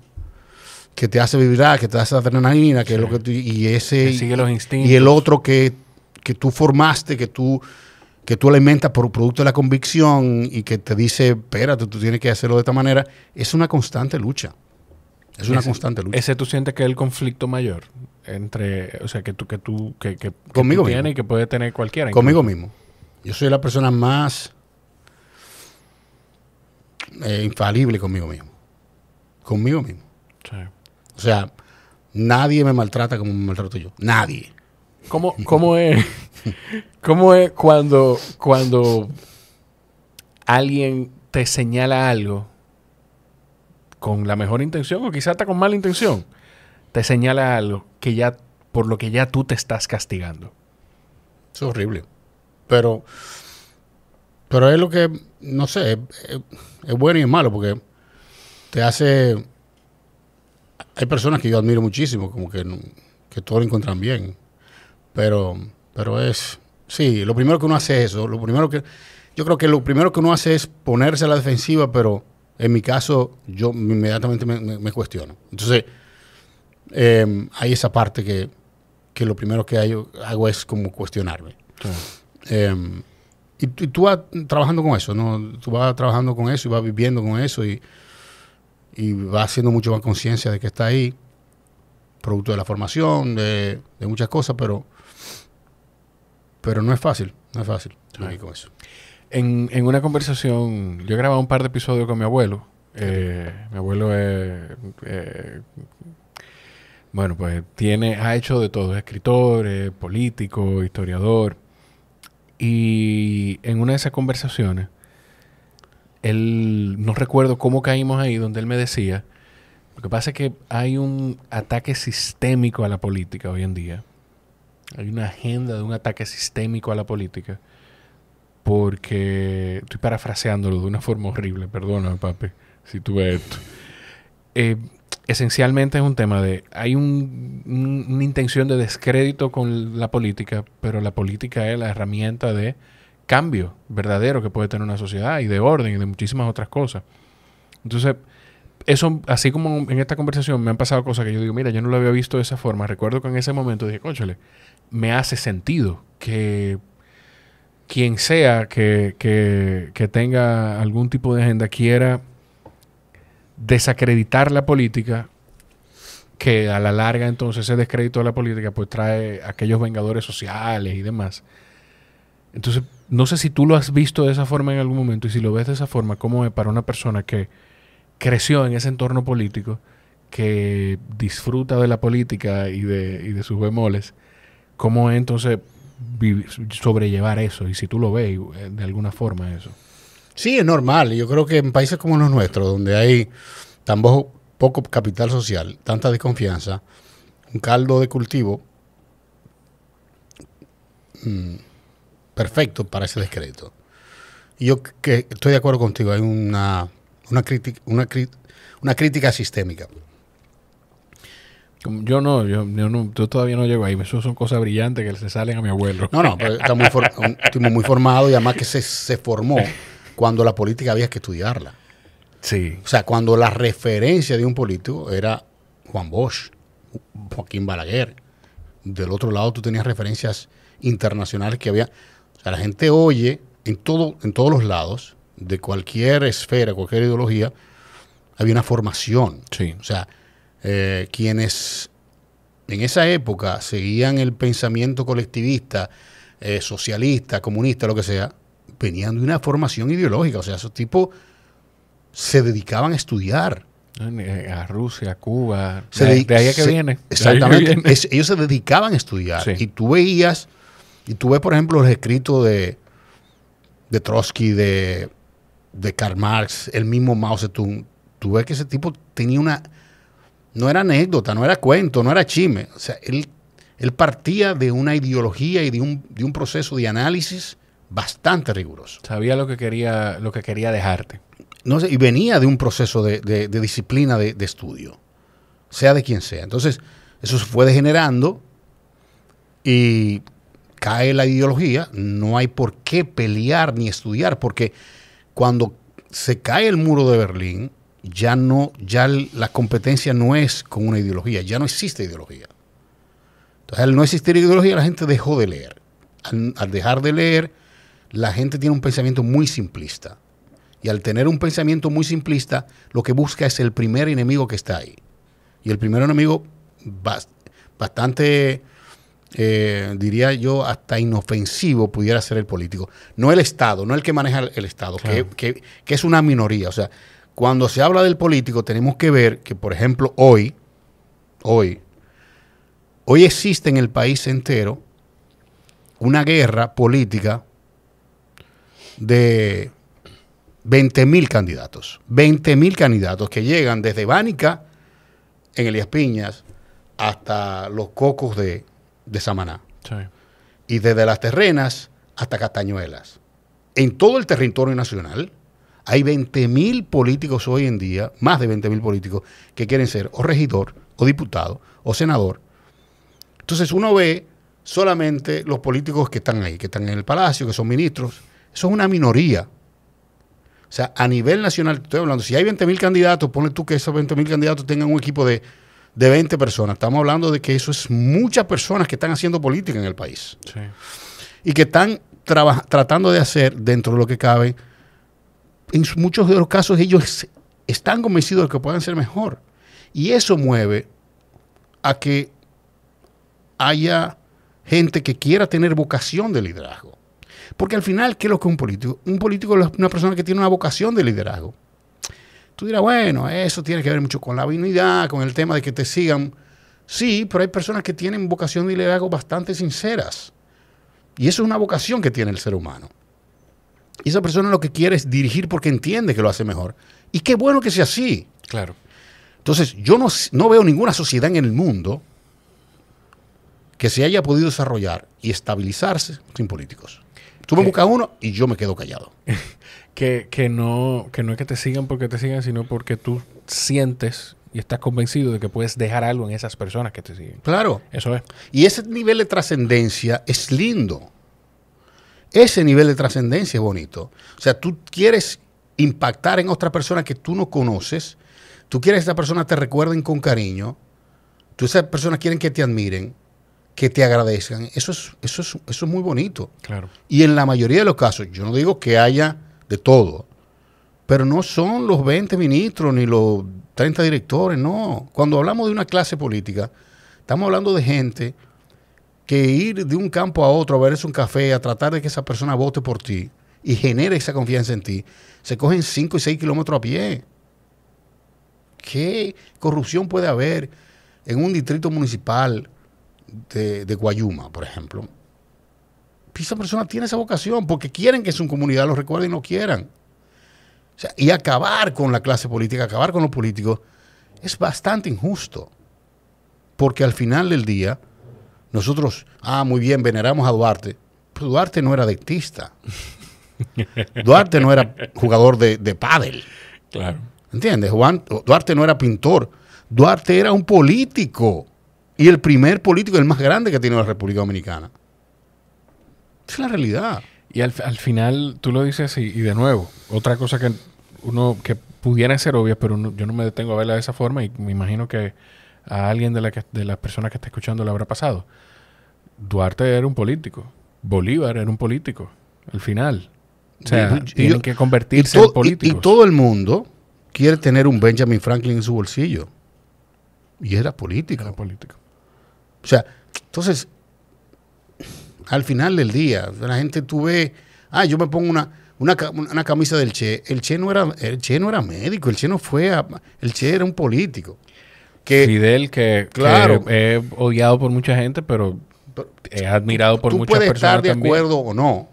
que te hace vibrar, que te hace adrenalina, que es lo que tú, y ese que sigue los instintos. y el otro que, tú formaste, que tú que tú alimentas por producto de la convicción y que te dice, espérate, tú tienes que hacerlo de esta manera, es una constante lucha. Es una constante lucha. Ese tú sientes que es el conflicto mayor entre, o sea, que tú que tú que, conmigo que y que puede tener cualquiera. Conmigo mismo. Yo soy la persona más eh, infalible conmigo mismo. Conmigo mismo. Sí. O sea, nadie me maltrata como me maltrato yo. Nadie. ¿Cómo, es, es cuando, alguien te señala algo con la mejor intención o quizás hasta con mala intención? Te señala algo que ya, por lo que ya tú te estás castigando. Es horrible. Pero, pero es lo que, no sé, es bueno y es malo porque te hace hay personas que yo admiro muchísimo, como que, que todo lo encuentran bien. Pero, pero es, sí, lo primero que uno hace es eso. Lo primero que, yo creo que lo primero que uno hace es ponerse a la defensiva, pero en mi caso yo inmediatamente me, cuestiono. Entonces, em, hay esa parte que, que lo primero que hago es como cuestionarme. Em, y, tú vas trabajando con eso, ¿no? Tú vas trabajando con eso y vas viviendo con eso y y va haciendo mucho más conciencia de que está ahí, producto de la formación, de, muchas cosas, pero, pero no es fácil, no es fácil. Ah. con eso. En, una conversación, yo grababa un par de episodios con mi abuelo. Eh, mi abuelo es, eh, bueno, pues tiene, ha hecho de todo, es escritor, político, historiador. Y en una de esas conversaciones, él, no recuerdo cómo caímos ahí, donde él me decía, lo que pasa es que hay un ataque sistémico a la política hoy en día. Hay una agenda de un ataque sistémico a la política. Porque estoy parafraseándolo de una forma horrible, perdona, papi, si tuve esto. Eh, esencialmente es un tema de, hay una intención de descrédito con la política, pero la política es la herramienta de cambio verdadero que puede tener una sociedad y de orden y de muchísimas otras cosas. Entonces, eso, así como en esta conversación me han pasado cosas que yo digo, mira, yo no lo había visto de esa forma. Recuerdo que en ese momento dije, cóchale, me hace sentido que quien sea que, que, que tenga algún tipo de agenda quiera desacreditar la política que a la larga entonces ese descrédito de la política pues trae aquellos vengadores sociales y demás. Entonces, no sé si tú lo has visto de esa forma en algún momento y si lo ves de esa forma, ¿cómo es para una persona que creció en ese entorno político, que disfruta de la política y de, y de sus bemoles, cómo es entonces sobrellevar eso? Y si tú lo ves eh, de alguna forma eso. Sí, es normal. Yo creo que en países como los nuestros, donde hay tan poco capital social, tanta desconfianza, un caldo de cultivo... Mm, perfecto para ese decreto. yo que estoy de acuerdo contigo, hay una, una, crítica, una, crítica sistémica. Yo no, yo, no, yo todavía no llego ahí. Eso son cosas brillantes que se salen a mi abuelo. No, no, pero está muy, formado y además que se, se, formó cuando la política había que estudiarla. Sí. O sea, cuando la referencia de un político era Juan Bosch, Joaquín Balaguer. Del otro lado tú tenías referencias internacionales que había. O sea, la gente oye en, todo, en todos los lados, de cualquier esfera, cualquier ideología, había una formación. O sea, eh, quienes en esa época seguían el pensamiento colectivista, eh, socialista, comunista, lo que sea, venían de una formación ideológica. O sea, esos tipos se dedicaban a estudiar. Ah, a Rusia, a Cuba, de, ahí es que viene. Exactamente. ellos se dedicaban a estudiar. Y tú veías y tú ves, por ejemplo, los escritos de, de Trotsky, de, Karl Marx, el mismo Mao Zedong, tú ves que ese tipo tenía una... No era anécdota, no era cuento, no era chisme. O sea, él, él partía de una ideología y de un, proceso de análisis bastante riguroso. Sabía lo que quería, lo que quería dejarte. No sé, y venía de un proceso de, disciplina de, de, estudio, sea de quien sea. Entonces, eso se fue degenerando y cae la ideología, no hay por qué pelear ni estudiar, porque cuando se cae el muro de Berlín, ya no, ya la competencia no es con una ideología, ya no existe ideología. Entonces, al no existir ideología, la gente dejó de leer. Al, al dejar de leer, la gente tiene un pensamiento muy simplista. Y al tener un pensamiento muy simplista, lo que busca es el primer enemigo que está ahí. Y el primer enemigo bastante eh, diría yo, hasta inofensivo pudiera ser el político. No el Estado, no el que maneja el, Estado, que, es una minoría. O sea, cuando se habla del político tenemos que ver que, por ejemplo, hoy, hoy, hoy existe en el país entero una guerra política de 20 mil candidatos. 20 mil candidatos que llegan desde Bánica, en Elías Piñas, hasta los cocos de, de Samaná. Y desde las terrenas hasta Castañuelas. En todo el territorio nacional hay 20.000 políticos hoy en día, más de 20.000 políticos, que quieren ser o regidor, o diputado, o senador. Entonces uno ve solamente los políticos que están ahí, que están en el palacio, que son ministros. Eso es una minoría. O sea, a nivel nacional, estoy hablando, si hay 20.000 candidatos, pone tú que esos 20.000 candidatos tengan un equipo de de 20 personas. Estamos hablando de que eso es muchas personas que están haciendo política en el país. Y que están tratando de hacer, dentro de lo que cabe, en muchos de los casos ellos están convencidos de que pueden ser mejor. Y eso mueve a que haya gente que quiera tener vocación de liderazgo. Porque al final, ¿qué es lo que es un político? Un político es una persona que tiene una vocación de liderazgo. Tú dirás, bueno, eso tiene que ver mucho con la dignidad, con el tema de que te sigan. Sí, pero hay personas que tienen vocación de liderazgo bastante sinceras. Y eso es una vocación que tiene el ser humano. Y esa persona lo que quiere es dirigir porque entiende que lo hace mejor. Y qué bueno que sea así. Claro. Entonces, yo no, no veo ninguna sociedad en el mundo que se haya podido desarrollar y estabilizarse sin políticos. Tú me uno y yo me quedo callado. Que, no, que no es que te sigan porque te sigan, sino porque tú sientes y estás convencido de que puedes dejar algo en esas personas que te siguen. Claro. Eso es. Y ese nivel de trascendencia es lindo. Ese nivel de trascendencia es bonito. O sea, tú quieres impactar en otra persona que tú no conoces. Tú quieres que esa persona te recuerden con cariño. Tú esas personas quieren que te admiren que te agradezcan. Eso es, eso es, eso es muy bonito. Claro. Y en la mayoría de los casos, yo no digo que haya de todo, pero no son los 20 ministros ni los 30 directores, no. Cuando hablamos de una clase política, estamos hablando de gente que ir de un campo a otro a verse un café, a tratar de que esa persona vote por ti y genere esa confianza en ti, se cogen 5 y 6 kilómetros a pie. ¿Qué corrupción puede haber en un distrito municipal? de, Guayuma, por ejemplo, pues esa persona tiene esa vocación porque quieren que su comunidad lo recuerde y no quieran. y acabar con la clase política, acabar con los políticos, es bastante injusto. Porque al final del día, nosotros, ah, muy bien, veneramos a Duarte. Pero Duarte no era dentista. Duarte no era jugador de, pádel. Claro. ¿Entiendes? Duarte no era pintor. Duarte era un político y el primer político, el más grande que tiene la República Dominicana. Es la realidad. Y al, final tú lo dices y, de nuevo, otra cosa que uno que pudiera ser obvia, pero yo no me detengo a verla de esa forma y me imagino que a alguien de, la de las personas que está escuchando le habrá pasado. Duarte era un político, Bolívar era un político, al final. O sea, tienen que convertirse en políticos. y todo el mundo quiere tener un Benjamin Franklin en su bolsillo. Y era político. Era político. O sea, entonces, al final del día, la gente tuve, ve, ah, yo me pongo una, camisa del Che. El Che no era, el Che no era médico, el Che no fue el Che era un político. Que, Fidel, que, claro, es odiado por mucha gente, pero es admirado por tú puedes Estar de acuerdo o no.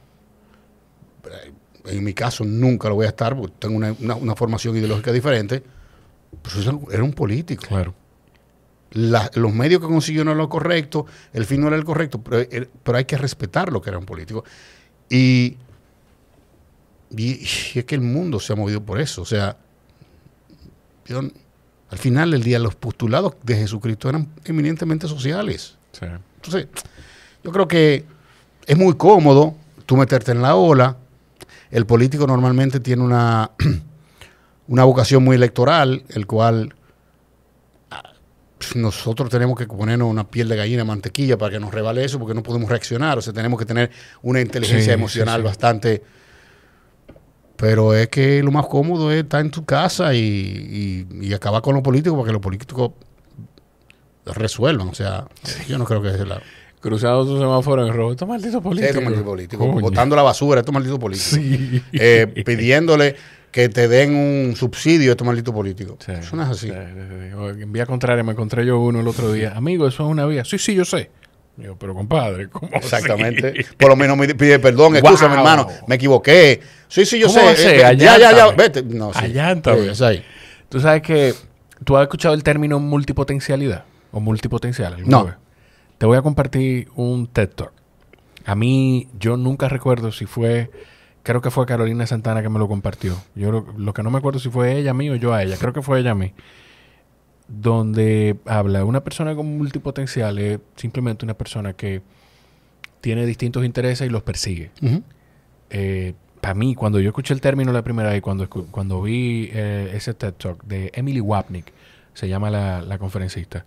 En mi caso nunca lo voy a estar porque tengo una, una formación ideológica diferente. Pero era un político. Claro los medios que consiguió no eran lo correcto, el fin no era el correcto, eh, pero, hay que respetar lo que era un político. Y, es que el mundo se ha movido por eso. O sea, al final del día los postulados de Jesucristo eran eminentemente sociales. Entonces, yo creo que es muy cómodo tú meterte en la ola. El político normalmente tiene una, una vocación muy electoral, el cual nosotros tenemos que ponernos una piel de gallina mantequilla para que nos revale eso, porque no podemos reaccionar. O sea, tenemos que tener una inteligencia emocional bastante. Pero es que lo más cómodo es estar en tu casa y, y, acabar con los políticos para que los políticos resuelvan. O sea, yo no creo que es lado. Cruzado su semáforo en rojo. Estos malditos políticos. Estos maldito político. Botando la basura, estos malditos políticos. Eh, pidiéndole que te den un subsidio a este maldito político. Sí, eso no así. en vía contraria me encontré yo uno el otro día. Amigo, eso es una vía. Sí, sí, yo sé. pero compadre, ¿cómo Exactamente. Por lo menos me pide perdón, excusa, hermano, me equivoqué. Sí, sí, yo sé. allá allá eh, eh, ya, ya, ya, vete. No, sí. Tú sabes que tú has escuchado el término multipotencialidad o multipotencial. No. Te voy a compartir un TED Talk. A mí, yo nunca recuerdo si fue Creo que fue Carolina Santana que me lo compartió. Yo lo, que no me acuerdo si fue ella a mí o yo a ella. Creo que fue ella a mí. Donde habla, una persona con multipotencial es simplemente una persona que tiene distintos intereses y los persigue. Eh, para mí, cuando yo escuché el término la primera vez, cuando, cuando vi eh, ese TED Talk de Emily Wapnick, se llama la, la conferencista,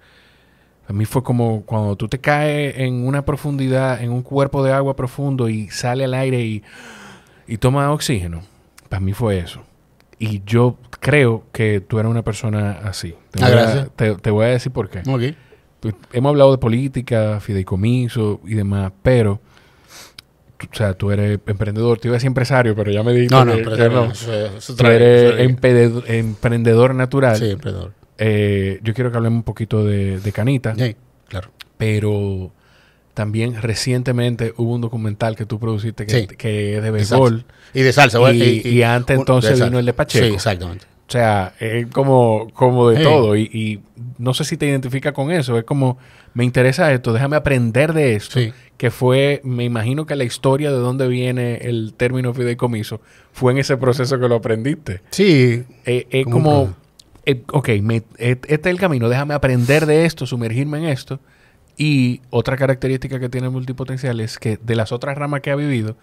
a mí fue como cuando tú te caes en una profundidad, en un cuerpo de agua profundo y sale al aire y y toma oxígeno. Para mí fue eso. Y yo creo que tú eres una persona así. Te, ah, voy, A, decir por qué. hemos hablado de política, fideicomiso y demás, pero o sea, tú eres emprendedor, te iba empresario, pero ya me dijiste no, no, no. tú eres emprendedor, natural. Sí, emprendedor. Eh, yo quiero que hablemos un poquito de, de Canita. Sí, claro. Pero también recientemente hubo un documental que tú produciste que, es de béisbol. Y de salsa. Y, y, antes entonces vino el de Pacheco. Sí, exactamente. O sea, es como, como de todo. Y, no sé si te identifica con eso. Es como, me interesa esto, déjame aprender de esto. Que fue, me imagino que la historia de dónde viene el término fideicomiso fue en ese proceso que lo aprendiste. Sí. Eh, es, como, eh, ok, este, este es el camino, déjame aprender de esto, sumergirme en esto y otra característica que tiene el multipotencial es que de las otras ramas que ha vivido,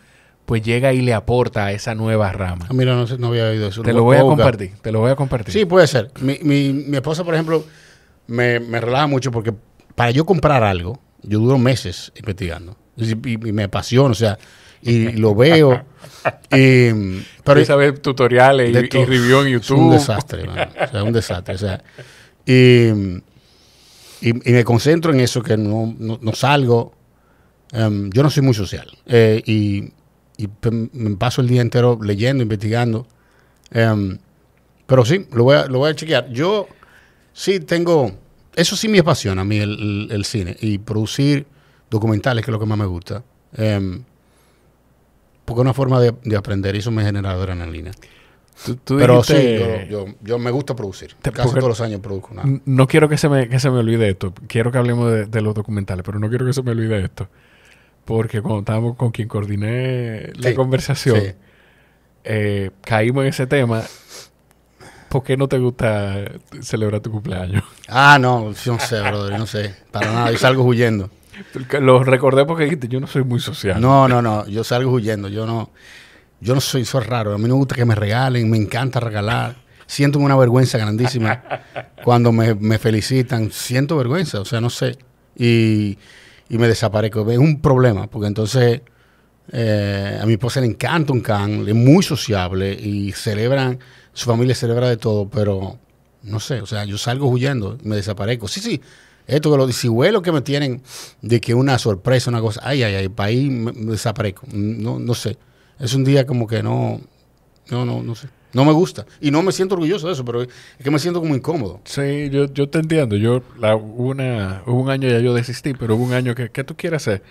pues llega y le aporta a esa nueva rama. Ah, mira, no, no había oído eso. Te lo voy a compartir, te lo voy a compartir. Sí, puede ser. Mi, esposa, por ejemplo, me, me, relaja mucho porque para yo comprar algo, yo duro meses investigando. Y, me apasiona, o sea, y lo veo. y, pero saber tutoriales y, y, review en YouTube. Es un desastre, O sea, un desastre. O sea, y y, me concentro en eso, que no, salgo. Em, yo no soy muy social. Eh, y, me paso el día entero leyendo, investigando. Em, pero sí, lo voy, a, chequear. Yo sí tengo... Eso sí me apasiona a mí el, cine y producir documentales, que es lo que más me gusta. Em, porque es una forma de, de aprender y eso me genera adrenalina. Pero sí, yo, me gusta producir. Casi todos los años produzco nada. No quiero que se me, se me olvide esto. Quiero que hablemos de, los documentales, pero no quiero que se me olvide esto. Porque cuando estábamos con quien coordiné la conversación, eh, caímos en ese tema. ¿Por qué no te gusta celebrar tu cumpleaños? Ah, no, no sé, brother, no sé. Para nada, yo salgo huyendo. Lo recordé porque dijiste, yo no soy muy social. No, no, no, yo salgo huyendo. Yo no. Yo no soy, soy raro. A mí me gusta que me regalen, me encanta regalar. Siento una vergüenza grandísima cuando me, felicitan. Siento vergüenza, o sea, no sé. Y, me desaparezco. Es un problema, porque entonces eh, a mi esposa le encanta un can, es muy sociable y celebran, su familia celebra de todo, pero no sé, o sea, yo salgo huyendo, me desaparezco. Sí, sí, esto que los si que me tienen de que una sorpresa, una cosa, ay, ay, ay, para ahí me desaparezco, no, no sé es un día como que no, no, no, no sé. No me gusta. Y no me siento orgulloso de eso, pero es que me siento como incómodo. Sí, yo, yo te entiendo. Yo, una, hubo un año ya yo desistí, pero hubo un año que, ¿qué tú quieres hacer?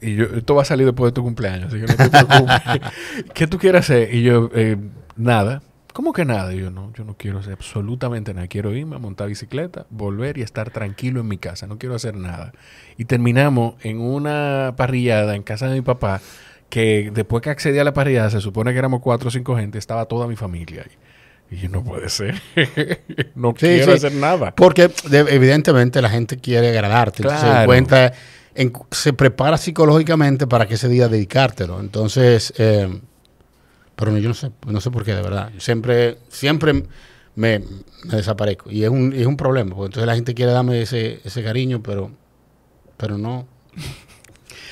Y yo, esto va a salir después de tu cumpleaños, que ¿Qué tú quieras hacer? Y yo, eh, nada. ¿Cómo que nada? Y yo no, yo no quiero hacer absolutamente nada. Quiero irme a montar bicicleta, volver y estar tranquilo en mi casa. No quiero hacer nada. Y terminamos en una parrillada en casa de mi papá que después que accedí a la paridad, se supone que éramos cuatro o cinco gente, estaba toda mi familia ahí. Y no puede ser. no quiero hacer nada. Porque evidentemente la gente quiere agradarte. Entonces, se cuenta, se prepara psicológicamente para que ese día dedicártelo. Entonces, eh, pero no, yo no sé, no sé por qué, de verdad. siempre, siempre me, me, desaparezco. Y es un, es un problema, porque entonces la gente quiere darme ese, ese cariño, pero, pero no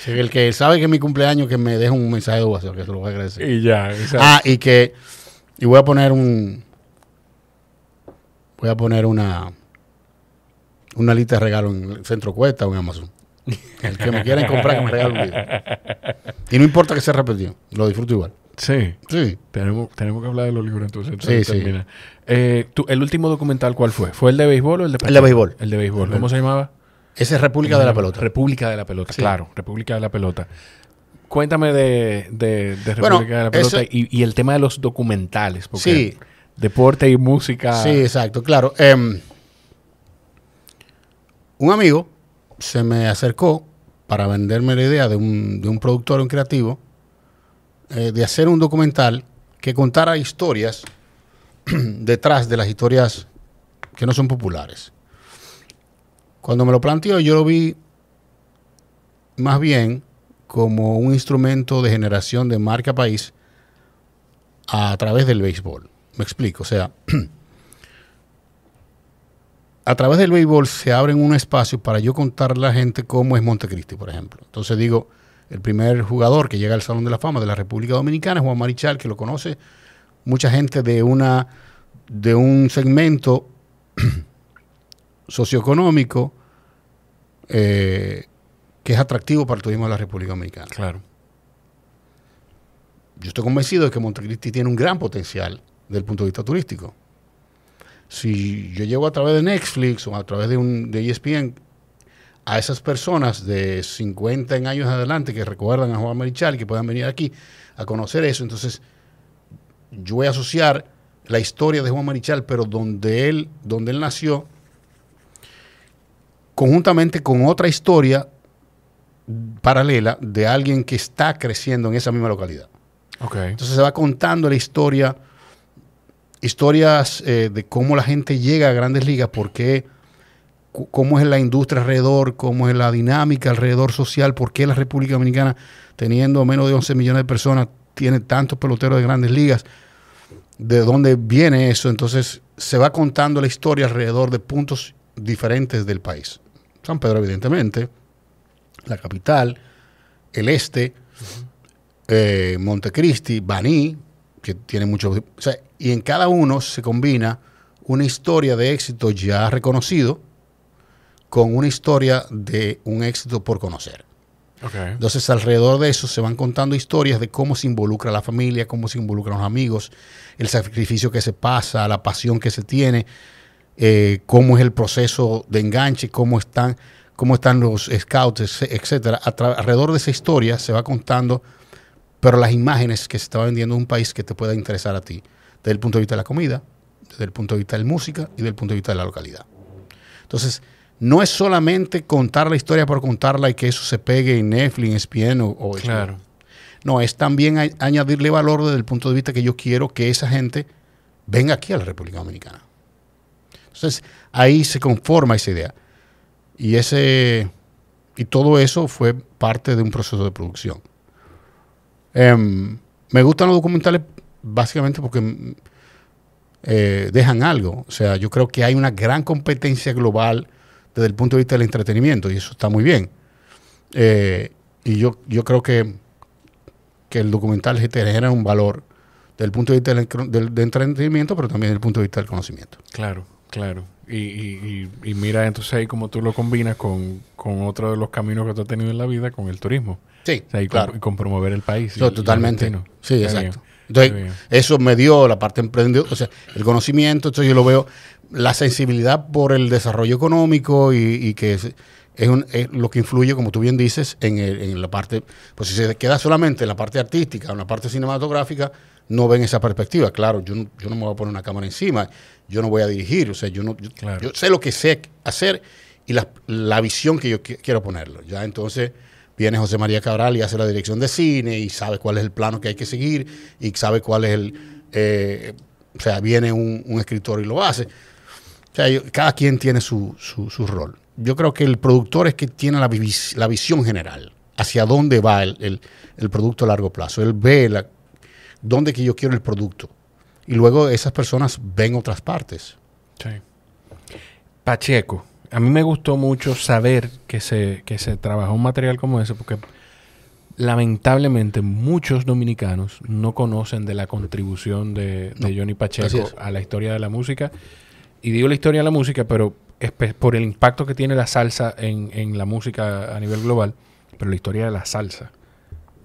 el que sabe que es mi cumpleaños, que me deje un mensaje de WhatsApp, que se lo voy a agradecer. Y ya, exacto. Ah, y que. Y voy a poner un. Voy a poner una. Una lista de regalo en Centro Cuesta o en Amazon. El que me quieran comprar, que me regale un libro Y no importa que sea repetido, lo disfruto igual. Sí. Sí. Tenemos, tenemos que hablar de los libros entonces. entonces sí, termina. sí. Eh, ¿El último documental cuál fue? ¿Fue el de béisbol o el de El de béisbol. El de béisbol. ¿Cómo se llamaba? Esa es República de la Pelota. República de la Pelota, claro. República de la Pelota. Cuéntame de, República de la Pelota y, el tema de los documentales. Porque sí. Deporte y música. Sí, exacto, claro. Em, un amigo se me acercó para venderme la idea de un, de un productor, un creativo, eh, de hacer un documental que contara historias detrás de las historias que no son populares. Cuando me lo planteo yo lo vi más bien como un instrumento de generación de marca país a través del béisbol. Me explico, o sea, a través del béisbol se abre un espacio para yo contar a la gente cómo es Montecristi, por ejemplo. Entonces digo, el primer jugador que llega al Salón de la Fama de la República Dominicana es Juan Marichal, que lo conoce mucha gente de una de un segmento socioeconómico eh, que es atractivo para el turismo de la República Dominicana. Claro. Yo estoy convencido de que Montecristi tiene un gran potencial desde el punto de vista turístico. Si yo llego a través de Netflix o a través de, un, de ESPN a esas personas de 50 años adelante que recuerdan a Juan Marichal, que puedan venir aquí a conocer eso, entonces yo voy a asociar la historia de Juan Marichal, pero donde él, donde él nació, conjuntamente con otra historia paralela de alguien que está creciendo en esa misma localidad. Entonces se va contando la historia, historias eh, de cómo la gente llega a grandes ligas, por qué, cómo es la industria alrededor, cómo es la dinámica alrededor social, por qué la República Dominicana, teniendo menos de 11 millones de personas, tiene tantos peloteros de grandes ligas, de dónde viene eso. Entonces se va contando la historia alrededor de puntos diferentes del país. San Pedro, evidentemente, la capital, el este, eh, Montecristi, Baní, que tiene mucho. y en cada uno se combina una historia de éxito ya reconocido con una historia de un éxito por conocer. Entonces, alrededor de eso se van contando historias de cómo se involucra la familia, cómo se involucran los amigos, el sacrificio que se pasa, la pasión que se tiene. Eh, cómo es el proceso de enganche, cómo están, cómo están los scouts, etcétera. Alrededor de esa historia se va contando, pero las imágenes que se está vendiendo en un país que te pueda interesar a ti, desde el punto de vista de la comida, desde el punto de vista de la música y desde el punto de vista de la localidad. Entonces, no es solamente contar la historia por contarla y que eso se pegue en Netflix, en ESPN o, claro. Eso. No, es también añadirle valor desde el punto de vista que yo quiero que esa gente venga aquí a la República Dominicana. Entonces ahí se conforma esa idea. Y, ese, y todo eso fue parte de un proceso de producción. Em, me gustan los documentales básicamente porque mm, eh, dejan algo. O sea, yo creo que hay una gran competencia global desde el punto de vista del entretenimiento y eso está muy bien. Eh, y yo, yo creo que, que el documental genera un valor desde el punto de vista del, del entretenimiento, pero también desde el punto de vista del conocimiento. Claro. Claro. Y, mira entonces ahí como tú lo combinas con, con, otro de los caminos que tú has tenido en la vida, con el turismo. Sí, y Con, promover el país. totalmente. sí, exacto. Entonces, eso me dio la parte emprendedora, o sea, el conocimiento, entonces yo lo veo, la sensibilidad por el desarrollo económico y, que es, lo que influye, como tú bien dices, en, en la parte, pues si se queda solamente en la parte artística, en la parte cinematográfica, no ven esa perspectiva. Claro, yo no, yo no me voy a poner una cámara encima, yo no voy a dirigir, o sea, yo, no, sé lo que sé hacer y la, visión que yo quiero ponerlo. Ya entonces viene José María Cabral y hace la dirección de cine y sabe cuál es el plano que hay que seguir y sabe cuál es el... Eh, o sea, viene un, escritor y lo hace. O sea, cada quien tiene su, su, rol. Yo creo que el productor es que tiene la, visión general, hacia dónde va el, el producto a largo plazo. Él ve la, dónde que yo quiero el producto. Y luego esas personas ven otras partes. Sí. Pacheco, a mí me gustó mucho saber que se, que se trabajó un material como ese, porque lamentablemente muchos dominicanos no conocen de la contribución de, Johnny Pacheco a la historia de la música. Y digo la historia de la música, pero por el impacto que tiene la salsa en, en la música a nivel global, pero la historia de la salsa.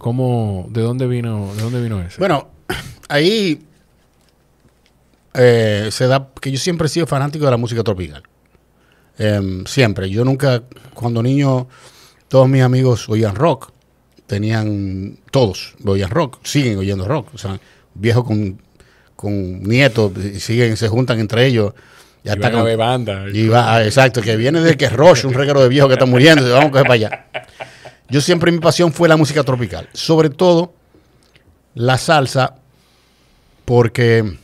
¿Cómo, de dónde vino, de dónde vino ese? Bueno, ahí eh, se da que yo siempre he sido fanático de la música tropical. Em, siempre. Yo nunca, cuando niño, todos mis amigos oían rock. Tenían, todos oían rock, siguen oyendo rock. O sea, viejos con, con nietos, siguen, se juntan entre ellos. Y está con, banda. Y va, ah, exacto, que viene de que Roche, un regalo de viejo que está muriendo, vamos a coger para allá. Yo siempre mi pasión fue la música tropical, sobre todo la salsa, porque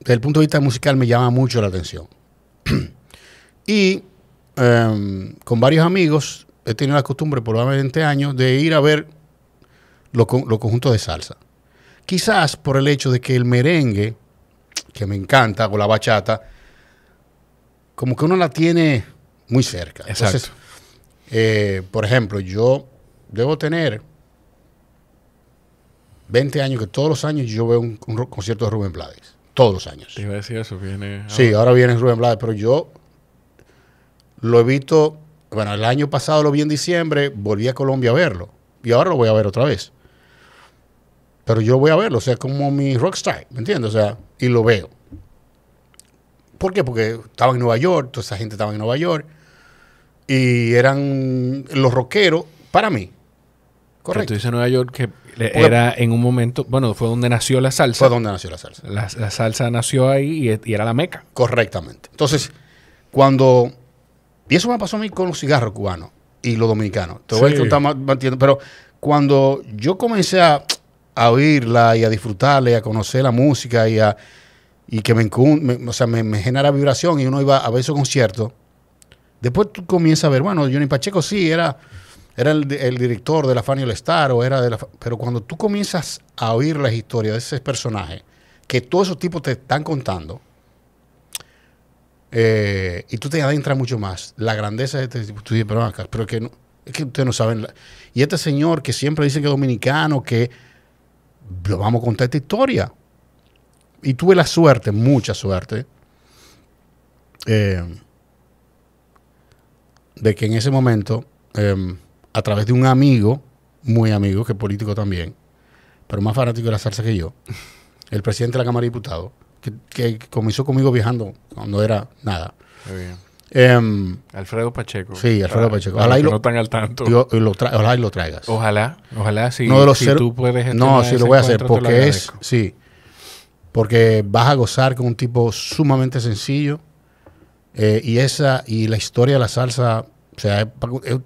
desde el punto de vista musical me llama mucho la atención. y em, con varios amigos he tenido la costumbre por años de ir a ver los conjuntos de salsa. Quizás por el hecho de que el merengue, que me encanta, o la bachata, como que uno la tiene muy cerca. Exacto. Eh, por ejemplo, yo debo tener 20 años que todos los años yo veo un, concierto de Rubén Blades. Todos los años. Te iba a viene. Sí, ahora viene Rubén Blades, pero yo lo he visto. Bueno, el año pasado lo vi en diciembre, volví a Colombia a verlo. Y ahora lo voy a ver otra vez. Pero yo voy a verlo, o sea, como mi rockstar, ¿me entiendes? O sea, y lo veo. ¿Por qué? Porque estaba en Nueva York, toda esa gente estaba en Nueva York y eran los rockeros para mí. Correcto. Pero tú dices Nueva York que era en un momento, bueno, fue donde nació la salsa. Fue donde nació la salsa. La, salsa nació ahí y, era la meca. Correctamente. Entonces, cuando... Y eso me pasó a mí con los cigarros cubanos y los dominicanos. Todo Pero cuando yo comencé a, oírla y a disfrutarla y a conocer la música y a y que me, o sea, me, me, genera vibración y uno iba a ver esos conciertos, Después tú comienzas a ver, bueno, Johnny Pacheco sí era, era el, director de la Fanny All Star o era de la... Pero cuando tú comienzas a oír las historias de ese personaje, que todos esos tipos te están contando, eh, y tú te adentras mucho más. La grandeza de este tipo, tú dices, pero que no, es que ustedes no saben. y este señor que siempre dice que es dominicano, que lo vamos a contar esta historia. Y tuve la suerte, mucha suerte, eh, de que en ese momento, em, a través de un amigo, muy amigo, que es político también, pero más fanático de la salsa que yo, el presidente de la Cámara de Diputados, que, comenzó conmigo viajando cuando era nada. Em, Alfredo Pacheco. Sí, Alfredo Pacheco. Ojalá y lo, no traigas. Ojalá, ojalá si, no, de los si tú puedes. No, sí lo voy a hacer porque es, sí, porque vas a gozar con un tipo sumamente sencillo, eh, y esa y la historia de la salsa, o sea, eh, eh,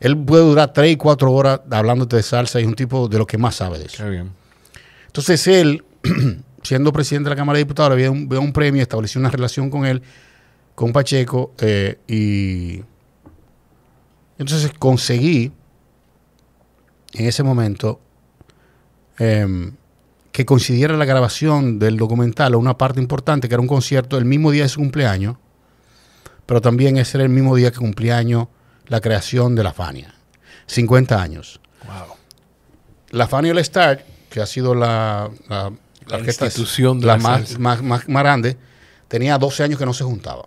él, puede durar 3 y 4 horas hablándote de salsa y es un tipo de lo que más sabe de eso. Entonces él, siendo presidente de la Cámara de Diputados, Había un, premio, estableció una relación con él, con Pacheco, y entonces conseguí en ese momento em, que coincidiera la grabación del documental o una parte importante, que era un concierto el mismo día de su cumpleaños, pero también ese era el mismo día que cumplía año la creación de la Fania. 50 años. Wow. La Fania el Star, que ha sido la, institución de la, más, más, más, grande, tenía 12 años que no se juntaba.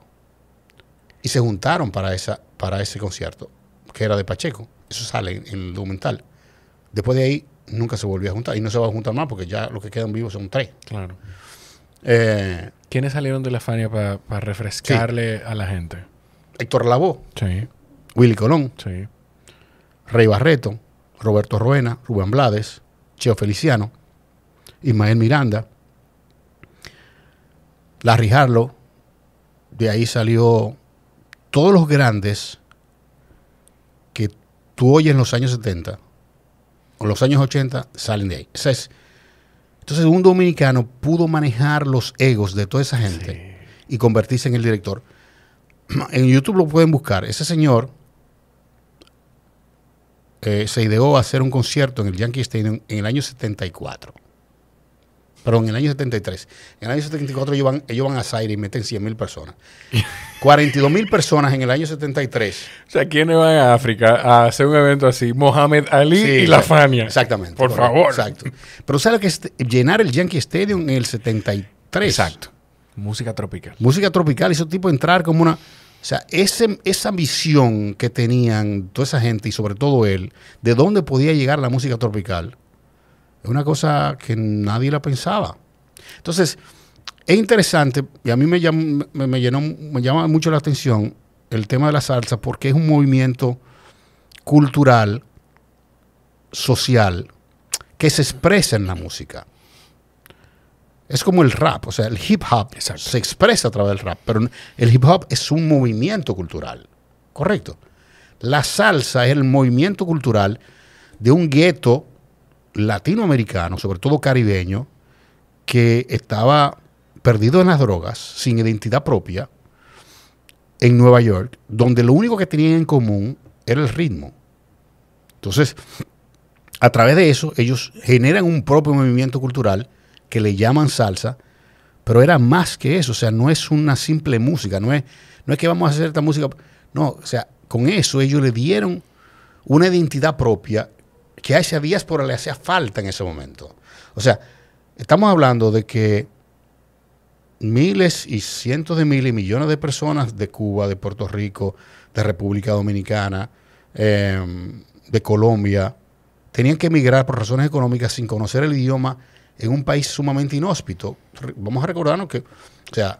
Y se juntaron para, esa, para ese concierto, que era de Pacheco. Eso sale en, el documental. Después de ahí, nunca se volvió a juntar. Y no se va a juntar más porque ya lo que quedan vivos son tres. Claro. Eh, ¿Quiénes salieron de la Fania para refrescarle a la gente? Héctor Lavoe. Willy Colón. Rey Barreto. Roberto Ruena. Rubén Blades. Cheo Feliciano. Ismael Miranda. Larry Harlow. De ahí salió todos los grandes que tú oyes en los años 70 o los años 80 salen de ahí. Entonces un dominicano pudo manejar los egos de toda esa gente y convertirse en el director. En YouTube lo pueden buscar. Ese señor eh, se ideó a hacer un concierto en el Yankee Stadium en el año 74. Pero en el año 73. En el año 74 ellos van, ellos van a Zaire y meten 100.000 mil personas. 42.000 mil personas en el año 73. O sea, ¿quiénes van a África a hacer un evento así? Mohamed Ali y la Fania. Exactamente. Por favor. Exacto. Pero ¿sabes que este? llenar el Yankee Stadium en el 73? Exacto. Música tropical. Música tropical. Y ese tipo entrar como una... O sea, ese, esa visión que tenían toda esa gente y sobre todo él, de dónde podía llegar la música tropical, es una cosa que nadie la pensaba. Entonces, es interesante y a mí me, me, me llama mucho la atención el tema de la salsa porque es un movimiento cultural, social, que se expresa en la música. Es como el rap, o sea, el hip hop se expresa a través del rap, pero el hip hop es un movimiento cultural, ¿correcto? La salsa es el movimiento cultural de un gueto latinoamericano, sobre todo caribeño, que estaba perdido en las drogas, sin identidad propia, en Nueva York, donde lo único que tenían en común era el ritmo. Entonces, a través de eso, ellos generan un propio movimiento cultural que le llaman salsa, pero era más que eso, o sea, no es una simple música, no es, no es que vamos a hacer esta música, no, o sea, con eso ellos le dieron una identidad propia que a esa diáspora le hacía falta en ese momento. O sea, estamos hablando de que miles y cientos de miles y millones de personas de Cuba, de Puerto Rico, de República Dominicana, em, de Colombia, tenían que emigrar por razones económicas sin conocer el idioma en un país sumamente inhóspito. Vamos a recordarnos que, o sea,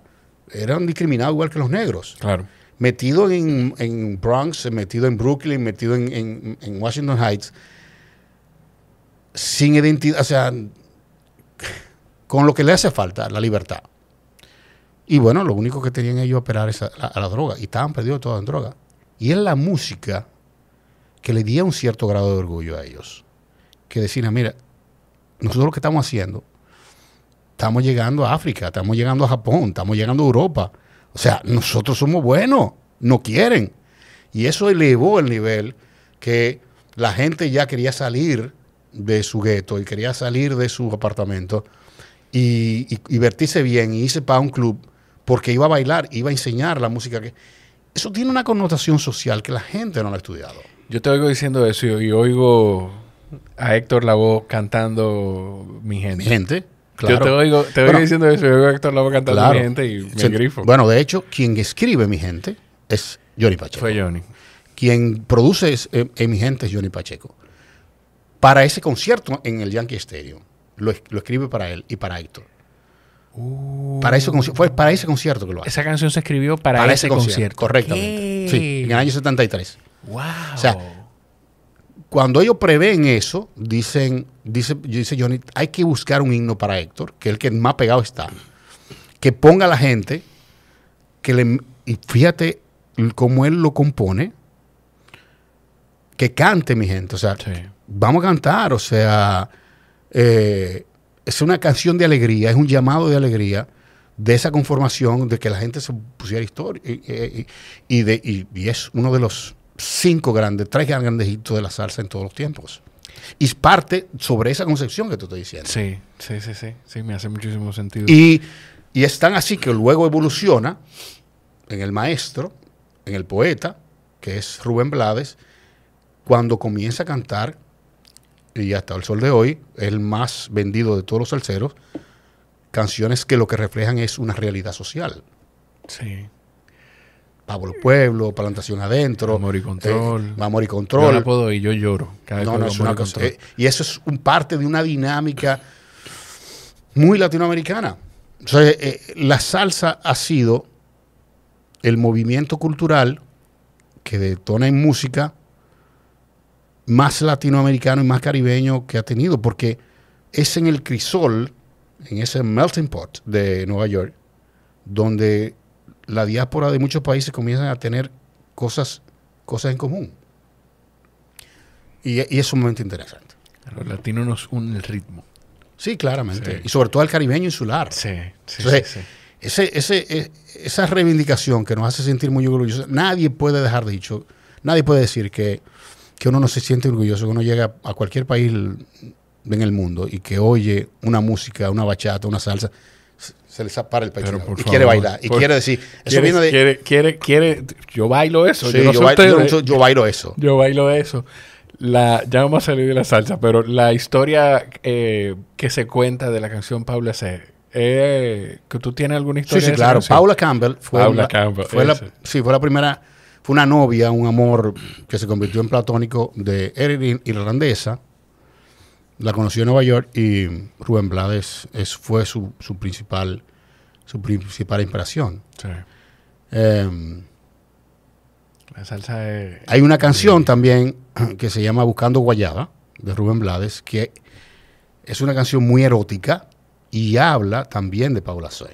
eran discriminados igual que los negros. Claro. Metido en, Bronx, metido en Brooklyn, metido en Washington Heights, sin identidad, o sea, con lo que le hace falta, la libertad. Y bueno, lo único que tenían ellos operar es a, la, droga, y estaban perdidos todos en droga. Y es la música que le dio un cierto grado de orgullo a ellos, que decían, mira, nosotros lo que estamos haciendo, estamos llegando a África, estamos llegando a Japón, estamos llegando a Europa. O sea, nosotros somos buenos, no quieren. Y eso elevó el nivel que la gente ya quería salir de su gueto y quería salir de su apartamento y, y, vertirse bien y irse para un club porque iba a bailar, iba a enseñar la música. que Eso tiene una connotación social que la gente no lo ha estudiado. Yo te oigo diciendo eso y, oigo a Héctor Lavoe cantando Mi Gente. Gente. Yo te oigo, diciendo eso, y oigo a Héctor Lavoe cantando Mi Gente y me grifo. Bueno, de hecho, quien escribe Mi Gente es Johnny Pacheco. Fue Johnny. Quien produce es, eh, eh, Mi Gente es Johnny Pacheco para ese concierto en el Yankee Stadium. Lo, escribe para él y para Héctor. Uh. para ese fue para ese concierto que lo hace. Esa canción se escribió para, ese, concierto. correctamente. Sí, en el año 73. Wow. O sea, cuando ellos prevén eso, dicen, dice, dice Johnny, hay que buscar un himno para Héctor, que es el que más pegado está. Que ponga a la gente, que le. Y fíjate cómo él lo compone, que cante mi gente. O sea, vamos a cantar, o sea, eh, es una canción de alegría, es un llamado de alegría de esa conformación, de que la gente se pusiera historia, y, de, es uno de los cinco grandes, tres grandes hitos de la salsa en todos los tiempos. Y parte sobre esa concepción que tú estás diciendo. Sí, sí, sí, sí, sí me hace muchísimo sentido. Y, y es tan así que luego evoluciona en el maestro, en el poeta, que es Rubén Blades, cuando comienza a cantar y hasta el sol de hoy el más vendido de todos los salseros. Canciones que lo que reflejan es una realidad social. Sí. Pablo Pueblo, Plantación Adentro. Amor y eh, Control. amor y Control. Yo no puedo y yo lloro. Cada no, eh, y eso es un parte de una dinámica muy latinoamericana. Eh, la salsa ha sido el movimiento cultural que detona en música más latinoamericano y más caribeño que ha tenido, porque es en el crisol, en ese melting pot de Nueva York, donde la diáspora de muchos países comienzan a tener cosas, cosas en común. Y, es sumamente interesante. los latinos nos une el ritmo. Sí, claramente. Y sobre todo el caribeño insular. Sí, sí, e, esa reivindicación que nos hace sentir muy orgullosos, nadie puede dejar dicho, nadie puede decir que que uno no se siente orgulloso, que uno llega a cualquier país en el mundo y que oye una música, una bachata, una salsa, se les para el pecho y quiere bailar. Y quiere decir, Quiere, quiere, yo bailo eso. yo, bailo, eso. Yo bailo eso. ya vamos a salir de la salsa, pero la historia eh, que se cuenta de la canción Paula C. Eh, ¿Que tú tienes alguna historia? Sí, claro. Paula Campbell fue la primera fue una novia, un amor que se convirtió en platónico de Erin irlandesa. La conoció en Nueva York y Rubén Blades fue su, principal su principal inspiración. Em, hay una canción también que se llama Buscando Guayaba de Rubén Blades que es una canción muy erótica y habla también de Paula Soy.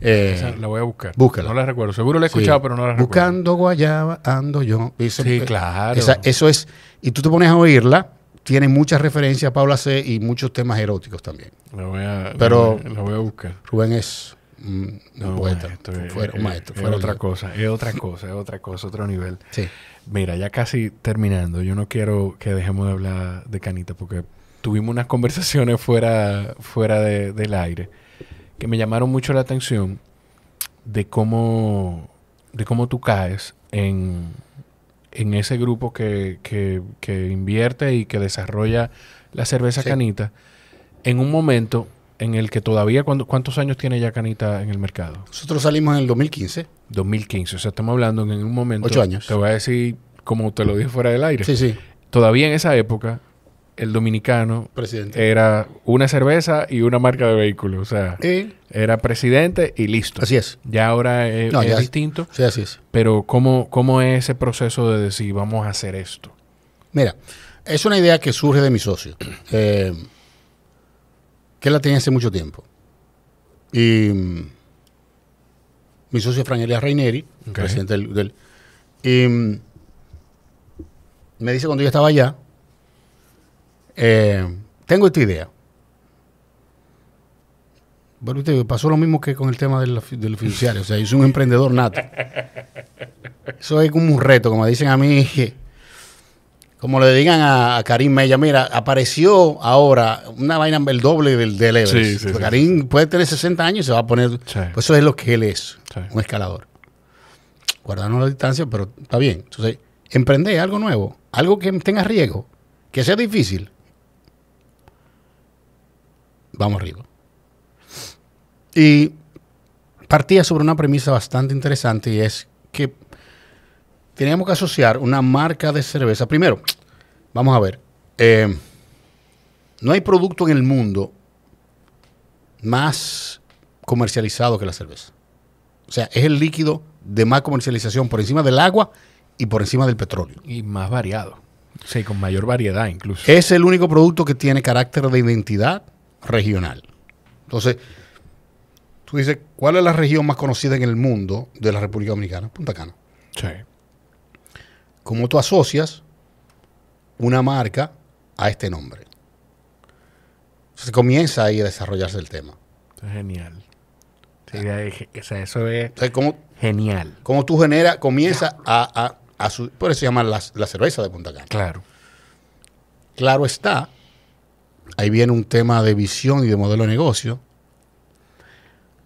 Eh, la voy a buscar. No la recuerdo. Seguro la he escuchado, pero no la recuerdo. Buscando guayaba, ando yo. sí, eh, claro. eso es. Y tú te pones a oírla, tiene muchas referencias a Paula C. y muchos temas eróticos también. La voy a, voy a buscar. Rubén es un poeta. maestro. Eh, otra cosa, es otra cosa, es otra cosa, otro nivel. Sí. Mira, ya casi terminando, yo no quiero que dejemos de hablar de Canita porque tuvimos unas conversaciones fuera, fuera del aire que me llamaron mucho la atención de cómo, de cómo tú caes en, en ese grupo que, que, invierte y que desarrolla la cerveza Canita en un momento en el que todavía, ¿cuántos años tiene ya Canita en el mercado? Nosotros salimos en el 2015. 2015, o sea, estamos hablando en un momento... Ocho años. Te voy a decir, como te lo dije fuera del aire. Sí, sí. Todavía en esa época el dominicano era una cerveza y una marca de vehículo. O sea, era presidente y listo. Así es. Ya ahora es, distinto. Sí, así es. Pero ¿cómo, ¿cómo es ese proceso de decir vamos a hacer esto? Mira, es una idea que surge de mi socio, eh, que la tenía hace mucho tiempo. Y mm, mi socio es Franelia Reineri, presidente del y, mm, me dice cuando yo estaba allá, eh, tengo esta idea. Bueno, pasó lo mismo que con el tema del, del fiduciario. O sea, yo un emprendedor nato. Eso es como un reto, como dicen a mí. Como le digan a, Karim Mella, mira, apareció ahora una vaina el doble del, Everest. Pues Karim puede tener 60 años y se va a poner. Pues eso es lo que él es, un escalador. Guardarnos la distancia, pero está bien. Entonces, emprender algo nuevo, algo que tenga riesgo, que sea difícil vamos arriba. Y partía sobre una premisa bastante interesante y es que teníamos que asociar una marca de cerveza. Primero, vamos a ver, eh, no hay producto en el mundo más comercializado que la cerveza. O sea, es el líquido de más comercialización por encima del agua y por encima del petróleo. Y más variado. Sí, con mayor variedad incluso. Es el único producto que tiene carácter de identidad, regional. Entonces, tú dices, ¿cuál es la región más conocida en el mundo de la República Dominicana? Punta Cana. Sí. ¿Cómo tú asocias una marca a este nombre? Se comienza ahí a desarrollarse el tema. Genial. eso es genial. Como tú generas, comienza a, su, por eso se llama la, la cerveza de Punta Cana. Claro. Claro está Ahí viene un tema de visión y de modelo de negocio.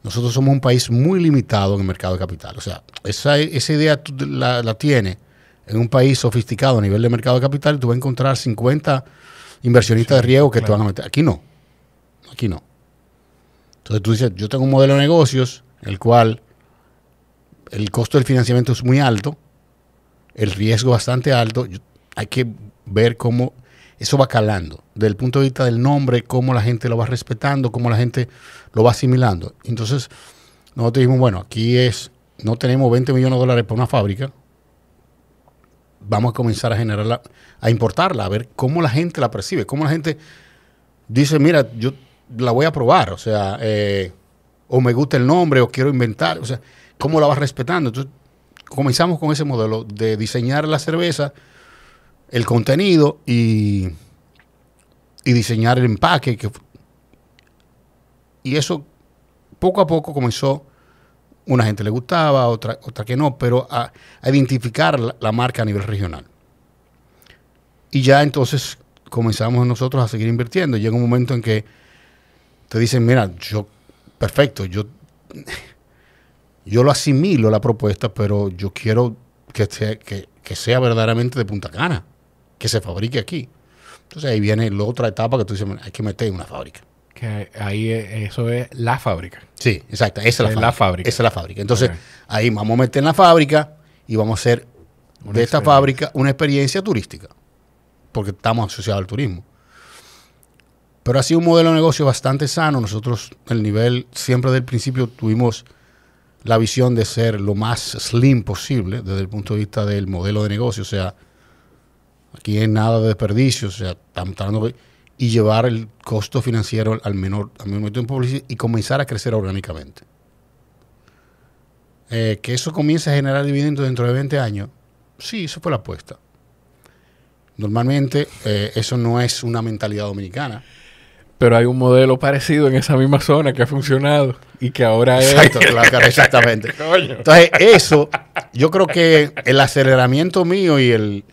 Nosotros somos un país muy limitado en el mercado de capital. O sea, esa, idea la, la tienes en un país sofisticado a nivel de mercado de capital, tú vas a encontrar 50 inversionistas de riesgo que te van a meter. Aquí no. Aquí no. Entonces tú dices, yo tengo un modelo de negocios en el cual el costo del financiamiento es muy alto, el riesgo bastante alto. hay que ver cómo eso va calando. Desde el punto de vista del nombre, cómo la gente lo va respetando, cómo la gente lo va asimilando. Entonces, nosotros dijimos, bueno, aquí es, no tenemos 20 millones de dólares para una fábrica, vamos a comenzar a generarla, a importarla, a ver cómo la gente la percibe, cómo la gente dice, mira, yo la voy a probar, o sea, eh, o me gusta el nombre, o quiero inventar, o sea, cómo la vas respetando. Entonces, comenzamos con ese modelo de diseñar la cerveza el contenido y, y diseñar el empaque. y eso poco a poco comenzó, una gente le gustaba, otra, otra que no, pero a, identificar la, marca a nivel regional. Y ya entonces comenzamos nosotros a seguir invirtiendo. Llega un momento en que te dicen, mira, yo, perfecto, yo, yo lo asimilo la propuesta, pero yo quiero que, sea, que sea verdaderamente de Punta Cana que se fabrique aquí. Entonces ahí viene la otra etapa que tú dices, hay que meter una fábrica. Que ahí eh, eso es la fábrica. Sí, exacto. Esa es la, fábrica. Esa es la fábrica. Entonces ahí vamos a meter en la fábrica y vamos a hacer de esta fábrica una experiencia turística. Porque estamos asociados al turismo. Pero ha sido un modelo de negocio bastante sano. Nosotros, el nivel, siempre desde el principio tuvimos la visión de ser lo más slim posible desde el punto de vista del modelo de negocio. O sea, Aquí es nada de desperdicio, o sea, estamos tratando de, y llevar el costo financiero al menor, al menor tiempo y comenzar a crecer orgánicamente. Eh, que eso comience a generar dividendos dentro de 20 años, sí, eso fue la apuesta. Normalmente eh, eso no es una mentalidad dominicana. Pero hay un modelo parecido en esa misma zona que ha funcionado y que ahora es... exactamente. Entonces, eso, yo creo que el aceleramiento mío y el,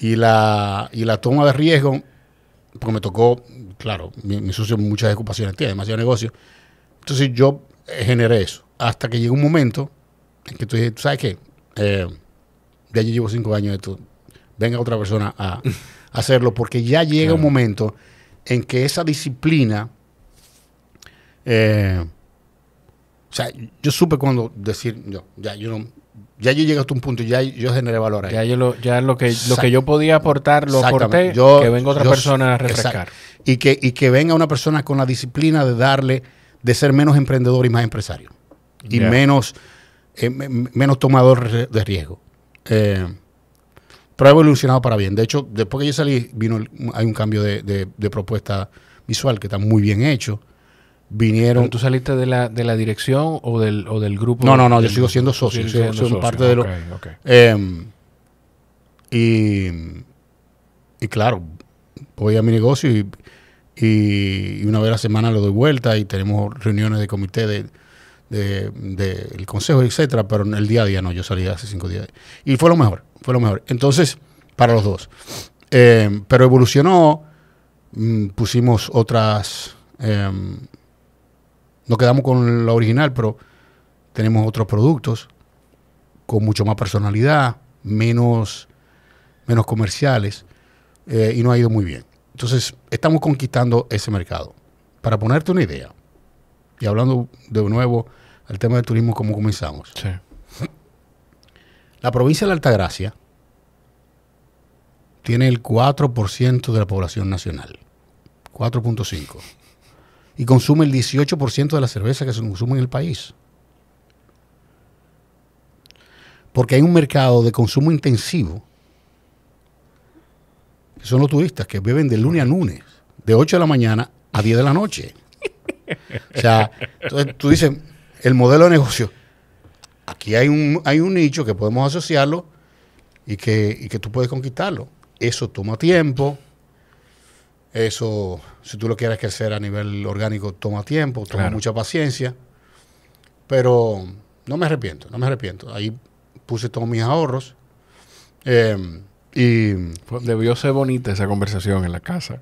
y la, y la toma de riesgo, porque me tocó, claro, mi, mi muchas ocupaciones tiene, demasiado negocio. Entonces yo eh, generé eso. Hasta que llegó un momento en que tú dije, ¿sabes qué? Eh, ya yo llevo cinco años de esto. Venga otra persona a, hacerlo, porque ya llega un momento en que esa disciplina. Eh, o sea, yo supe cuando decir, yo, ya, yo no, ya yo llegué hasta un punto y ya yo generé valor ahí. Ya, yo lo, que, lo que yo podía aportar lo aporté, yo, que venga otra persona a refrescar. Y que, que venga una persona con la disciplina de darle, de ser menos emprendedor y más empresario. Y menos, eh, menos tomador de riesgo. Eh, pero ha evolucionado para bien. De hecho, después que yo salí, vino hay un cambio de propuesta visual que está muy bien hecho vinieron. ¿Tú saliste de la, dirección o del, grupo? No, no, no, yo sigo siendo socio. soy parte de lo. Em, y, y claro, voy a mi negocio y, una vez a la semana lo doy vuelta y tenemos reuniones de comité del consejo, etcétera, pero en el día a día no, yo salía hace cinco días. Y fue lo mejor, fue lo mejor. Entonces, para los dos. Em, pero evolucionó, mm, pusimos otras. Em, no quedamos con la original, pero tenemos otros productos con mucho más personalidad, menos, menos comerciales, eh, y no ha ido muy bien. Entonces, estamos conquistando ese mercado. Para ponerte una idea, y hablando de nuevo al tema del turismo, como comenzamos. Sí. La provincia de la Altagracia tiene el 4% de la población nacional. 4.5 y consume el 18% de la cerveza que se consume en el país. Porque hay un mercado de consumo intensivo, que son los turistas, que beben de lunes a lunes, de 8 de la mañana a 10 de la noche. O sea, tú dices, el modelo de negocio, aquí hay un, hay un nicho que podemos asociarlo y que, y que tú puedes conquistarlo. Eso toma tiempo, eso, si tú lo quieres crecer a nivel orgánico, toma tiempo, toma mucha paciencia. Pero no me arrepiento, no me arrepiento. Ahí puse todos mis ahorros. Em, y debió ser bonita esa conversación en la casa.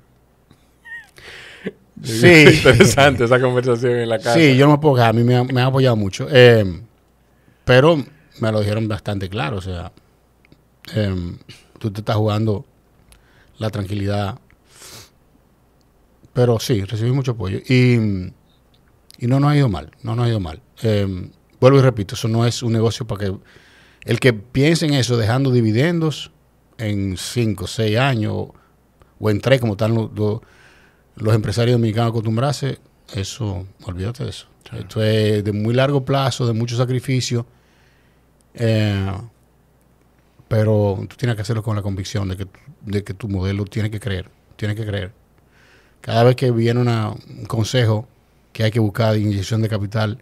sí. Interesante esa conversación en la casa. Sí, yo no me puedo a mí me, han apoyado mucho. Em, pero me lo dijeron bastante claro, o sea, em, tú te estás jugando la tranquilidad pero sí, recibí mucho apoyo. Y, y no nos ha ido mal, no nos ha ido mal. Em, vuelvo y repito, eso no es un negocio para que... El que piense en eso dejando dividendos en 5, seis años o en 3, como están los, los, empresarios dominicanos acostumbrarse, eso, olvídate de eso. Esto es de muy largo plazo, de mucho sacrificio. Eh, pero tú tienes que hacerlo con la convicción de que, de que tu modelo tiene que creer, tiene que creer. Cada vez que viene un consejo que hay que buscar inyección de capital,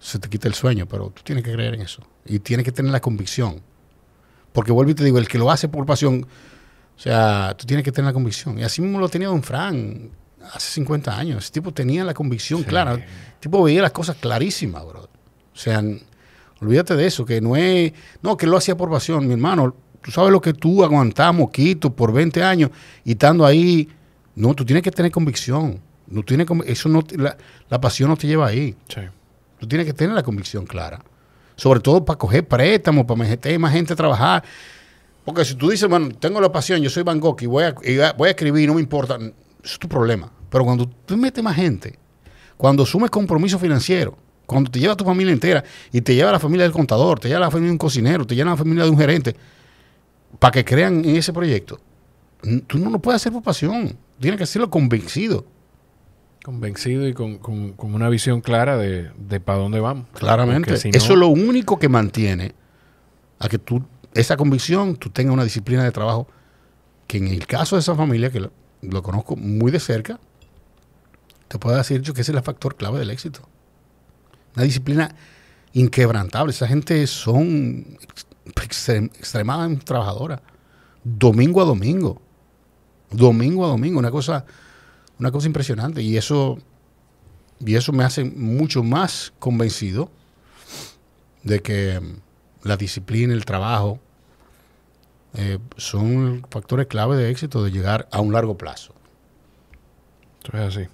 se te quita el sueño, pero tú tienes que creer en eso. Y tienes que tener la convicción. Porque vuelvo y te digo, el que lo hace por pasión, o sea, tú tienes que tener la convicción. Y así mismo lo tenía Don Fran hace 50 años. Ese tipo tenía la convicción clara. El tipo veía las cosas clarísimas, bro. O sea, olvídate de eso, que no es. No, que lo hacía por pasión, mi hermano. Tú sabes lo que tú aguantamos, Quito, por 20 años, y estando ahí no, tú tienes que tener convicción. No eso no, la, pasión no te lleva ahí. Tú tienes que tener la convicción clara. Sobre todo para coger préstamos, para meter más gente a trabajar. Porque si tú dices, bueno, tengo la pasión, yo soy Van Gogh y voy a, y voy a escribir, no me importa, eso es tu problema. Pero cuando tú metes más gente, cuando asumes compromiso financiero, cuando te lleva a tu familia entera y te lleva a la familia del contador, te lleva a la familia de un cocinero, te lleva a la familia de un gerente, para que crean en ese proyecto, tú no lo puedes hacer por pasión tiene que hacerlo convencido. Convencido y con, una visión clara de, para dónde vamos. Claramente. Eso es lo único que mantiene a que tú, esa convicción, tú tengas una disciplina de trabajo que en el caso de esa familia, que lo, conozco muy de cerca, te puedo decir yo que ese es el factor clave del éxito. Una disciplina inquebrantable. Esa gente son extremadamente trabajadora, domingo a domingo domingo a domingo, una cosa, una cosa impresionante. Y eso, y eso me hace mucho más convencido de que la disciplina, el trabajo, eh, son factores clave de éxito de llegar a un largo plazo. así.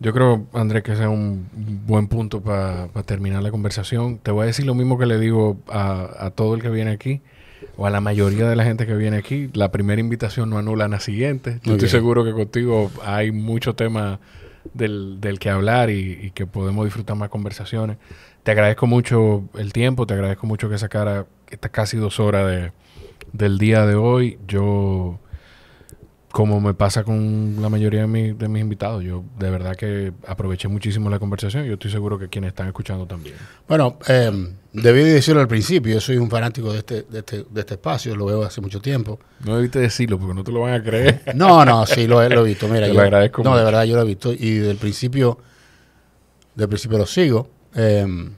Yo creo, Andrés, que ese es un buen punto para terminar la conversación. Te voy a decir lo mismo que le digo a todo el que viene aquí o a la mayoría de la gente que viene aquí, la primera invitación no anula la siguiente. Yo estoy seguro que contigo hay mucho tema del, que hablar y, que podemos disfrutar más conversaciones. Te agradezco mucho el tiempo, te agradezco mucho que sacara estas casi dos horas del día de hoy. Yo como me pasa con la mayoría de, mis invitados, yo de verdad que aproveché muchísimo la conversación y yo estoy seguro que quienes están escuchando también. Bueno, eh, debí decirlo al principio, yo soy un fanático de este, de este, de este espacio, lo veo hace mucho tiempo. No debiste decirlo porque no te lo van a creer. No, no, sí, lo, he visto, mira. yo, lo agradezco No, de verdad, yo lo he visto y del principio, del principio lo sigo. Em,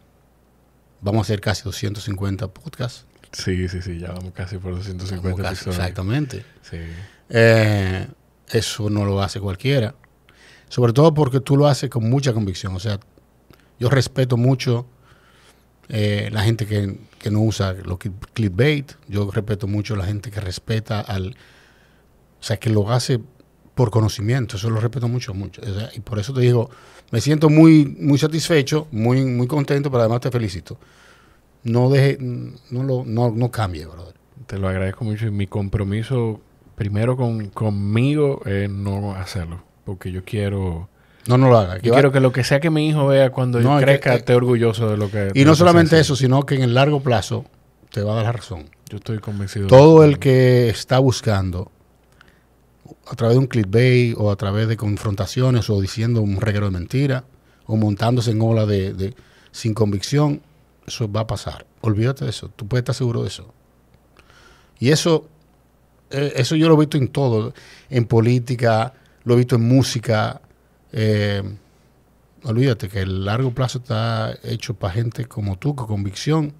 vamos a hacer casi 250 podcasts. Sí, sí, sí, ya vamos casi por 250 Exactamente. Sí. Eh, eso no lo hace cualquiera. Sobre todo porque tú lo haces con mucha convicción. O sea, yo respeto mucho eh, la gente que, no usa lo que clickbait. Yo respeto mucho la gente que respeta al. O sea, que lo hace por conocimiento. Eso lo respeto mucho, mucho. y por eso te digo, me siento muy, muy satisfecho, muy, muy contento, pero además te felicito. No deje, no lo, no, cambie, brother. Te lo agradezco mucho. Y mi compromiso primero con, conmigo es no hacerlo, porque yo quiero... No, no lo haga. Yo quiero que lo que sea que mi hijo vea cuando yo crezca eh, esté orgulloso de lo que... Y no solamente eso, sino que en el largo plazo te va a dar la razón. Yo estoy convencido. Todo el que está buscando a través de un clickbait o a través de confrontaciones o diciendo un reguero de mentira o montándose en ola de, de, sin convicción, eso va a pasar. Olvídate de eso. Tú puedes estar seguro de eso. Y eso eh, eso yo lo he visto en todo, en política, lo he visto en música. Eh, olvídate que el largo plazo está hecho para gente como tú, con convicción,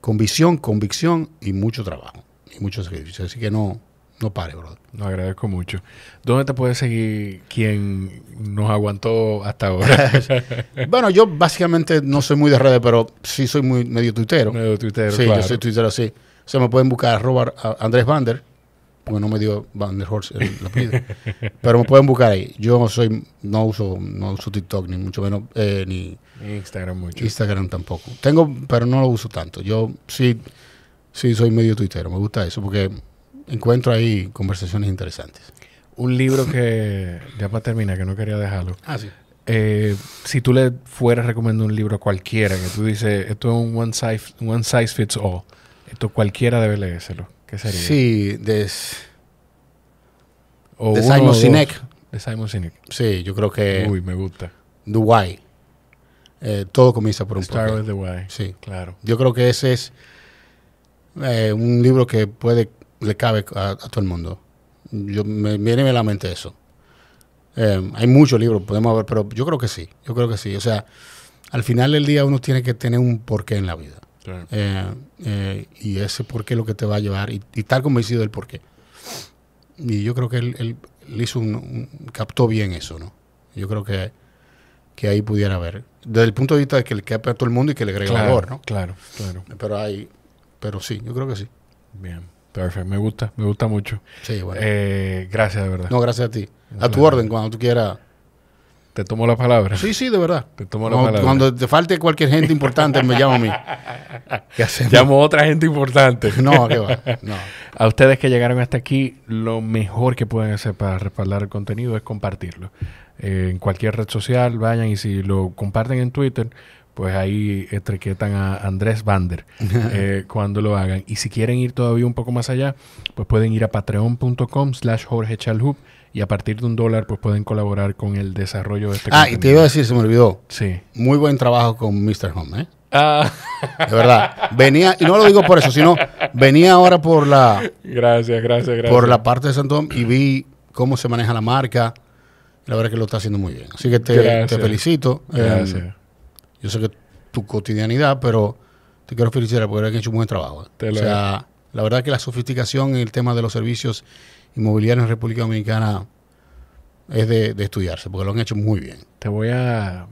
convicción, convicción y mucho trabajo y mucho sacrificio. Así que no, no pare, brother. Lo agradezco mucho. ¿Dónde te puede seguir quien nos aguantó hasta ahora? bueno, yo básicamente no soy muy de redes, pero sí soy muy medio tuitero. Medio tuitero, Sí, yo soy tuitero, sí. O sea, me pueden buscar robar Andrés Bander porque no me dio Van der Pero me pueden buscar ahí. Yo soy, no uso, no uso TikTok, ni mucho menos, eh, ni Instagram mucho. Instagram tampoco. Tengo, pero no lo uso tanto. Yo sí, sí soy medio tuitero, me gusta eso, porque encuentro ahí conversaciones interesantes. Un libro que, ya para terminar, que no quería dejarlo. Ah, sí. Eh, si tú le fueras recomiendo un libro a cualquiera, que tú dices, esto es un one size, one size fits all, esto cualquiera debe leérselo. ¿Qué Sí, de, Simon Sinek. De Simon Sinek. Sí, yo creo que. Uy, me gusta. Dubai. Eh, todo comienza por un Star of the Sí. Claro. Yo creo que ese es eh, un libro que puede le cabe a, todo el mundo. Yo, me viene a la mente eso. Eh, hay muchos libros, podemos ver, pero yo creo que sí. Yo creo que sí. O sea, al final del día uno tiene que tener un porqué en la vida. Eh, eh, y ese por qué es lo que te va a llevar y, y estar convencido del qué. Y yo creo que él, él, hizo un, captó bien eso, ¿no? Yo creo que, que ahí pudiera haber. Desde el punto de vista de que le queda a todo el mundo y que le agrega el valor, ¿no? Claro, claro. Pero ahí, pero sí, yo creo que sí. Bien, perfecto. Me gusta, me gusta mucho. Eh, gracias, de verdad. No, gracias a ti. A tu orden, cuando tú quieras te tomo la palabra. Sí, sí, de verdad. Te tomo la palabra. Cuando te falte cualquier gente importante, me llamo a mí. ¿Qué hacemos? Llamo a otra gente importante. no, ¿qué va? A ustedes que llegaron hasta aquí, lo mejor que pueden hacer para respaldar el contenido es compartirlo. Eh, en cualquier red social, vayan y si lo comparten en Twitter, pues ahí etiquetan a Andrés Bander eh, cuando lo hagan. Y si quieren ir todavía un poco más allá, pues pueden ir a patreon.com slash Jorge Chalhub y a partir de un dólar pues pueden colaborar con el desarrollo de este Ah, y te iba a decir, se me olvidó. Sí. Muy buen trabajo con Mr. Home, ¿eh? Ah. De verdad. Venía, y no lo digo por eso, sino venía ahora por la... Gracias, gracias, gracias. Por la parte de Santón y vi cómo se maneja la marca. La verdad es que lo está haciendo muy bien. Así que te, felicito. Eh, gracias. yo sé que tu cotidianidad, pero te quiero felicitar porque han hecho un buen trabajo. ¿eh? o sea, la verdad que la sofisticación en el tema de los servicios inmobiliario en República Dominicana es de, estudiarse, porque lo han hecho muy bien. Te voy a...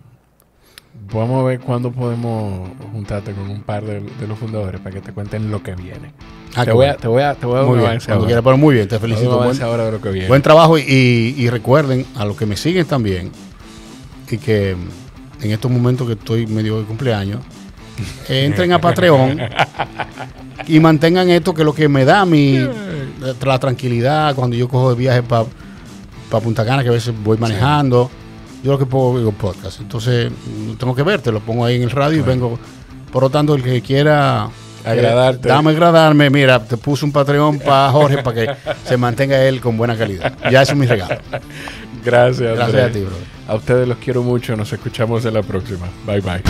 Vamos a ver cuándo podemos juntarte con un par de, los fundadores para que te cuenten lo que viene. Ah, te, voy a, te, voy a, te muy bien, Cuando pero muy bien, te felicito. Buen, ahora que viene. buen trabajo y recuerden a los que me siguen también y que en estos momentos que estoy medio de cumpleaños, entren a Patreon y mantengan esto que es lo que me da mi la tranquilidad cuando yo cojo de viaje para Punta Cana, que a veces voy manejando. Yo lo que puedo digo podcast. Entonces, mm, tengo que verte, lo pongo ahí en el radio y vengo. Por lo tanto, el que quiera eh, agradarte. dame agradarme, mira, te puse un Patreon para Jorge para que se mantenga él con buena calidad. Ya eso es mi regalo. Gracias, Gracias a ti, A ustedes los quiero mucho. Nos escuchamos en la próxima. Bye, bye.